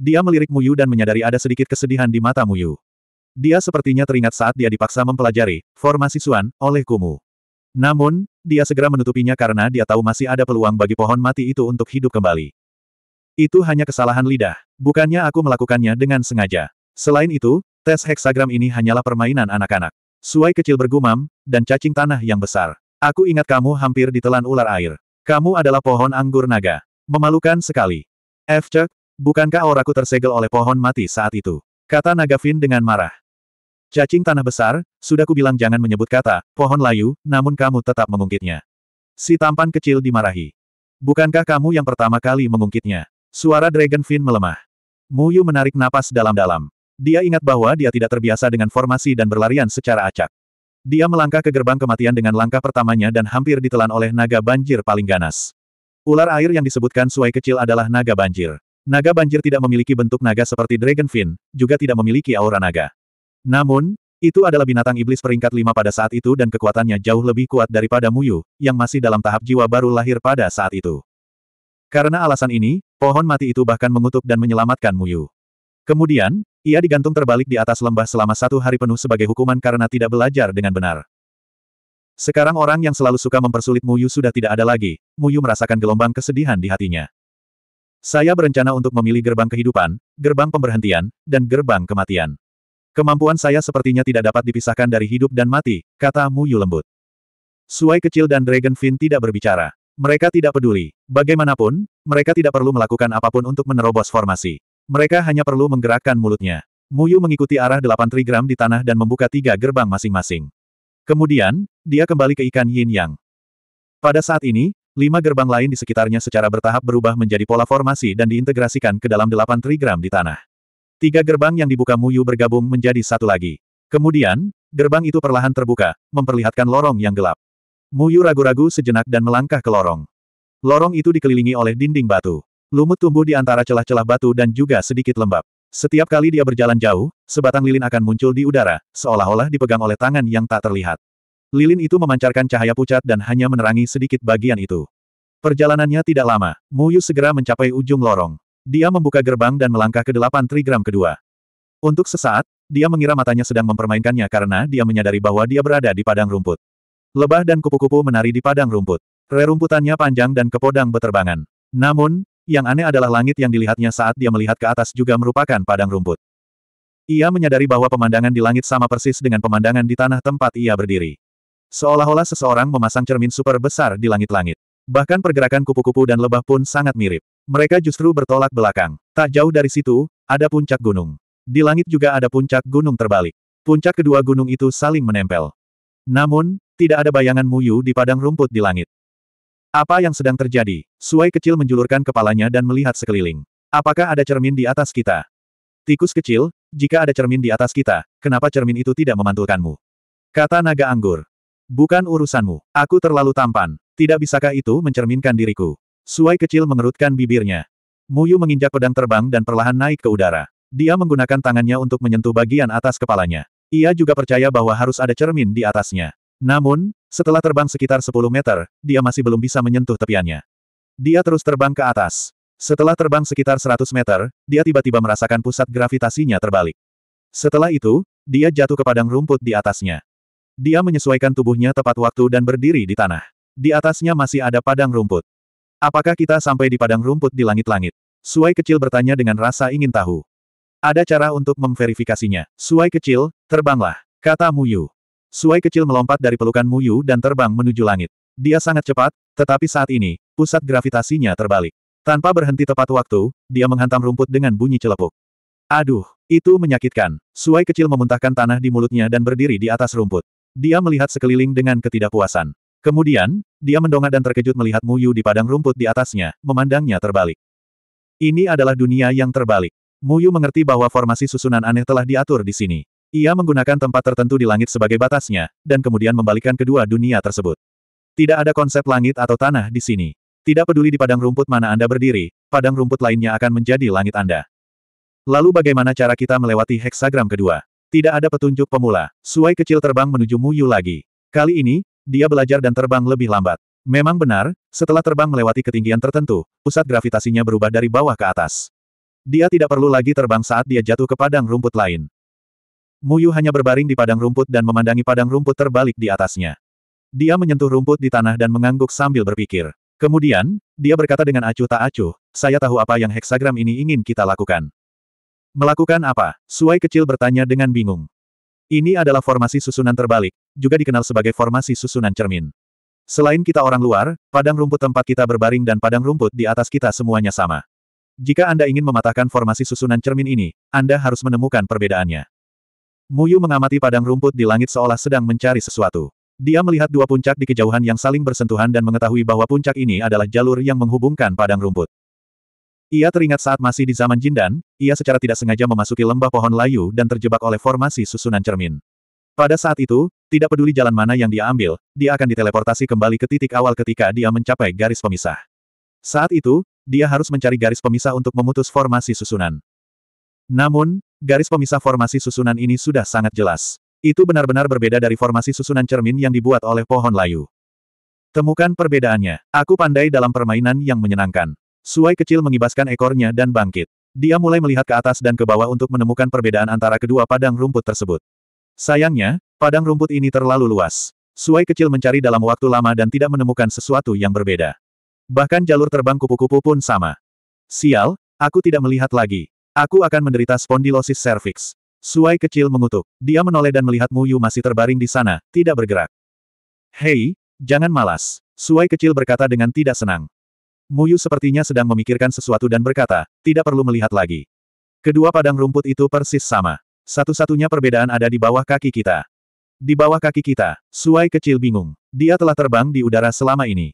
Dia melirik Muyu dan menyadari ada sedikit kesedihan di mata Muyu. Dia sepertinya teringat saat dia dipaksa mempelajari formasi Suan oleh Kumu. Namun, dia segera menutupinya karena dia tahu masih ada peluang bagi pohon mati itu untuk hidup kembali. Itu hanya kesalahan lidah, bukannya aku melakukannya dengan sengaja. Selain itu, tes heksagram ini hanyalah permainan anak-anak. Suai kecil bergumam, dan cacing tanah yang besar. Aku ingat kamu hampir ditelan ular air. Kamu adalah pohon anggur naga. Memalukan sekali. F. bukankah auraku tersegel oleh pohon mati saat itu? Kata Nagavin dengan marah. Cacing tanah besar, sudah kubilang jangan menyebut kata, pohon layu, namun kamu tetap mengungkitnya. Si tampan kecil dimarahi. Bukankah kamu yang pertama kali mengungkitnya? Suara Dragon Fin melemah. Muyu menarik napas dalam-dalam. Dia ingat bahwa dia tidak terbiasa dengan formasi dan berlarian secara acak. Dia melangkah ke gerbang kematian dengan langkah pertamanya dan hampir ditelan oleh naga banjir paling ganas. Ular air yang disebutkan suai kecil adalah naga banjir. Naga banjir tidak memiliki bentuk naga seperti Dragon Fin, juga tidak memiliki aura naga. Namun, itu adalah binatang iblis peringkat lima pada saat itu dan kekuatannya jauh lebih kuat daripada Muyu, yang masih dalam tahap jiwa baru lahir pada saat itu. Karena alasan ini, pohon mati itu bahkan mengutuk dan menyelamatkan Muyu. Kemudian, ia digantung terbalik di atas lembah selama satu hari penuh sebagai hukuman karena tidak belajar dengan benar. Sekarang orang yang selalu suka mempersulit Muyu sudah tidak ada lagi, Muyu merasakan gelombang kesedihan di hatinya. Saya berencana untuk memilih gerbang kehidupan, gerbang pemberhentian, dan gerbang kematian. Kemampuan saya sepertinya tidak dapat dipisahkan dari hidup dan mati, kata Mu Yu lembut. Suai kecil dan Dragon Fin tidak berbicara. Mereka tidak peduli. Bagaimanapun, mereka tidak perlu melakukan apapun untuk menerobos formasi. Mereka hanya perlu menggerakkan mulutnya. Muyu mengikuti arah delapan trigram di tanah dan membuka tiga gerbang masing-masing. Kemudian, dia kembali ke ikan yin yang. Pada saat ini, lima gerbang lain di sekitarnya secara bertahap berubah menjadi pola formasi dan diintegrasikan ke dalam delapan trigram di tanah. Tiga gerbang yang dibuka Muyu bergabung menjadi satu lagi. Kemudian, gerbang itu perlahan terbuka, memperlihatkan lorong yang gelap. Muyu ragu-ragu sejenak dan melangkah ke lorong. Lorong itu dikelilingi oleh dinding batu. Lumut tumbuh di antara celah-celah batu dan juga sedikit lembab. Setiap kali dia berjalan jauh, sebatang lilin akan muncul di udara, seolah-olah dipegang oleh tangan yang tak terlihat. Lilin itu memancarkan cahaya pucat dan hanya menerangi sedikit bagian itu. Perjalanannya tidak lama, Muyu segera mencapai ujung lorong. Dia membuka gerbang dan melangkah ke delapan trigram kedua. Untuk sesaat, dia mengira matanya sedang mempermainkannya karena dia menyadari bahwa dia berada di padang rumput. Lebah dan kupu-kupu menari di padang rumput. Rerumputannya panjang dan kepodang beterbangan. Namun, yang aneh adalah langit yang dilihatnya saat dia melihat ke atas juga merupakan padang rumput. Ia menyadari bahwa pemandangan di langit sama persis dengan pemandangan di tanah tempat ia berdiri. Seolah-olah seseorang memasang cermin super besar di langit-langit. Bahkan pergerakan kupu-kupu dan lebah pun sangat mirip. Mereka justru bertolak belakang. Tak jauh dari situ, ada puncak gunung. Di langit juga ada puncak gunung terbalik. Puncak kedua gunung itu saling menempel. Namun, tidak ada bayangan Muyu di padang rumput di langit. Apa yang sedang terjadi? Suai kecil menjulurkan kepalanya dan melihat sekeliling. Apakah ada cermin di atas kita? Tikus kecil, jika ada cermin di atas kita, kenapa cermin itu tidak memantulkanmu? Kata naga anggur. Bukan urusanmu, aku terlalu tampan. Tidak bisakah itu mencerminkan diriku? Suai kecil mengerutkan bibirnya. Muyu menginjak pedang terbang dan perlahan naik ke udara. Dia menggunakan tangannya untuk menyentuh bagian atas kepalanya. Ia juga percaya bahwa harus ada cermin di atasnya. Namun, setelah terbang sekitar 10 meter, dia masih belum bisa menyentuh tepiannya. Dia terus terbang ke atas. Setelah terbang sekitar 100 meter, dia tiba-tiba merasakan pusat gravitasinya terbalik. Setelah itu, dia jatuh ke padang rumput di atasnya. Dia menyesuaikan tubuhnya tepat waktu dan berdiri di tanah. Di atasnya masih ada padang rumput. Apakah kita sampai di padang rumput di langit-langit? Suai kecil bertanya dengan rasa ingin tahu. Ada cara untuk memverifikasinya. Suai kecil, terbanglah, kata Muyu. Suai kecil melompat dari pelukan Muyu dan terbang menuju langit. Dia sangat cepat, tetapi saat ini, pusat gravitasinya terbalik. Tanpa berhenti tepat waktu, dia menghantam rumput dengan bunyi celepuk. Aduh, itu menyakitkan. Suai kecil memuntahkan tanah di mulutnya dan berdiri di atas rumput. Dia melihat sekeliling dengan ketidakpuasan. Kemudian, dia mendongak dan terkejut melihat Mu Yu di padang rumput di atasnya, memandangnya terbalik. Ini adalah dunia yang terbalik. Mu Yu mengerti bahwa formasi susunan aneh telah diatur di sini. Ia menggunakan tempat tertentu di langit sebagai batasnya, dan kemudian membalikkan kedua dunia tersebut. Tidak ada konsep langit atau tanah di sini. Tidak peduli di padang rumput mana Anda berdiri, padang rumput lainnya akan menjadi langit Anda. Lalu bagaimana cara kita melewati heksagram kedua? Tidak ada petunjuk pemula. Suai kecil terbang menuju Mu Yu lagi. Kali ini, dia belajar dan terbang lebih lambat. Memang benar, setelah terbang melewati ketinggian tertentu, pusat gravitasinya berubah dari bawah ke atas. Dia tidak perlu lagi terbang saat dia jatuh ke padang rumput lain. Muyu hanya berbaring di padang rumput dan memandangi padang rumput terbalik di atasnya. Dia menyentuh rumput di tanah dan mengangguk sambil berpikir. Kemudian, dia berkata dengan acuh tak acuh, saya tahu apa yang heksagram ini ingin kita lakukan. Melakukan apa? Suai kecil bertanya dengan bingung. Ini adalah formasi susunan terbalik, juga dikenal sebagai formasi susunan cermin. Selain kita orang luar, padang rumput tempat kita berbaring dan padang rumput di atas kita semuanya sama. Jika Anda ingin mematahkan formasi susunan cermin ini, Anda harus menemukan perbedaannya. Muyu mengamati padang rumput di langit seolah sedang mencari sesuatu. Dia melihat dua puncak di kejauhan yang saling bersentuhan dan mengetahui bahwa puncak ini adalah jalur yang menghubungkan padang rumput. Ia teringat saat masih di zaman Jindan, ia secara tidak sengaja memasuki lembah pohon layu dan terjebak oleh formasi susunan cermin. Pada saat itu, tidak peduli jalan mana yang dia ambil, dia akan diteleportasi kembali ke titik awal ketika dia mencapai garis pemisah. Saat itu, dia harus mencari garis pemisah untuk memutus formasi susunan. Namun, garis pemisah formasi susunan ini sudah sangat jelas. Itu benar-benar berbeda dari formasi susunan cermin yang dibuat oleh pohon layu. Temukan perbedaannya. Aku pandai dalam permainan yang menyenangkan. Suai kecil mengibaskan ekornya dan bangkit. Dia mulai melihat ke atas dan ke bawah untuk menemukan perbedaan antara kedua padang rumput tersebut. Sayangnya, Padang rumput ini terlalu luas. Suai kecil mencari dalam waktu lama dan tidak menemukan sesuatu yang berbeda. Bahkan jalur terbang kupu-kupu pun sama. Sial, aku tidak melihat lagi. Aku akan menderita spondilosis cervix. Suai kecil mengutuk. Dia menoleh dan melihat Muyu masih terbaring di sana, tidak bergerak. Hei, jangan malas. Suai kecil berkata dengan tidak senang. Muyu sepertinya sedang memikirkan sesuatu dan berkata, tidak perlu melihat lagi. Kedua padang rumput itu persis sama. Satu-satunya perbedaan ada di bawah kaki kita. Di bawah kaki kita, Suai kecil bingung. Dia telah terbang di udara selama ini.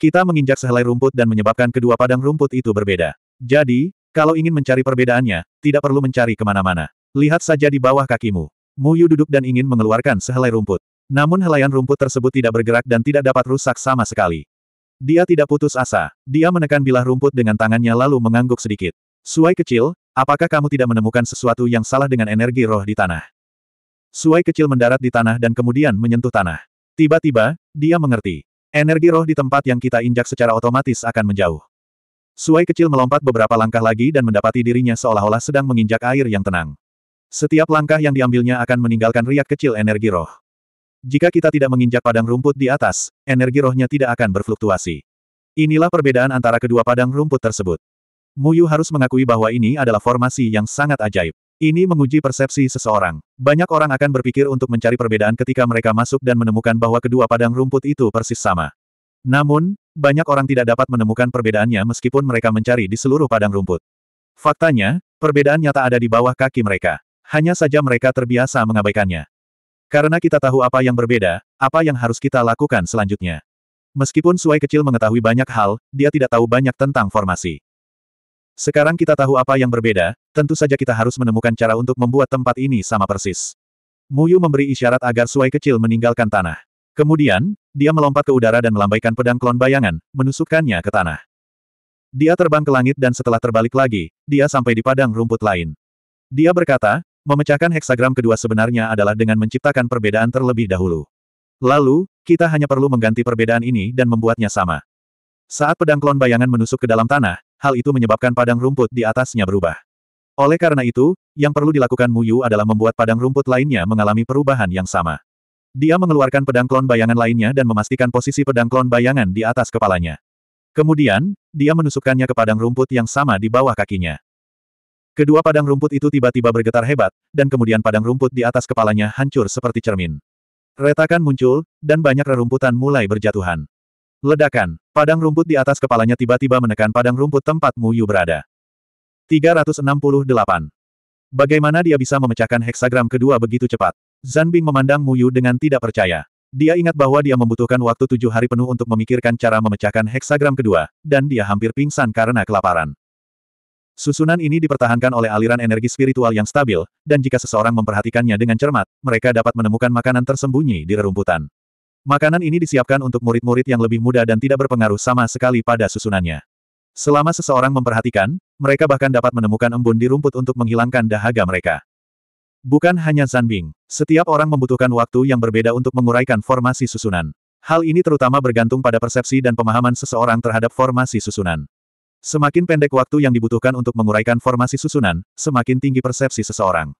Kita menginjak sehelai rumput dan menyebabkan kedua padang rumput itu berbeda. Jadi, kalau ingin mencari perbedaannya, tidak perlu mencari kemana-mana. Lihat saja di bawah kakimu. Muyu duduk dan ingin mengeluarkan sehelai rumput. Namun helaian rumput tersebut tidak bergerak dan tidak dapat rusak sama sekali. Dia tidak putus asa. Dia menekan bilah rumput dengan tangannya lalu mengangguk sedikit. Suai kecil, apakah kamu tidak menemukan sesuatu yang salah dengan energi roh di tanah? Suai kecil mendarat di tanah dan kemudian menyentuh tanah. Tiba-tiba, dia mengerti. Energi roh di tempat yang kita injak secara otomatis akan menjauh. Suai kecil melompat beberapa langkah lagi dan mendapati dirinya seolah-olah sedang menginjak air yang tenang. Setiap langkah yang diambilnya akan meninggalkan riak kecil energi roh. Jika kita tidak menginjak padang rumput di atas, energi rohnya tidak akan berfluktuasi. Inilah perbedaan antara kedua padang rumput tersebut. Muyu harus mengakui bahwa ini adalah formasi yang sangat ajaib. Ini menguji persepsi seseorang. Banyak orang akan berpikir untuk mencari perbedaan ketika mereka masuk dan menemukan bahwa kedua padang rumput itu persis sama. Namun, banyak orang tidak dapat menemukan perbedaannya meskipun mereka mencari di seluruh padang rumput. Faktanya, perbedaan nyata ada di bawah kaki mereka. Hanya saja mereka terbiasa mengabaikannya. Karena kita tahu apa yang berbeda, apa yang harus kita lakukan selanjutnya. Meskipun Suai kecil mengetahui banyak hal, dia tidak tahu banyak tentang formasi. Sekarang kita tahu apa yang berbeda, Tentu saja kita harus menemukan cara untuk membuat tempat ini sama persis. Muyu memberi isyarat agar suai kecil meninggalkan tanah. Kemudian, dia melompat ke udara dan melambaikan pedang klon bayangan, menusukkannya ke tanah. Dia terbang ke langit dan setelah terbalik lagi, dia sampai di padang rumput lain. Dia berkata, memecahkan heksagram kedua sebenarnya adalah dengan menciptakan perbedaan terlebih dahulu. Lalu, kita hanya perlu mengganti perbedaan ini dan membuatnya sama. Saat pedang klon bayangan menusuk ke dalam tanah, hal itu menyebabkan padang rumput di atasnya berubah. Oleh karena itu, yang perlu dilakukan Muyu adalah membuat padang rumput lainnya mengalami perubahan yang sama. Dia mengeluarkan pedang klon bayangan lainnya dan memastikan posisi pedang klon bayangan di atas kepalanya. Kemudian, dia menusukkannya ke padang rumput yang sama di bawah kakinya. Kedua padang rumput itu tiba-tiba bergetar hebat, dan kemudian padang rumput di atas kepalanya hancur seperti cermin. Retakan muncul, dan banyak rerumputan mulai berjatuhan. Ledakan, padang rumput di atas kepalanya tiba-tiba menekan padang rumput tempat Muyu berada. 368. Bagaimana dia bisa memecahkan heksagram kedua begitu cepat? Zanbing memandang Muyu dengan tidak percaya. Dia ingat bahwa dia membutuhkan waktu tujuh hari penuh untuk memikirkan cara memecahkan heksagram kedua, dan dia hampir pingsan karena kelaparan. Susunan ini dipertahankan oleh aliran energi spiritual yang stabil, dan jika seseorang memperhatikannya dengan cermat, mereka dapat menemukan makanan tersembunyi di rerumputan. Makanan ini disiapkan untuk murid-murid yang lebih muda dan tidak berpengaruh sama sekali pada susunannya. Selama seseorang memperhatikan, mereka bahkan dapat menemukan embun di rumput untuk menghilangkan dahaga mereka. Bukan hanya Zanbing, setiap orang membutuhkan waktu yang berbeda untuk menguraikan formasi susunan. Hal ini terutama bergantung pada persepsi dan pemahaman seseorang terhadap formasi susunan. Semakin pendek waktu yang dibutuhkan untuk menguraikan formasi susunan, semakin tinggi persepsi seseorang.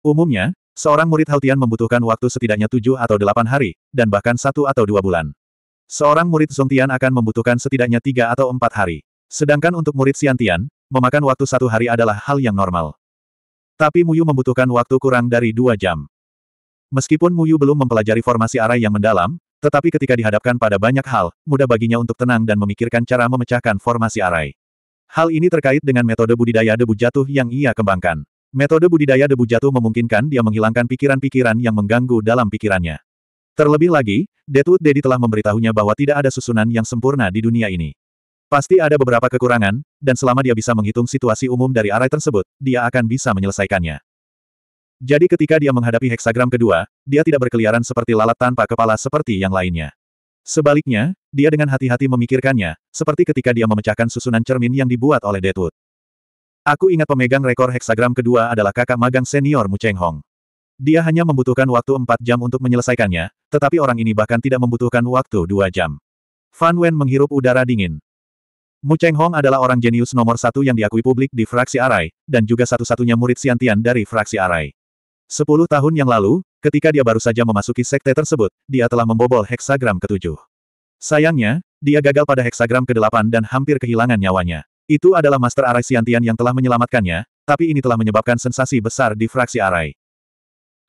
Umumnya, seorang murid Hautian membutuhkan waktu setidaknya tujuh atau delapan hari, dan bahkan satu atau dua bulan. Seorang murid Zongtian akan membutuhkan setidaknya tiga atau empat hari. Sedangkan untuk murid Siantian, memakan waktu satu hari adalah hal yang normal. Tapi Muyu membutuhkan waktu kurang dari dua jam. Meskipun Muyu belum mempelajari formasi arai yang mendalam, tetapi ketika dihadapkan pada banyak hal, mudah baginya untuk tenang dan memikirkan cara memecahkan formasi arai. Hal ini terkait dengan metode budidaya debu jatuh yang ia kembangkan. Metode budidaya debu jatuh memungkinkan dia menghilangkan pikiran-pikiran yang mengganggu dalam pikirannya. Terlebih lagi, Detwood Dedi telah memberitahunya bahwa tidak ada susunan yang sempurna di dunia ini. Pasti ada beberapa kekurangan, dan selama dia bisa menghitung situasi umum dari arai tersebut, dia akan bisa menyelesaikannya. Jadi ketika dia menghadapi heksagram kedua, dia tidak berkeliaran seperti lalat tanpa kepala seperti yang lainnya. Sebaliknya, dia dengan hati-hati memikirkannya, seperti ketika dia memecahkan susunan cermin yang dibuat oleh Deadwood. Aku ingat pemegang rekor heksagram kedua adalah kakak magang senior Mu Cheng Hong. Dia hanya membutuhkan waktu 4 jam untuk menyelesaikannya, tetapi orang ini bahkan tidak membutuhkan waktu 2 jam. Fan Wen menghirup udara dingin. Mu Cheng Hong adalah orang jenius nomor satu yang diakui publik di fraksi Arai, dan juga satu-satunya murid Siantian dari fraksi Arai. Sepuluh tahun yang lalu, ketika dia baru saja memasuki sekte tersebut, dia telah membobol heksagram ketujuh. Sayangnya, dia gagal pada heksagram ke-8 dan hampir kehilangan nyawanya. Itu adalah Master Arai Siantian yang telah menyelamatkannya, tapi ini telah menyebabkan sensasi besar di fraksi Arai.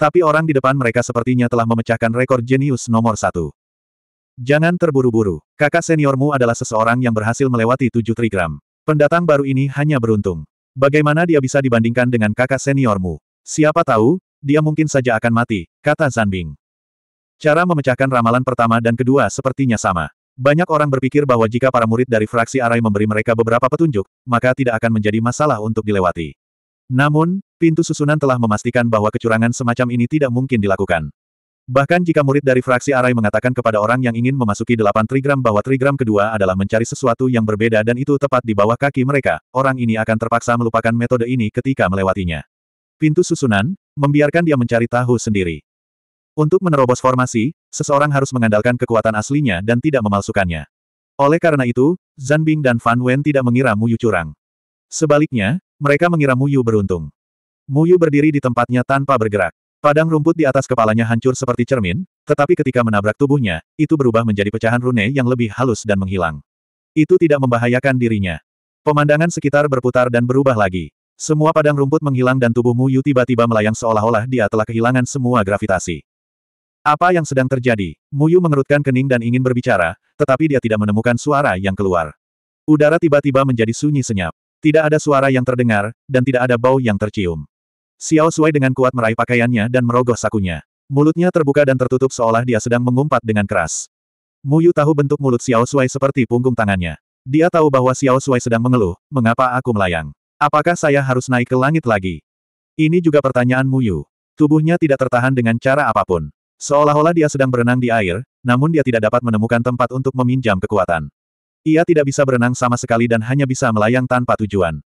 Tapi orang di depan mereka sepertinya telah memecahkan rekor jenius nomor satu. Jangan terburu-buru. Kakak seniormu adalah seseorang yang berhasil melewati tujuh trigram. Pendatang baru ini hanya beruntung. Bagaimana dia bisa dibandingkan dengan kakak seniormu? Siapa tahu, dia mungkin saja akan mati, kata Zanbing. Cara memecahkan ramalan pertama dan kedua sepertinya sama. Banyak orang berpikir bahwa jika para murid dari fraksi Arai memberi mereka beberapa petunjuk, maka tidak akan menjadi masalah untuk dilewati. Namun, pintu susunan telah memastikan bahwa kecurangan semacam ini tidak mungkin dilakukan. Bahkan jika murid dari fraksi Arai mengatakan kepada orang yang ingin memasuki delapan trigram bahwa trigram kedua adalah mencari sesuatu yang berbeda dan itu tepat di bawah kaki mereka, orang ini akan terpaksa melupakan metode ini ketika melewatinya. Pintu susunan, membiarkan dia mencari tahu sendiri. Untuk menerobos formasi, seseorang harus mengandalkan kekuatan aslinya dan tidak memalsukannya. Oleh karena itu, Zanbing dan Fan Wen tidak mengira Muyu curang. Sebaliknya, mereka mengira Muyu beruntung. Muyu berdiri di tempatnya tanpa bergerak. Padang rumput di atas kepalanya hancur seperti cermin, tetapi ketika menabrak tubuhnya, itu berubah menjadi pecahan rune yang lebih halus dan menghilang. Itu tidak membahayakan dirinya. Pemandangan sekitar berputar dan berubah lagi. Semua padang rumput menghilang dan tubuhmu, Yu tiba-tiba melayang seolah-olah dia telah kehilangan semua gravitasi. Apa yang sedang terjadi? Muyu mengerutkan kening dan ingin berbicara, tetapi dia tidak menemukan suara yang keluar. Udara tiba-tiba menjadi sunyi senyap. Tidak ada suara yang terdengar, dan tidak ada bau yang tercium. Xiao Sui dengan kuat meraih pakaiannya dan merogoh sakunya. Mulutnya terbuka dan tertutup seolah dia sedang mengumpat dengan keras. Mu Yu tahu bentuk mulut Xiao Sui seperti punggung tangannya. Dia tahu bahwa Xiao Sui sedang mengeluh, mengapa aku melayang? Apakah saya harus naik ke langit lagi? Ini juga pertanyaan Mu Yu. Tubuhnya tidak tertahan dengan cara apapun. Seolah-olah dia sedang berenang di air, namun dia tidak dapat menemukan tempat untuk meminjam kekuatan. Ia tidak bisa berenang sama sekali dan hanya bisa melayang tanpa tujuan.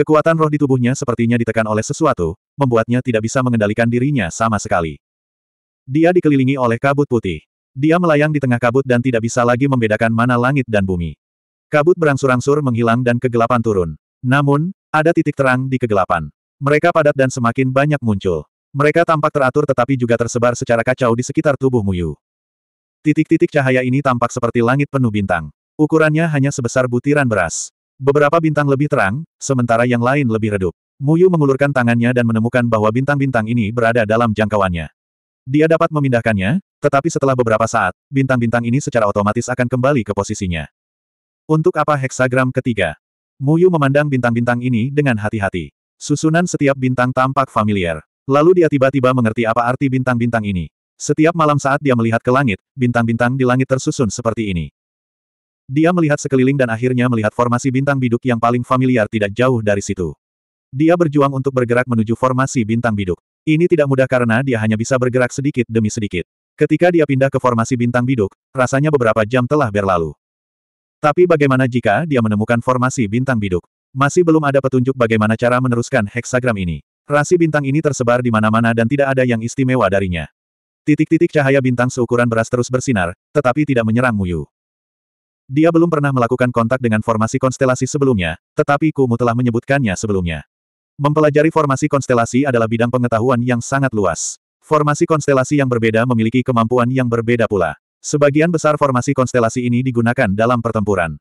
Kekuatan roh di tubuhnya sepertinya ditekan oleh sesuatu, membuatnya tidak bisa mengendalikan dirinya sama sekali. Dia dikelilingi oleh kabut putih. Dia melayang di tengah kabut dan tidak bisa lagi membedakan mana langit dan bumi. Kabut berangsur-angsur menghilang dan kegelapan turun. Namun, ada titik terang di kegelapan. Mereka padat dan semakin banyak muncul. Mereka tampak teratur tetapi juga tersebar secara kacau di sekitar tubuh Muyu. Titik-titik cahaya ini tampak seperti langit penuh bintang. Ukurannya hanya sebesar butiran beras. Beberapa bintang lebih terang, sementara yang lain lebih redup. Muyu mengulurkan tangannya dan menemukan bahwa bintang-bintang ini berada dalam jangkauannya. Dia dapat memindahkannya, tetapi setelah beberapa saat, bintang-bintang ini secara otomatis akan kembali ke posisinya. Untuk apa heksagram ketiga? Muyu memandang bintang-bintang ini dengan hati-hati. Susunan setiap bintang tampak familiar. Lalu dia tiba-tiba mengerti apa arti bintang-bintang ini. Setiap malam saat dia melihat ke langit, bintang-bintang di langit tersusun seperti ini. Dia melihat sekeliling dan akhirnya melihat formasi bintang biduk yang paling familiar tidak jauh dari situ. Dia berjuang untuk bergerak menuju formasi bintang biduk. Ini tidak mudah karena dia hanya bisa bergerak sedikit demi sedikit. Ketika dia pindah ke formasi bintang biduk, rasanya beberapa jam telah berlalu. Tapi bagaimana jika dia menemukan formasi bintang biduk? Masih belum ada petunjuk bagaimana cara meneruskan heksagram ini. Rasi bintang ini tersebar di mana-mana dan tidak ada yang istimewa darinya. Titik-titik cahaya bintang seukuran beras terus bersinar, tetapi tidak menyerang Muyu. Dia belum pernah melakukan kontak dengan formasi konstelasi sebelumnya, tetapi Kumu telah menyebutkannya sebelumnya. Mempelajari formasi konstelasi adalah bidang pengetahuan yang sangat luas. Formasi konstelasi yang berbeda memiliki kemampuan yang berbeda pula. Sebagian besar formasi konstelasi ini digunakan dalam pertempuran.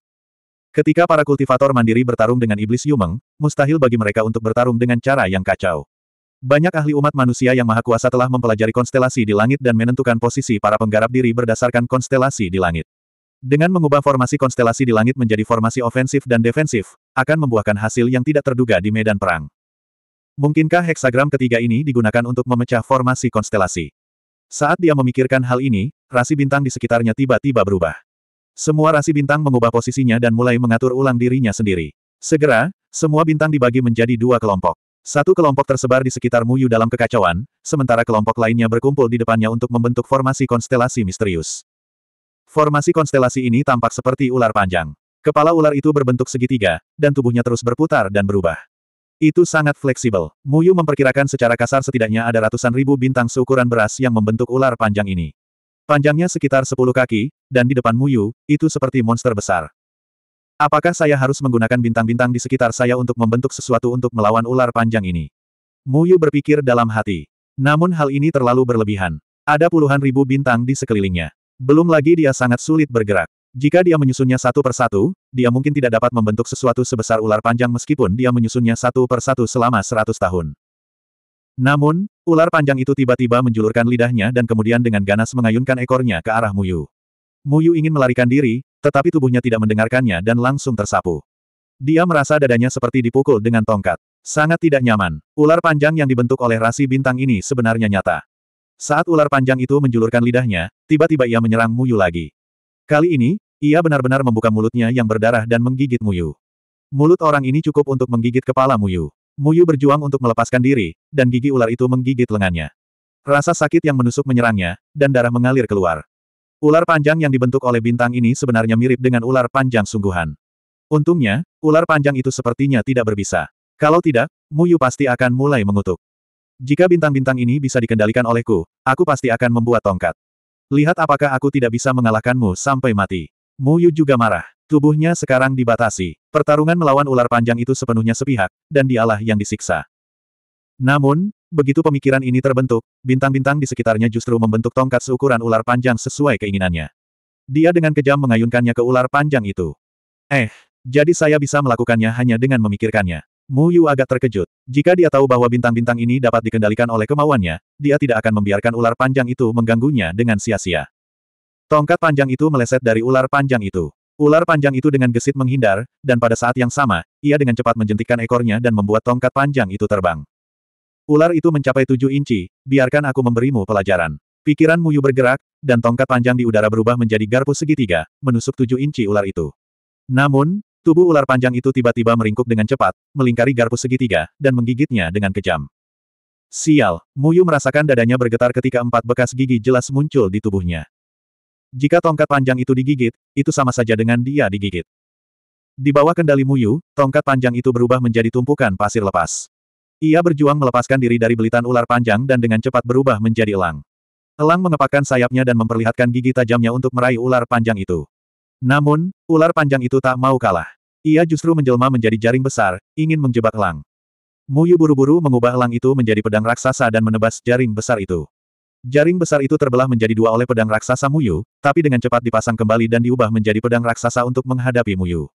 Ketika para kultivator mandiri bertarung dengan iblis Yumeng, mustahil bagi mereka untuk bertarung dengan cara yang kacau. Banyak ahli umat manusia yang maha kuasa telah mempelajari konstelasi di langit dan menentukan posisi para penggarap diri berdasarkan konstelasi di langit. Dengan mengubah formasi konstelasi di langit menjadi formasi ofensif dan defensif, akan membuahkan hasil yang tidak terduga di medan perang. Mungkinkah heksagram ketiga ini digunakan untuk memecah formasi konstelasi? Saat dia memikirkan hal ini, rasi bintang di sekitarnya tiba-tiba berubah. Semua rasi bintang mengubah posisinya dan mulai mengatur ulang dirinya sendiri. Segera, semua bintang dibagi menjadi dua kelompok. Satu kelompok tersebar di sekitar Muyu dalam kekacauan, sementara kelompok lainnya berkumpul di depannya untuk membentuk formasi konstelasi misterius. Formasi konstelasi ini tampak seperti ular panjang. Kepala ular itu berbentuk segitiga, dan tubuhnya terus berputar dan berubah. Itu sangat fleksibel. Muyu memperkirakan secara kasar setidaknya ada ratusan ribu bintang seukuran beras yang membentuk ular panjang ini. Panjangnya sekitar 10 kaki, dan di depan Muyu, itu seperti monster besar. Apakah saya harus menggunakan bintang-bintang di sekitar saya untuk membentuk sesuatu untuk melawan ular panjang ini? Muyu berpikir dalam hati. Namun hal ini terlalu berlebihan. Ada puluhan ribu bintang di sekelilingnya. Belum lagi dia sangat sulit bergerak. Jika dia menyusunnya satu persatu, dia mungkin tidak dapat membentuk sesuatu sebesar ular panjang meskipun dia menyusunnya satu persatu selama seratus tahun. Namun, ular panjang itu tiba-tiba menjulurkan lidahnya dan kemudian dengan ganas mengayunkan ekornya ke arah Muyu. Muyu ingin melarikan diri, tetapi tubuhnya tidak mendengarkannya dan langsung tersapu. Dia merasa dadanya seperti dipukul dengan tongkat. Sangat tidak nyaman. Ular panjang yang dibentuk oleh rasi bintang ini sebenarnya nyata. Saat ular panjang itu menjulurkan lidahnya, tiba-tiba ia menyerang Muyu lagi. Kali ini, ia benar-benar membuka mulutnya yang berdarah dan menggigit Muyu. Mulut orang ini cukup untuk menggigit kepala Muyu. Muyu berjuang untuk melepaskan diri, dan gigi ular itu menggigit lengannya. Rasa sakit yang menusuk menyerangnya, dan darah mengalir keluar. Ular panjang yang dibentuk oleh bintang ini sebenarnya mirip dengan ular panjang sungguhan. Untungnya, ular panjang itu sepertinya tidak berbisa. Kalau tidak, Muyu pasti akan mulai mengutuk. Jika bintang-bintang ini bisa dikendalikan olehku, aku pasti akan membuat tongkat. Lihat apakah aku tidak bisa mengalahkanmu sampai mati. Mu Yu juga marah. Tubuhnya sekarang dibatasi. Pertarungan melawan ular panjang itu sepenuhnya sepihak, dan dialah yang disiksa. Namun, begitu pemikiran ini terbentuk, bintang-bintang di sekitarnya justru membentuk tongkat seukuran ular panjang sesuai keinginannya. Dia dengan kejam mengayunkannya ke ular panjang itu. Eh, jadi saya bisa melakukannya hanya dengan memikirkannya. Mu Yu agak terkejut. Jika dia tahu bahwa bintang-bintang ini dapat dikendalikan oleh kemauannya, dia tidak akan membiarkan ular panjang itu mengganggunya dengan sia-sia. Tongkat panjang itu meleset dari ular panjang itu. Ular panjang itu dengan gesit menghindar, dan pada saat yang sama, ia dengan cepat menjentikkan ekornya dan membuat tongkat panjang itu terbang. Ular itu mencapai tujuh inci, biarkan aku memberimu pelajaran. Pikiran Mu Yu bergerak, dan tongkat panjang di udara berubah menjadi garpu segitiga, menusuk tujuh inci ular itu. Namun, Tubuh ular panjang itu tiba-tiba meringkuk dengan cepat, melingkari garpu segitiga, dan menggigitnya dengan kejam. Sial, Muyu merasakan dadanya bergetar ketika empat bekas gigi jelas muncul di tubuhnya. Jika tongkat panjang itu digigit, itu sama saja dengan dia digigit. Di bawah kendali Muyu, tongkat panjang itu berubah menjadi tumpukan pasir lepas. Ia berjuang melepaskan diri dari belitan ular panjang dan dengan cepat berubah menjadi elang. Elang mengepakkan sayapnya dan memperlihatkan gigi tajamnya untuk meraih ular panjang itu. Namun, ular panjang itu tak mau kalah. Ia justru menjelma menjadi jaring besar, ingin menjebak Lang. Muyu buru-buru mengubah Lang itu menjadi pedang raksasa dan menebas jaring besar itu. Jaring besar itu terbelah menjadi dua oleh pedang raksasa Muyu, tapi dengan cepat dipasang kembali dan diubah menjadi pedang raksasa untuk menghadapi Muyu.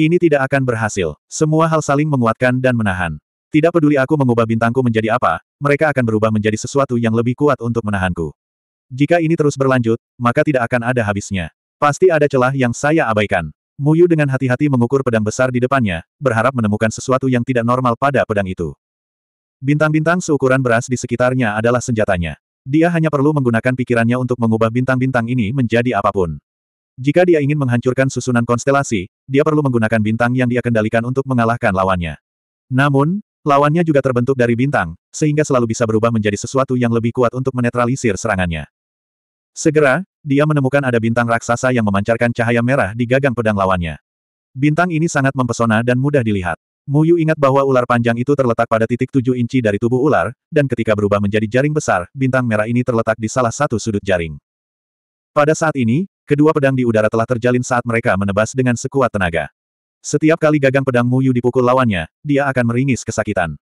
Ini tidak akan berhasil. Semua hal saling menguatkan dan menahan. Tidak peduli aku mengubah bintangku menjadi apa, mereka akan berubah menjadi sesuatu yang lebih kuat untuk menahanku. Jika ini terus berlanjut, maka tidak akan ada habisnya. Pasti ada celah yang saya abaikan. Muyu dengan hati-hati mengukur pedang besar di depannya, berharap menemukan sesuatu yang tidak normal pada pedang itu. Bintang-bintang seukuran beras di sekitarnya adalah senjatanya. Dia hanya perlu menggunakan pikirannya untuk mengubah bintang-bintang ini menjadi apapun. Jika dia ingin menghancurkan susunan konstelasi, dia perlu menggunakan bintang yang dia kendalikan untuk mengalahkan lawannya. Namun, lawannya juga terbentuk dari bintang, sehingga selalu bisa berubah menjadi sesuatu yang lebih kuat untuk menetralisir serangannya. Segera, dia menemukan ada bintang raksasa yang memancarkan cahaya merah di gagang pedang lawannya. Bintang ini sangat mempesona dan mudah dilihat. Muyu ingat bahwa ular panjang itu terletak pada titik tujuh inci dari tubuh ular, dan ketika berubah menjadi jaring besar, bintang merah ini terletak di salah satu sudut jaring. Pada saat ini, kedua pedang di udara telah terjalin saat mereka menebas dengan sekuat tenaga. Setiap kali gagang pedang Muyu dipukul lawannya, dia akan meringis kesakitan.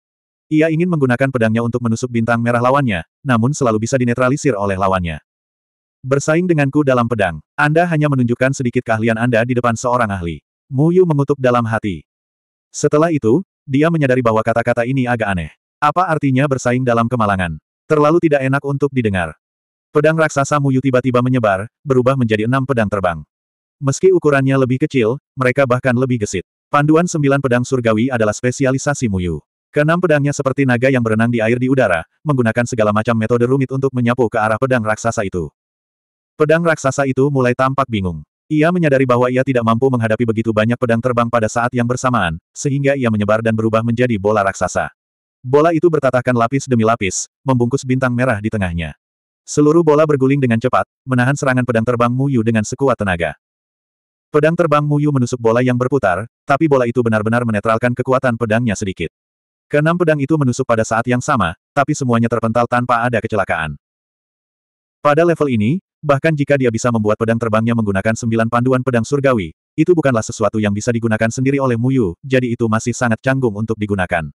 Ia ingin menggunakan pedangnya untuk menusuk bintang merah lawannya, namun selalu bisa dinetralisir oleh lawannya. Bersaing denganku dalam pedang, Anda hanya menunjukkan sedikit keahlian Anda di depan seorang ahli. Mu Yu mengutuk dalam hati. Setelah itu, dia menyadari bahwa kata-kata ini agak aneh. Apa artinya bersaing dalam kemalangan? Terlalu tidak enak untuk didengar. Pedang raksasa Mu Yu tiba-tiba menyebar, berubah menjadi enam pedang terbang. Meski ukurannya lebih kecil, mereka bahkan lebih gesit. Panduan sembilan pedang surgawi adalah spesialisasi Mu Yu. Keenam pedangnya seperti naga yang berenang di air di udara, menggunakan segala macam metode rumit untuk menyapu ke arah pedang raksasa itu. Pedang raksasa itu mulai tampak bingung. Ia menyadari bahwa ia tidak mampu menghadapi begitu banyak pedang terbang pada saat yang bersamaan, sehingga ia menyebar dan berubah menjadi bola raksasa. Bola itu bertatahkan lapis demi lapis, membungkus bintang merah di tengahnya. Seluruh bola berguling dengan cepat, menahan serangan pedang terbang Muyu dengan sekuat tenaga. Pedang terbang Muyu menusuk bola yang berputar, tapi bola itu benar-benar menetralkan kekuatan pedangnya sedikit. Keenam pedang itu menusuk pada saat yang sama, tapi semuanya terpental tanpa ada kecelakaan. Pada level ini, Bahkan jika dia bisa membuat pedang terbangnya menggunakan sembilan panduan pedang surgawi, itu bukanlah sesuatu yang bisa digunakan sendiri oleh Muyu, jadi itu masih sangat canggung untuk digunakan.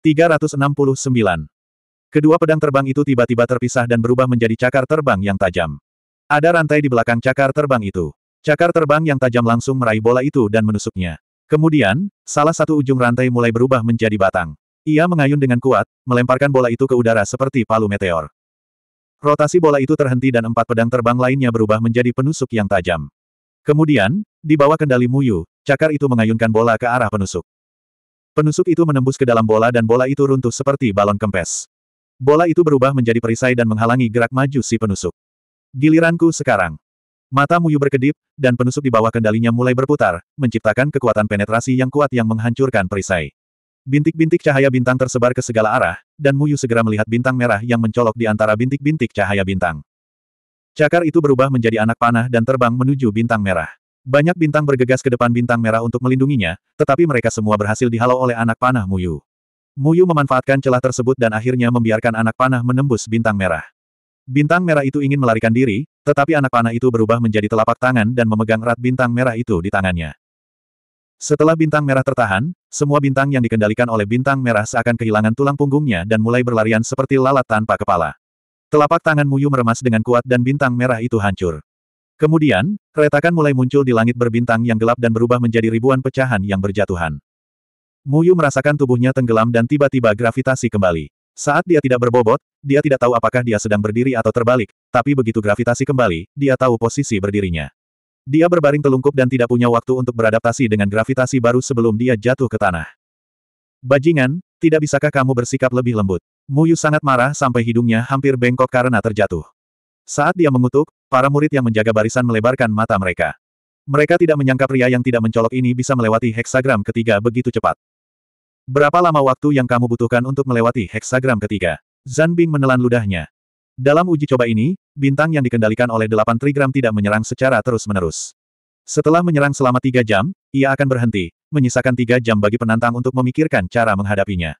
369. Kedua pedang terbang itu tiba-tiba terpisah dan berubah menjadi cakar terbang yang tajam. Ada rantai di belakang cakar terbang itu. Cakar terbang yang tajam langsung meraih bola itu dan menusuknya. Kemudian, salah satu ujung rantai mulai berubah menjadi batang. Ia mengayun dengan kuat, melemparkan bola itu ke udara seperti palu meteor. Rotasi bola itu terhenti dan empat pedang terbang lainnya berubah menjadi penusuk yang tajam. Kemudian, di bawah kendali Muyu, cakar itu mengayunkan bola ke arah penusuk. Penusuk itu menembus ke dalam bola dan bola itu runtuh seperti balon kempes. Bola itu berubah menjadi perisai dan menghalangi gerak maju si penusuk. Giliranku sekarang. Mata Muyu berkedip, dan penusuk di bawah kendalinya mulai berputar, menciptakan kekuatan penetrasi yang kuat yang menghancurkan perisai. Bintik-bintik cahaya bintang tersebar ke segala arah, dan Muyu segera melihat bintang merah yang mencolok di antara bintik-bintik cahaya bintang. Cakar itu berubah menjadi anak panah dan terbang menuju bintang merah. Banyak bintang bergegas ke depan bintang merah untuk melindunginya, tetapi mereka semua berhasil dihalau oleh anak panah Muyu. Muyu memanfaatkan celah tersebut dan akhirnya membiarkan anak panah menembus bintang merah. Bintang merah itu ingin melarikan diri, tetapi anak panah itu berubah menjadi telapak tangan dan memegang erat bintang merah itu di tangannya. Setelah bintang merah tertahan, semua bintang yang dikendalikan oleh bintang merah seakan kehilangan tulang punggungnya dan mulai berlarian seperti lalat tanpa kepala. Telapak tangan Muyu meremas dengan kuat dan bintang merah itu hancur. Kemudian, retakan mulai muncul di langit berbintang yang gelap dan berubah menjadi ribuan pecahan yang berjatuhan. Muyu merasakan tubuhnya tenggelam dan tiba-tiba gravitasi kembali. Saat dia tidak berbobot, dia tidak tahu apakah dia sedang berdiri atau terbalik, tapi begitu gravitasi kembali, dia tahu posisi berdirinya. Dia berbaring telungkup dan tidak punya waktu untuk beradaptasi dengan gravitasi baru sebelum dia jatuh ke tanah. Bajingan, tidak bisakah kamu bersikap lebih lembut? Muyu sangat marah sampai hidungnya hampir bengkok karena terjatuh. Saat dia mengutuk, para murid yang menjaga barisan melebarkan mata mereka. Mereka tidak menyangka pria yang tidak mencolok ini bisa melewati heksagram ketiga begitu cepat. Berapa lama waktu yang kamu butuhkan untuk melewati heksagram ketiga? Zan Bing menelan ludahnya. Dalam uji coba ini, bintang yang dikendalikan oleh delapan trigram tidak menyerang secara terus-menerus. Setelah menyerang selama tiga jam, ia akan berhenti, menyisakan tiga jam bagi penantang untuk memikirkan cara menghadapinya.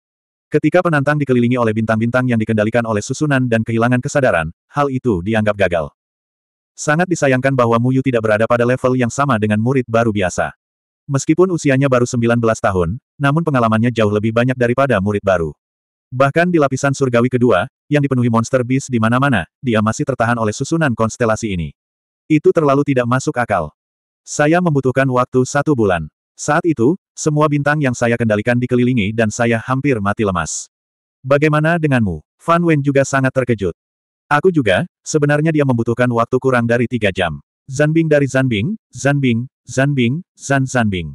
Ketika penantang dikelilingi oleh bintang-bintang yang dikendalikan oleh susunan dan kehilangan kesadaran, hal itu dianggap gagal. Sangat disayangkan bahwa Muyu tidak berada pada level yang sama dengan murid baru biasa. Meskipun usianya baru 19 tahun, namun pengalamannya jauh lebih banyak daripada murid baru. Bahkan di lapisan surgawi kedua, yang dipenuhi monster bis di mana-mana, dia masih tertahan oleh susunan konstelasi ini. Itu terlalu tidak masuk akal. Saya membutuhkan waktu satu bulan. Saat itu, semua bintang yang saya kendalikan dikelilingi dan saya hampir mati lemas. Bagaimana denganmu? Fan Wen juga sangat terkejut. Aku juga, sebenarnya dia membutuhkan waktu kurang dari tiga jam. Zanbing dari Zanbing, Zanbing, Zanbing, Zan Zanbing.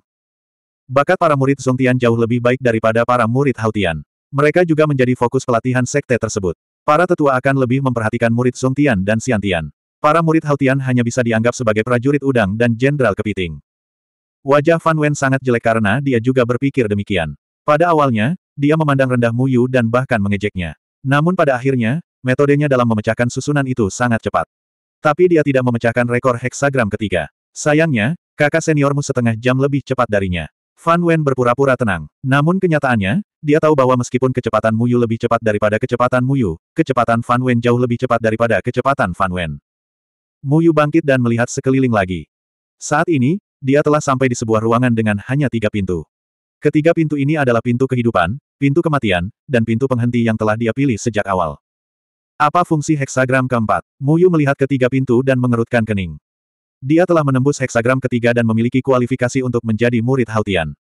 Bakat para murid Zongtian jauh lebih baik daripada para murid Hautian. Mereka juga menjadi fokus pelatihan sekte tersebut. Para tetua akan lebih memperhatikan murid Song Tian dan Xian Tian. Para murid Haltian hanya bisa dianggap sebagai prajurit udang dan jenderal kepiting. Wajah Fan Wen sangat jelek karena dia juga berpikir demikian. Pada awalnya, dia memandang rendah Mu Yu dan bahkan mengejeknya. Namun pada akhirnya, metodenya dalam memecahkan susunan itu sangat cepat. Tapi dia tidak memecahkan rekor heksagram ketiga. Sayangnya, kakak seniormu setengah jam lebih cepat darinya. Fan Wen berpura-pura tenang. Namun kenyataannya, dia tahu bahwa meskipun kecepatan Muyu lebih cepat daripada kecepatan Muyu, kecepatan Fan Wen jauh lebih cepat daripada kecepatan Fan Wen. Muyu bangkit dan melihat sekeliling lagi. Saat ini, dia telah sampai di sebuah ruangan dengan hanya tiga pintu. Ketiga pintu ini adalah pintu kehidupan, pintu kematian, dan pintu penghenti yang telah dia pilih sejak awal. Apa fungsi heksagram keempat? Muyu melihat ketiga pintu dan mengerutkan kening. Dia telah menembus heksagram ketiga dan memiliki kualifikasi untuk menjadi murid Haltian.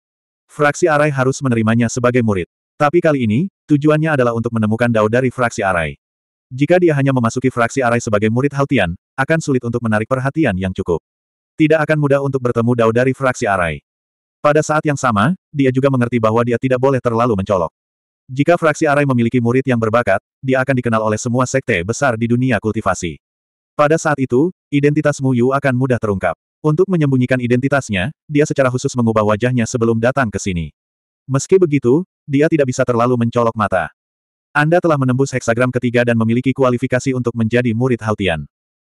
Fraksi Arai harus menerimanya sebagai murid. Tapi kali ini, tujuannya adalah untuk menemukan Dao dari fraksi Arai. Jika dia hanya memasuki fraksi Arai sebagai murid Haltian, akan sulit untuk menarik perhatian yang cukup. Tidak akan mudah untuk bertemu Dao dari fraksi Arai. Pada saat yang sama, dia juga mengerti bahwa dia tidak boleh terlalu mencolok. Jika fraksi Arai memiliki murid yang berbakat, dia akan dikenal oleh semua sekte besar di dunia kultivasi. Pada saat itu, identitas Mu Yu akan mudah terungkap. Untuk menyembunyikan identitasnya, dia secara khusus mengubah wajahnya sebelum datang ke sini. Meski begitu, dia tidak bisa terlalu mencolok mata. Anda telah menembus heksagram ketiga dan memiliki kualifikasi untuk menjadi murid Haltian.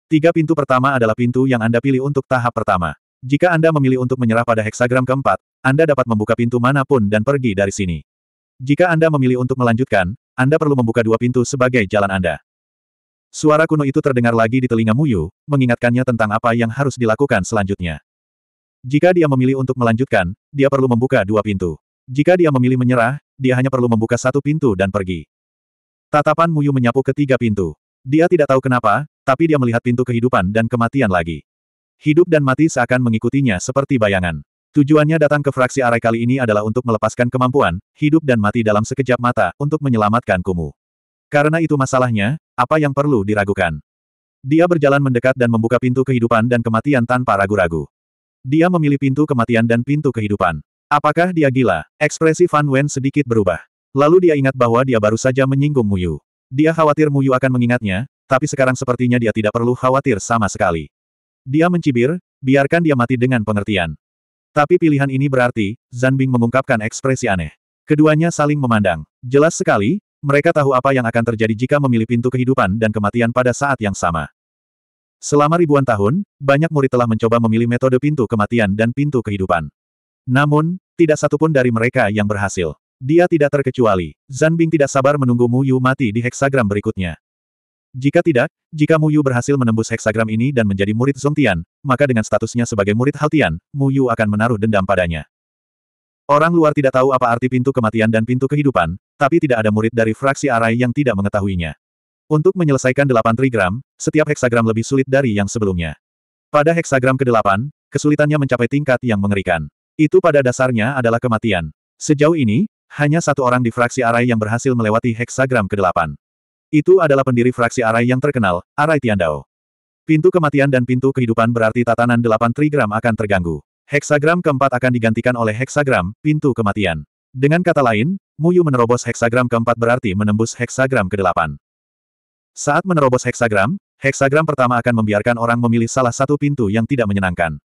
Tiga pintu pertama adalah pintu yang Anda pilih untuk tahap pertama. Jika Anda memilih untuk menyerah pada heksagram keempat, Anda dapat membuka pintu manapun dan pergi dari sini. Jika Anda memilih untuk melanjutkan, Anda perlu membuka dua pintu sebagai jalan Anda. Suara kuno itu terdengar lagi di telinga Muyu, mengingatkannya tentang apa yang harus dilakukan selanjutnya. Jika dia memilih untuk melanjutkan, dia perlu membuka dua pintu. Jika dia memilih menyerah, dia hanya perlu membuka satu pintu dan pergi. Tatapan Muyu menyapu ketiga pintu. Dia tidak tahu kenapa, tapi dia melihat pintu kehidupan dan kematian lagi. Hidup dan mati seakan mengikutinya seperti bayangan. Tujuannya datang ke fraksi arai kali ini adalah untuk melepaskan kemampuan, hidup dan mati dalam sekejap mata, untuk menyelamatkan kumuh. Karena itu masalahnya, apa yang perlu diragukan? Dia berjalan mendekat dan membuka pintu kehidupan dan kematian tanpa ragu-ragu. Dia memilih pintu kematian dan pintu kehidupan. Apakah dia gila? Ekspresi Fan Wen sedikit berubah. Lalu dia ingat bahwa dia baru saja menyinggung Muyu. Dia khawatir Muyu akan mengingatnya, tapi sekarang sepertinya dia tidak perlu khawatir sama sekali. Dia mencibir, biarkan dia mati dengan pengertian. Tapi pilihan ini berarti, Zanbing mengungkapkan ekspresi aneh. Keduanya saling memandang. Jelas sekali, mereka tahu apa yang akan terjadi jika memilih pintu kehidupan dan kematian pada saat yang sama. Selama ribuan tahun, banyak murid telah mencoba memilih metode pintu kematian dan pintu kehidupan. Namun, tidak satupun dari mereka yang berhasil. Dia tidak terkecuali. Zanbing tidak sabar menunggu Mu Yu mati di heksagram berikutnya. Jika tidak, jika Mu Yu berhasil menembus heksagram ini dan menjadi murid Zongtian, maka dengan statusnya sebagai murid Haltian, Mu Yu akan menaruh dendam padanya. Orang luar tidak tahu apa arti pintu kematian dan pintu kehidupan, tapi tidak ada murid dari fraksi Arai yang tidak mengetahuinya. Untuk menyelesaikan delapan trigram, setiap heksagram lebih sulit dari yang sebelumnya. Pada heksagram ke-8, kesulitannya mencapai tingkat yang mengerikan. Itu pada dasarnya adalah kematian. Sejauh ini, hanya satu orang di fraksi Arai yang berhasil melewati heksagram ke-8. Itu adalah pendiri fraksi Arai yang terkenal, Arai Tiandao. Pintu kematian dan pintu kehidupan berarti tatanan delapan trigram akan terganggu. Heksagram keempat akan digantikan oleh heksagram, pintu kematian. Dengan kata lain, Muyu menerobos heksagram keempat berarti menembus heksagram kedelapan. Saat menerobos heksagram, heksagram pertama akan membiarkan orang memilih salah satu pintu yang tidak menyenangkan.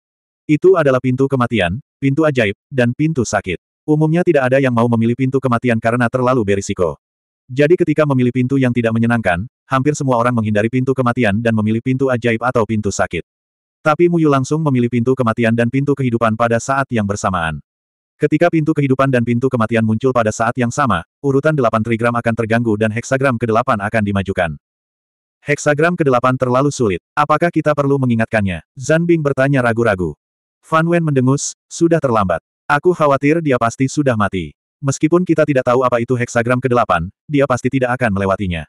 Itu adalah pintu kematian, pintu ajaib, dan pintu sakit. Umumnya tidak ada yang mau memilih pintu kematian karena terlalu berisiko. Jadi ketika memilih pintu yang tidak menyenangkan, hampir semua orang menghindari pintu kematian dan memilih pintu ajaib atau pintu sakit. Tapi Muyu langsung memilih pintu kematian dan pintu kehidupan pada saat yang bersamaan. Ketika pintu kehidupan dan pintu kematian muncul pada saat yang sama, urutan delapan trigram akan terganggu dan heksagram ke-8 akan dimajukan. Heksagram ke-8 terlalu sulit. Apakah kita perlu mengingatkannya? Zan Bing bertanya ragu-ragu. Fan Wen mendengus, sudah terlambat. Aku khawatir dia pasti sudah mati. Meskipun kita tidak tahu apa itu heksagram ke-8, dia pasti tidak akan melewatinya.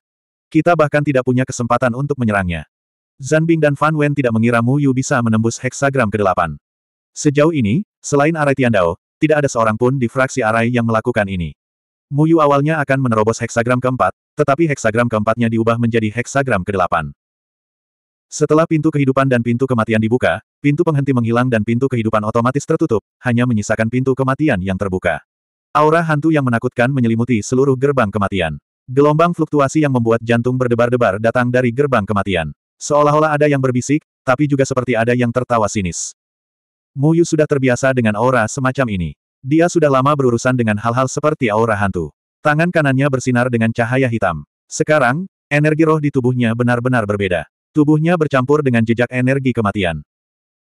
Kita bahkan tidak punya kesempatan untuk menyerangnya. Zanbing dan Fan Wen tidak mengira Mu Yu bisa menembus heksagram ke-8. Sejauh ini, selain Arai Dao, tidak ada seorang pun di fraksi Arai yang melakukan ini. Mu Yu awalnya akan menerobos heksagram keempat, tetapi heksagram keempatnya diubah menjadi heksagram ke-8. Setelah pintu kehidupan dan pintu kematian dibuka, pintu penghenti menghilang dan pintu kehidupan otomatis tertutup, hanya menyisakan pintu kematian yang terbuka. Aura hantu yang menakutkan menyelimuti seluruh gerbang kematian. Gelombang fluktuasi yang membuat jantung berdebar-debar datang dari gerbang kematian. Seolah-olah ada yang berbisik, tapi juga seperti ada yang tertawa sinis. Mu Yu sudah terbiasa dengan aura semacam ini. Dia sudah lama berurusan dengan hal-hal seperti aura hantu. Tangan kanannya bersinar dengan cahaya hitam. Sekarang, energi roh di tubuhnya benar-benar berbeda. Tubuhnya bercampur dengan jejak energi kematian.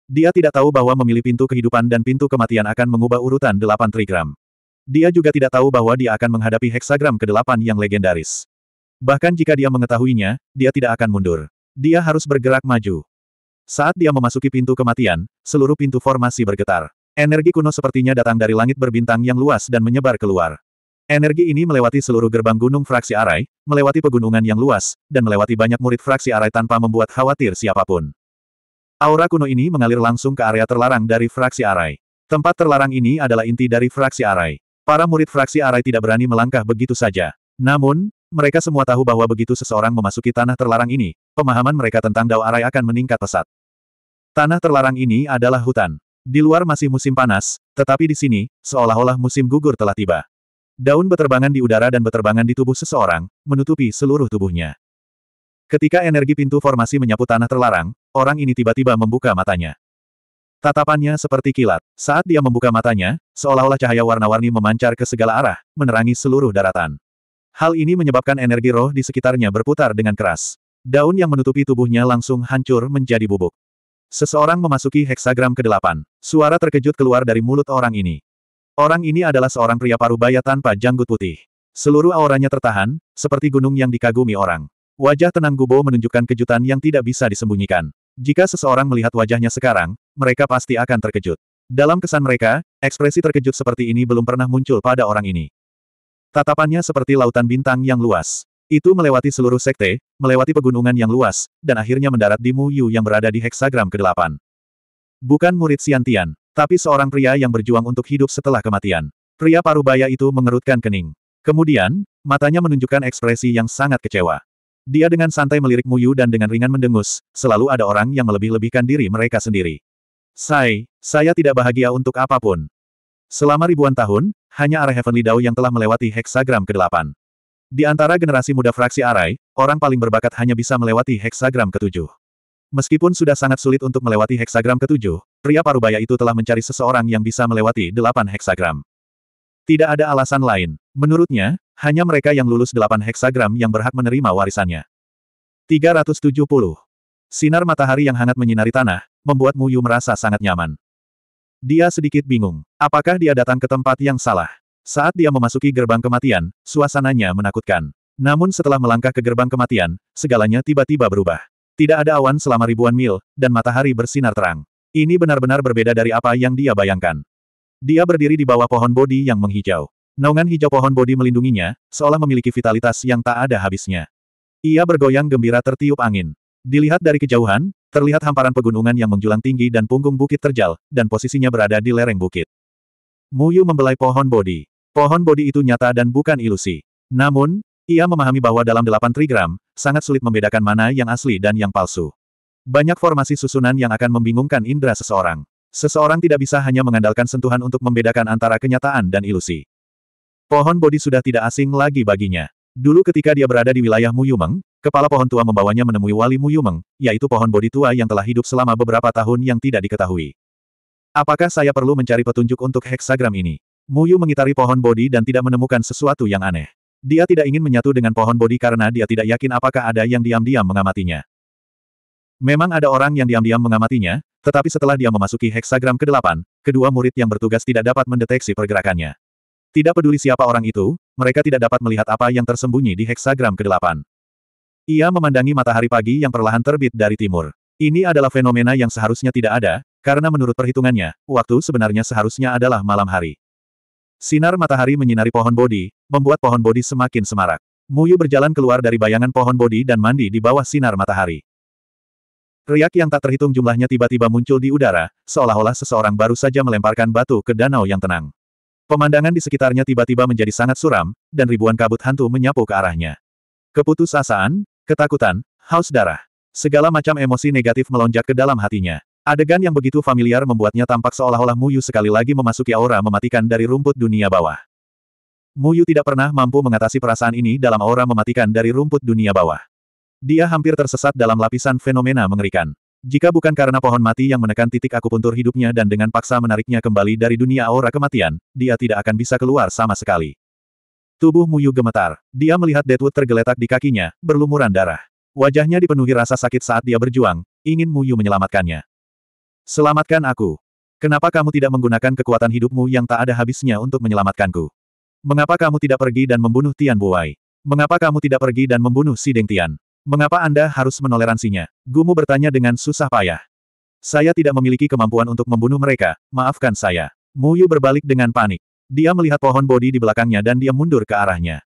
Dia tidak tahu bahwa memilih pintu kehidupan dan pintu kematian akan mengubah urutan delapan trigram. Dia juga tidak tahu bahwa dia akan menghadapi heksagram ke-8 yang legendaris. Bahkan jika dia mengetahuinya, dia tidak akan mundur. Dia harus bergerak maju. Saat dia memasuki pintu kematian, seluruh pintu formasi bergetar. Energi kuno sepertinya datang dari langit berbintang yang luas dan menyebar keluar. Energi ini melewati seluruh gerbang gunung fraksi Arai, melewati pegunungan yang luas, dan melewati banyak murid fraksi Arai tanpa membuat khawatir siapapun. Aura kuno ini mengalir langsung ke area terlarang dari fraksi Arai. Tempat terlarang ini adalah inti dari fraksi Arai. Para murid fraksi Arai tidak berani melangkah begitu saja. Namun, mereka semua tahu bahwa begitu seseorang memasuki tanah terlarang ini, pemahaman mereka tentang Dao Arai akan meningkat pesat. Tanah terlarang ini adalah hutan. Di luar masih musim panas, tetapi di sini, seolah-olah musim gugur telah tiba. Daun beterbangan di udara dan beterbangan di tubuh seseorang, menutupi seluruh tubuhnya. Ketika energi pintu formasi menyapu tanah terlarang, orang ini tiba-tiba membuka matanya. Tatapannya seperti kilat. Saat dia membuka matanya, seolah-olah cahaya warna-warni memancar ke segala arah, menerangi seluruh daratan. Hal ini menyebabkan energi roh di sekitarnya berputar dengan keras. Daun yang menutupi tubuhnya langsung hancur menjadi bubuk. Seseorang memasuki heksagram ke-8. Suara terkejut keluar dari mulut orang ini. Orang ini adalah seorang pria parubaya tanpa janggut putih. Seluruh auranya tertahan, seperti gunung yang dikagumi orang. Wajah tenang Gubo menunjukkan kejutan yang tidak bisa disembunyikan. Jika seseorang melihat wajahnya sekarang, mereka pasti akan terkejut. Dalam kesan mereka, ekspresi terkejut seperti ini belum pernah muncul pada orang ini. Tatapannya seperti lautan bintang yang luas. Itu melewati seluruh sekte, melewati pegunungan yang luas, dan akhirnya mendarat di Mu Yu yang berada di heksagram ke-8. Bukan murid Siantian, tapi seorang pria yang berjuang untuk hidup setelah kematian. Pria parubaya itu mengerutkan kening. Kemudian, matanya menunjukkan ekspresi yang sangat kecewa. Dia dengan santai melirik Mu Yu dan dengan ringan mendengus, selalu ada orang yang melebih-lebihkan diri mereka sendiri. Sai, saya tidak bahagia untuk apapun. Selama ribuan tahun, hanya arah Heavenly Dao yang telah melewati heksagram ke-8. Di antara generasi muda fraksi Arai, orang paling berbakat hanya bisa melewati heksagram ke-7. Meskipun sudah sangat sulit untuk melewati heksagram ke-7, pria parubaya itu telah mencari seseorang yang bisa melewati 8 heksagram. Tidak ada alasan lain. Menurutnya, hanya mereka yang lulus 8 heksagram yang berhak menerima warisannya. 370. Sinar matahari yang hangat menyinari tanah, membuat Muyu merasa sangat nyaman. Dia sedikit bingung. Apakah dia datang ke tempat yang salah? Saat dia memasuki gerbang kematian, suasananya menakutkan. Namun setelah melangkah ke gerbang kematian, segalanya tiba-tiba berubah. Tidak ada awan selama ribuan mil, dan matahari bersinar terang. Ini benar-benar berbeda dari apa yang dia bayangkan. Dia berdiri di bawah pohon bodi yang menghijau. Naungan hijau pohon bodi melindunginya, seolah memiliki vitalitas yang tak ada habisnya. Ia bergoyang gembira tertiup angin. Dilihat dari kejauhan, Terlihat hamparan pegunungan yang menjulang tinggi dan punggung bukit terjal, dan posisinya berada di lereng bukit. Muyu membelai pohon bodi. Pohon bodi itu nyata dan bukan ilusi. Namun, ia memahami bahwa dalam delapan trigram, sangat sulit membedakan mana yang asli dan yang palsu. Banyak formasi susunan yang akan membingungkan indera seseorang. Seseorang tidak bisa hanya mengandalkan sentuhan untuk membedakan antara kenyataan dan ilusi. Pohon bodi sudah tidak asing lagi baginya. Dulu ketika dia berada di wilayah Muyumeng, Kepala pohon tua membawanya menemui Wali Muyumeng, yaitu pohon bodi tua yang telah hidup selama beberapa tahun yang tidak diketahui. Apakah saya perlu mencari petunjuk untuk heksagram ini? Muyu mengitari pohon bodi dan tidak menemukan sesuatu yang aneh. Dia tidak ingin menyatu dengan pohon bodi karena dia tidak yakin apakah ada yang diam-diam mengamatinya. Memang ada orang yang diam-diam mengamatinya, tetapi setelah dia memasuki heksagram ke-8, kedua murid yang bertugas tidak dapat mendeteksi pergerakannya. Tidak peduli siapa orang itu, mereka tidak dapat melihat apa yang tersembunyi di heksagram ke-8. Ia memandangi matahari pagi yang perlahan terbit dari timur. Ini adalah fenomena yang seharusnya tidak ada, karena menurut perhitungannya, waktu sebenarnya seharusnya adalah malam hari. Sinar matahari menyinari pohon bodi, membuat pohon bodi semakin semarak. Muyu berjalan keluar dari bayangan pohon bodi dan mandi di bawah sinar matahari. Riak yang tak terhitung jumlahnya tiba-tiba muncul di udara, seolah-olah seseorang baru saja melemparkan batu ke danau yang tenang. Pemandangan di sekitarnya tiba-tiba menjadi sangat suram, dan ribuan kabut hantu menyapu ke arahnya. Keputusasaan, Ketakutan, haus darah. Segala macam emosi negatif melonjak ke dalam hatinya. Adegan yang begitu familiar membuatnya tampak seolah-olah Muyu sekali lagi memasuki aura mematikan dari rumput dunia bawah. Muyu tidak pernah mampu mengatasi perasaan ini dalam aura mematikan dari rumput dunia bawah. Dia hampir tersesat dalam lapisan fenomena mengerikan. Jika bukan karena pohon mati yang menekan titik akupuntur hidupnya dan dengan paksa menariknya kembali dari dunia aura kematian, dia tidak akan bisa keluar sama sekali. Tubuh Muyu gemetar. Dia melihat Deadwood tergeletak di kakinya, berlumuran darah. Wajahnya dipenuhi rasa sakit saat dia berjuang, ingin Muyu menyelamatkannya. Selamatkan aku. Kenapa kamu tidak menggunakan kekuatan hidupmu yang tak ada habisnya untuk menyelamatkanku? Mengapa kamu tidak pergi dan membunuh Tian Buai? Mengapa kamu tidak pergi dan membunuh Si Deng Tian? Mengapa Anda harus menoleransinya? Gumu bertanya dengan susah payah. Saya tidak memiliki kemampuan untuk membunuh mereka, maafkan saya. Muyu berbalik dengan panik. Dia melihat pohon bodi di belakangnya dan dia mundur ke arahnya.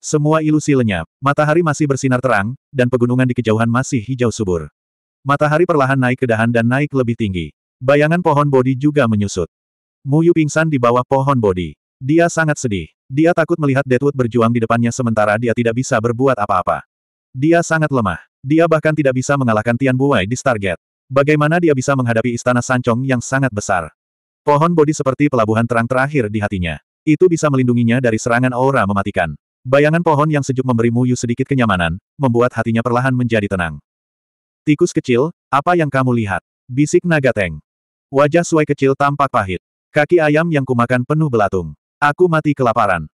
Semua ilusi lenyap, matahari masih bersinar terang, dan pegunungan di kejauhan masih hijau subur. Matahari perlahan naik ke dahan dan naik lebih tinggi. Bayangan pohon bodi juga menyusut. Muyu pingsan di bawah pohon bodi. Dia sangat sedih. Dia takut melihat Deadwood berjuang di depannya sementara dia tidak bisa berbuat apa-apa. Dia sangat lemah. Dia bahkan tidak bisa mengalahkan Tian Buai di Stargate. Bagaimana dia bisa menghadapi istana Sancong yang sangat besar? Pohon bodi seperti pelabuhan terang terakhir di hatinya. Itu bisa melindunginya dari serangan aura mematikan. Bayangan pohon yang sejuk memberi Muyu sedikit kenyamanan, membuat hatinya perlahan menjadi tenang. Tikus kecil, apa yang kamu lihat? Bisik naga Teng. Wajah suai kecil tampak pahit. Kaki ayam yang kumakan penuh belatung. Aku mati kelaparan.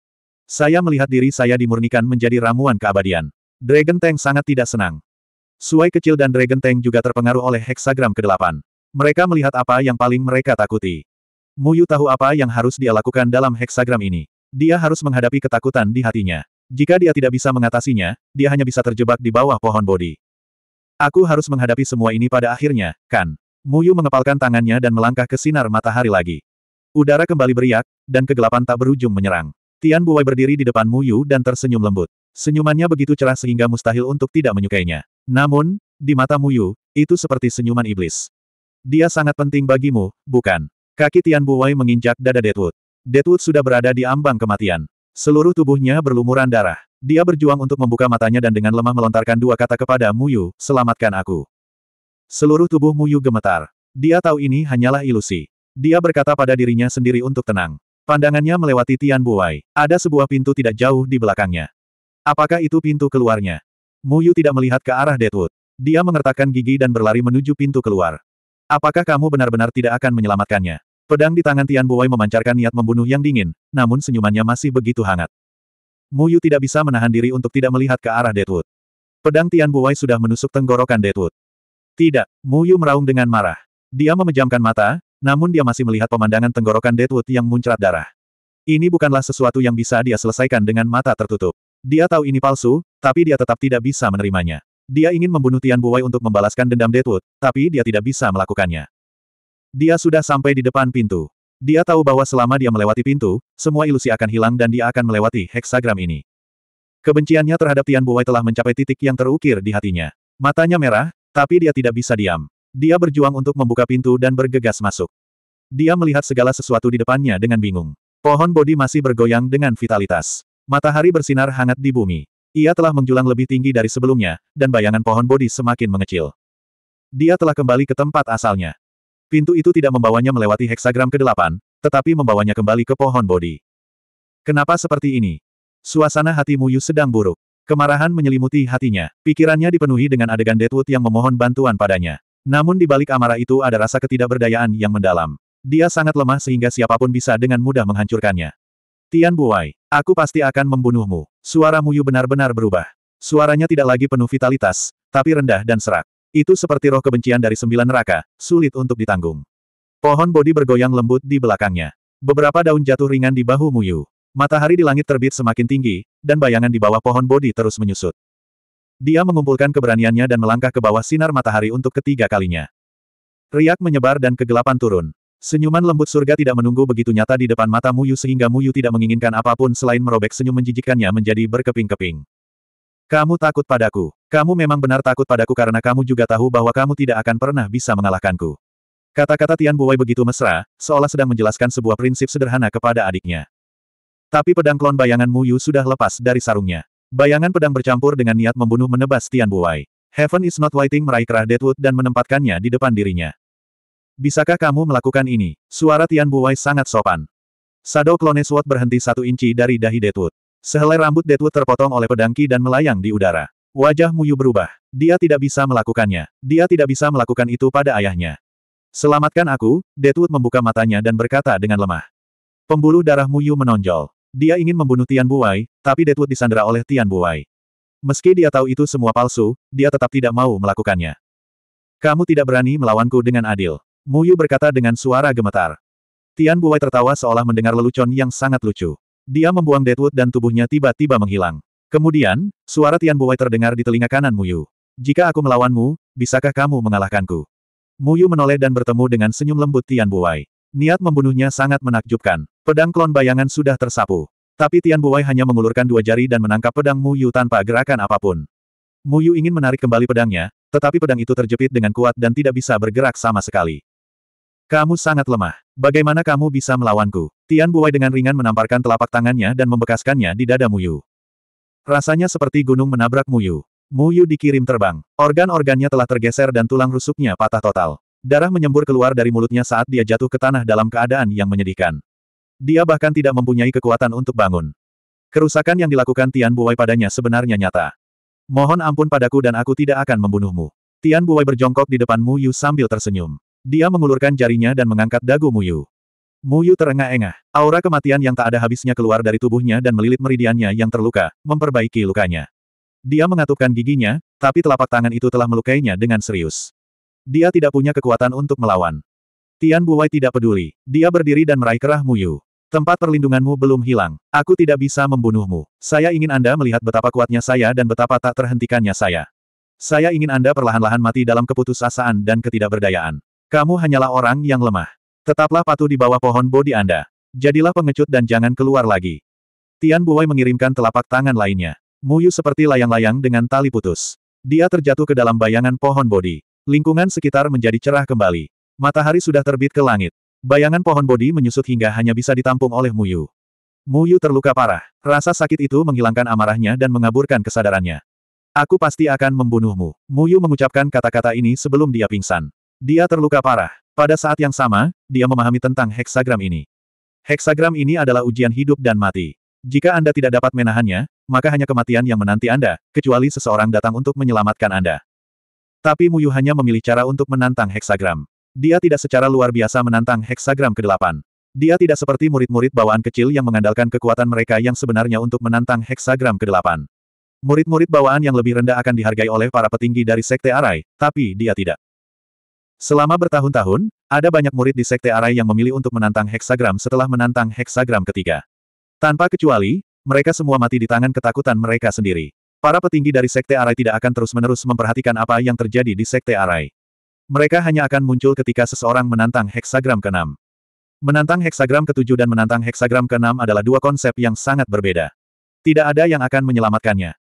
Saya melihat diri saya dimurnikan menjadi ramuan keabadian. Dragon Tank sangat tidak senang. Suai kecil dan Dragon Tank juga terpengaruh oleh heksagram ke-8. Mereka melihat apa yang paling mereka takuti. Muyu tahu apa yang harus dia lakukan dalam heksagram ini. Dia harus menghadapi ketakutan di hatinya. Jika dia tidak bisa mengatasinya, dia hanya bisa terjebak di bawah pohon bodi. Aku harus menghadapi semua ini pada akhirnya, kan? Muyu mengepalkan tangannya dan melangkah ke sinar matahari lagi. Udara kembali beriak, dan kegelapan tak berujung menyerang. Tian Buwei berdiri di depan Muyu dan tersenyum lembut. Senyumannya begitu cerah sehingga mustahil untuk tidak menyukainya. Namun, di mata Muyu, itu seperti senyuman iblis. Dia sangat penting bagimu, bukan? Kaki Tian Buwei menginjak dada Deadwood. Deadwood sudah berada di ambang kematian. Seluruh tubuhnya berlumuran darah. Dia berjuang untuk membuka matanya dan dengan lemah melontarkan dua kata kepada Muyu, selamatkan aku. Seluruh tubuh Muyu gemetar. Dia tahu ini hanyalah ilusi. Dia berkata pada dirinya sendiri untuk tenang. Pandangannya melewati Tian Buwei. Ada sebuah pintu tidak jauh di belakangnya. Apakah itu pintu keluarnya? Muyu tidak melihat ke arah Deadwood. Dia mengertakkan gigi dan berlari menuju pintu keluar. Apakah kamu benar-benar tidak akan menyelamatkannya? Pedang di tangan Tian Buwei memancarkan niat membunuh yang dingin, namun senyumannya masih begitu hangat. Mu Yu tidak bisa menahan diri untuk tidak melihat ke arah Deadwood. Pedang Tian Buwei sudah menusuk tenggorokan Deadwood. Tidak, Mu Yu meraung dengan marah. Dia memejamkan mata, namun dia masih melihat pemandangan tenggorokan Deadwood yang muncrat darah. Ini bukanlah sesuatu yang bisa dia selesaikan dengan mata tertutup. Dia tahu ini palsu, tapi dia tetap tidak bisa menerimanya. Dia ingin membunuh Tian Buwei untuk membalaskan dendam Deadwood, tapi dia tidak bisa melakukannya. Dia sudah sampai di depan pintu. Dia tahu bahwa selama dia melewati pintu, semua ilusi akan hilang dan dia akan melewati heksagram ini. Kebenciannya terhadap Tian Buwei telah mencapai titik yang terukir di hatinya. Matanya merah, tapi dia tidak bisa diam. Dia berjuang untuk membuka pintu dan bergegas masuk. Dia melihat segala sesuatu di depannya dengan bingung. Pohon bodi masih bergoyang dengan vitalitas. Matahari bersinar hangat di bumi. Ia telah menjulang lebih tinggi dari sebelumnya, dan bayangan pohon bodi semakin mengecil. Dia telah kembali ke tempat asalnya. Pintu itu tidak membawanya melewati heksagram ke-8, tetapi membawanya kembali ke pohon bodi. Kenapa seperti ini? Suasana hati Muyu sedang buruk. Kemarahan menyelimuti hatinya, pikirannya dipenuhi dengan adegan Deadwood yang memohon bantuan padanya. Namun di balik amarah itu ada rasa ketidakberdayaan yang mendalam. Dia sangat lemah sehingga siapapun bisa dengan mudah menghancurkannya. Tian Buai, aku pasti akan membunuhmu. Suara Muyu benar-benar berubah. Suaranya tidak lagi penuh vitalitas, tapi rendah dan serak. Itu seperti roh kebencian dari sembilan neraka, sulit untuk ditanggung. Pohon bodi bergoyang lembut di belakangnya. Beberapa daun jatuh ringan di bahu Muyu. Matahari di langit terbit semakin tinggi, dan bayangan di bawah pohon bodi terus menyusut. Dia mengumpulkan keberaniannya dan melangkah ke bawah sinar matahari untuk ketiga kalinya. Riak menyebar dan kegelapan turun. Senyuman lembut surga tidak menunggu begitu nyata di depan mata Muyu sehingga Muyu tidak menginginkan apapun selain merobek senyum menjijikannya menjadi berkeping-keping. Kamu takut padaku. Kamu memang benar takut padaku karena kamu juga tahu bahwa kamu tidak akan pernah bisa mengalahkanku. Kata-kata Tian Buwei begitu mesra, seolah sedang menjelaskan sebuah prinsip sederhana kepada adiknya. Tapi pedang klon bayangan Mu Yu sudah lepas dari sarungnya. Bayangan pedang bercampur dengan niat membunuh menebas Tian Buwei. Heaven is not waiting meraih kerah Deadwood dan menempatkannya di depan dirinya. Bisakah kamu melakukan ini? Suara Tian Buwei sangat sopan. Shadow Clone Sword berhenti satu inci dari dahi Deadwood. Sehelai rambut Deadwood terpotong oleh pedangki dan melayang di udara. Wajah Muyu berubah. Dia tidak bisa melakukannya. Dia tidak bisa melakukan itu pada ayahnya. Selamatkan aku, Deadwood membuka matanya dan berkata dengan lemah. Pembuluh darah Muyu menonjol. Dia ingin membunuh Tian Buai, tapi Deadwood disandera oleh Tian Buai. Meski dia tahu itu semua palsu, dia tetap tidak mau melakukannya. Kamu tidak berani melawanku dengan adil. Muyu berkata dengan suara gemetar. Tian Buai tertawa seolah mendengar lelucon yang sangat lucu. Dia membuang Deadwood dan tubuhnya tiba-tiba menghilang. Kemudian, suara Tian Buwei terdengar di telinga kanan Muyu. Jika aku melawanmu, bisakah kamu mengalahkanku? Muyu menoleh dan bertemu dengan senyum lembut Tian Buwei. Niat membunuhnya sangat menakjubkan. Pedang klon bayangan sudah tersapu. Tapi Tian Buwei hanya mengulurkan dua jari dan menangkap pedang Muyu tanpa gerakan apapun. Muyu ingin menarik kembali pedangnya, tetapi pedang itu terjepit dengan kuat dan tidak bisa bergerak sama sekali. Kamu sangat lemah. Bagaimana kamu bisa melawanku? Tian Buwei dengan ringan menamparkan telapak tangannya dan membekaskannya di dada Muyu. Rasanya seperti gunung menabrak Muyu. Muyu dikirim terbang. Organ-organnya telah tergeser dan tulang rusuknya patah total. Darah menyembur keluar dari mulutnya saat dia jatuh ke tanah dalam keadaan yang menyedihkan. Dia bahkan tidak mempunyai kekuatan untuk bangun. Kerusakan yang dilakukan Tian Buwei padanya sebenarnya nyata. Mohon ampun padaku dan aku tidak akan membunuhmu. Tian Buwei berjongkok di depan Mu Yu sambil tersenyum. Dia mengulurkan jarinya dan mengangkat dagu Mu Yu. Muyu terengah-engah. Aura kematian yang tak ada habisnya keluar dari tubuhnya dan melilit meridiannya yang terluka, memperbaiki lukanya. Dia mengatupkan giginya, tapi telapak tangan itu telah melukainya dengan serius. Dia tidak punya kekuatan untuk melawan. Tian Buwai tidak peduli. Dia berdiri dan meraih kerah Muyu. Tempat perlindunganmu belum hilang. Aku tidak bisa membunuhmu. Saya ingin Anda melihat betapa kuatnya saya dan betapa tak terhentikannya saya. Saya ingin Anda perlahan-lahan mati dalam keputusasaan dan ketidakberdayaan. Kamu hanyalah orang yang lemah. Tetaplah patuh di bawah pohon bodi Anda. Jadilah pengecut dan jangan keluar lagi. Tian Buwei mengirimkan telapak tangan lainnya. Muyu seperti layang-layang dengan tali putus. Dia terjatuh ke dalam bayangan pohon bodi. Lingkungan sekitar menjadi cerah kembali. Matahari sudah terbit ke langit. Bayangan pohon bodi menyusut hingga hanya bisa ditampung oleh Muyu. Muyu terluka parah. Rasa sakit itu menghilangkan amarahnya dan mengaburkan kesadarannya. Aku pasti akan membunuhmu. Muyu mengucapkan kata-kata ini sebelum dia pingsan. Dia terluka parah. Pada saat yang sama, dia memahami tentang heksagram ini. Heksagram ini adalah ujian hidup dan mati. Jika Anda tidak dapat menahannya, maka hanya kematian yang menanti Anda, kecuali seseorang datang untuk menyelamatkan Anda. Tapi Muyu hanya memilih cara untuk menantang heksagram. Dia tidak secara luar biasa menantang heksagram ke-8. Dia tidak seperti murid-murid bawaan kecil yang mengandalkan kekuatan mereka yang sebenarnya untuk menantang heksagram ke-8. Murid-murid bawaan yang lebih rendah akan dihargai oleh para petinggi dari Sekte Arai, tapi dia tidak. Selama bertahun-tahun, ada banyak murid di Sekte Arai yang memilih untuk menantang heksagram setelah menantang heksagram ketiga. Tanpa kecuali, mereka semua mati di tangan ketakutan mereka sendiri. Para petinggi dari Sekte Arai tidak akan terus-menerus memperhatikan apa yang terjadi di Sekte Arai. Mereka hanya akan muncul ketika seseorang menantang heksagram ke-6. Menantang heksagram ke-7 dan menantang heksagram ke-6 adalah dua konsep yang sangat berbeda. Tidak ada yang akan menyelamatkannya.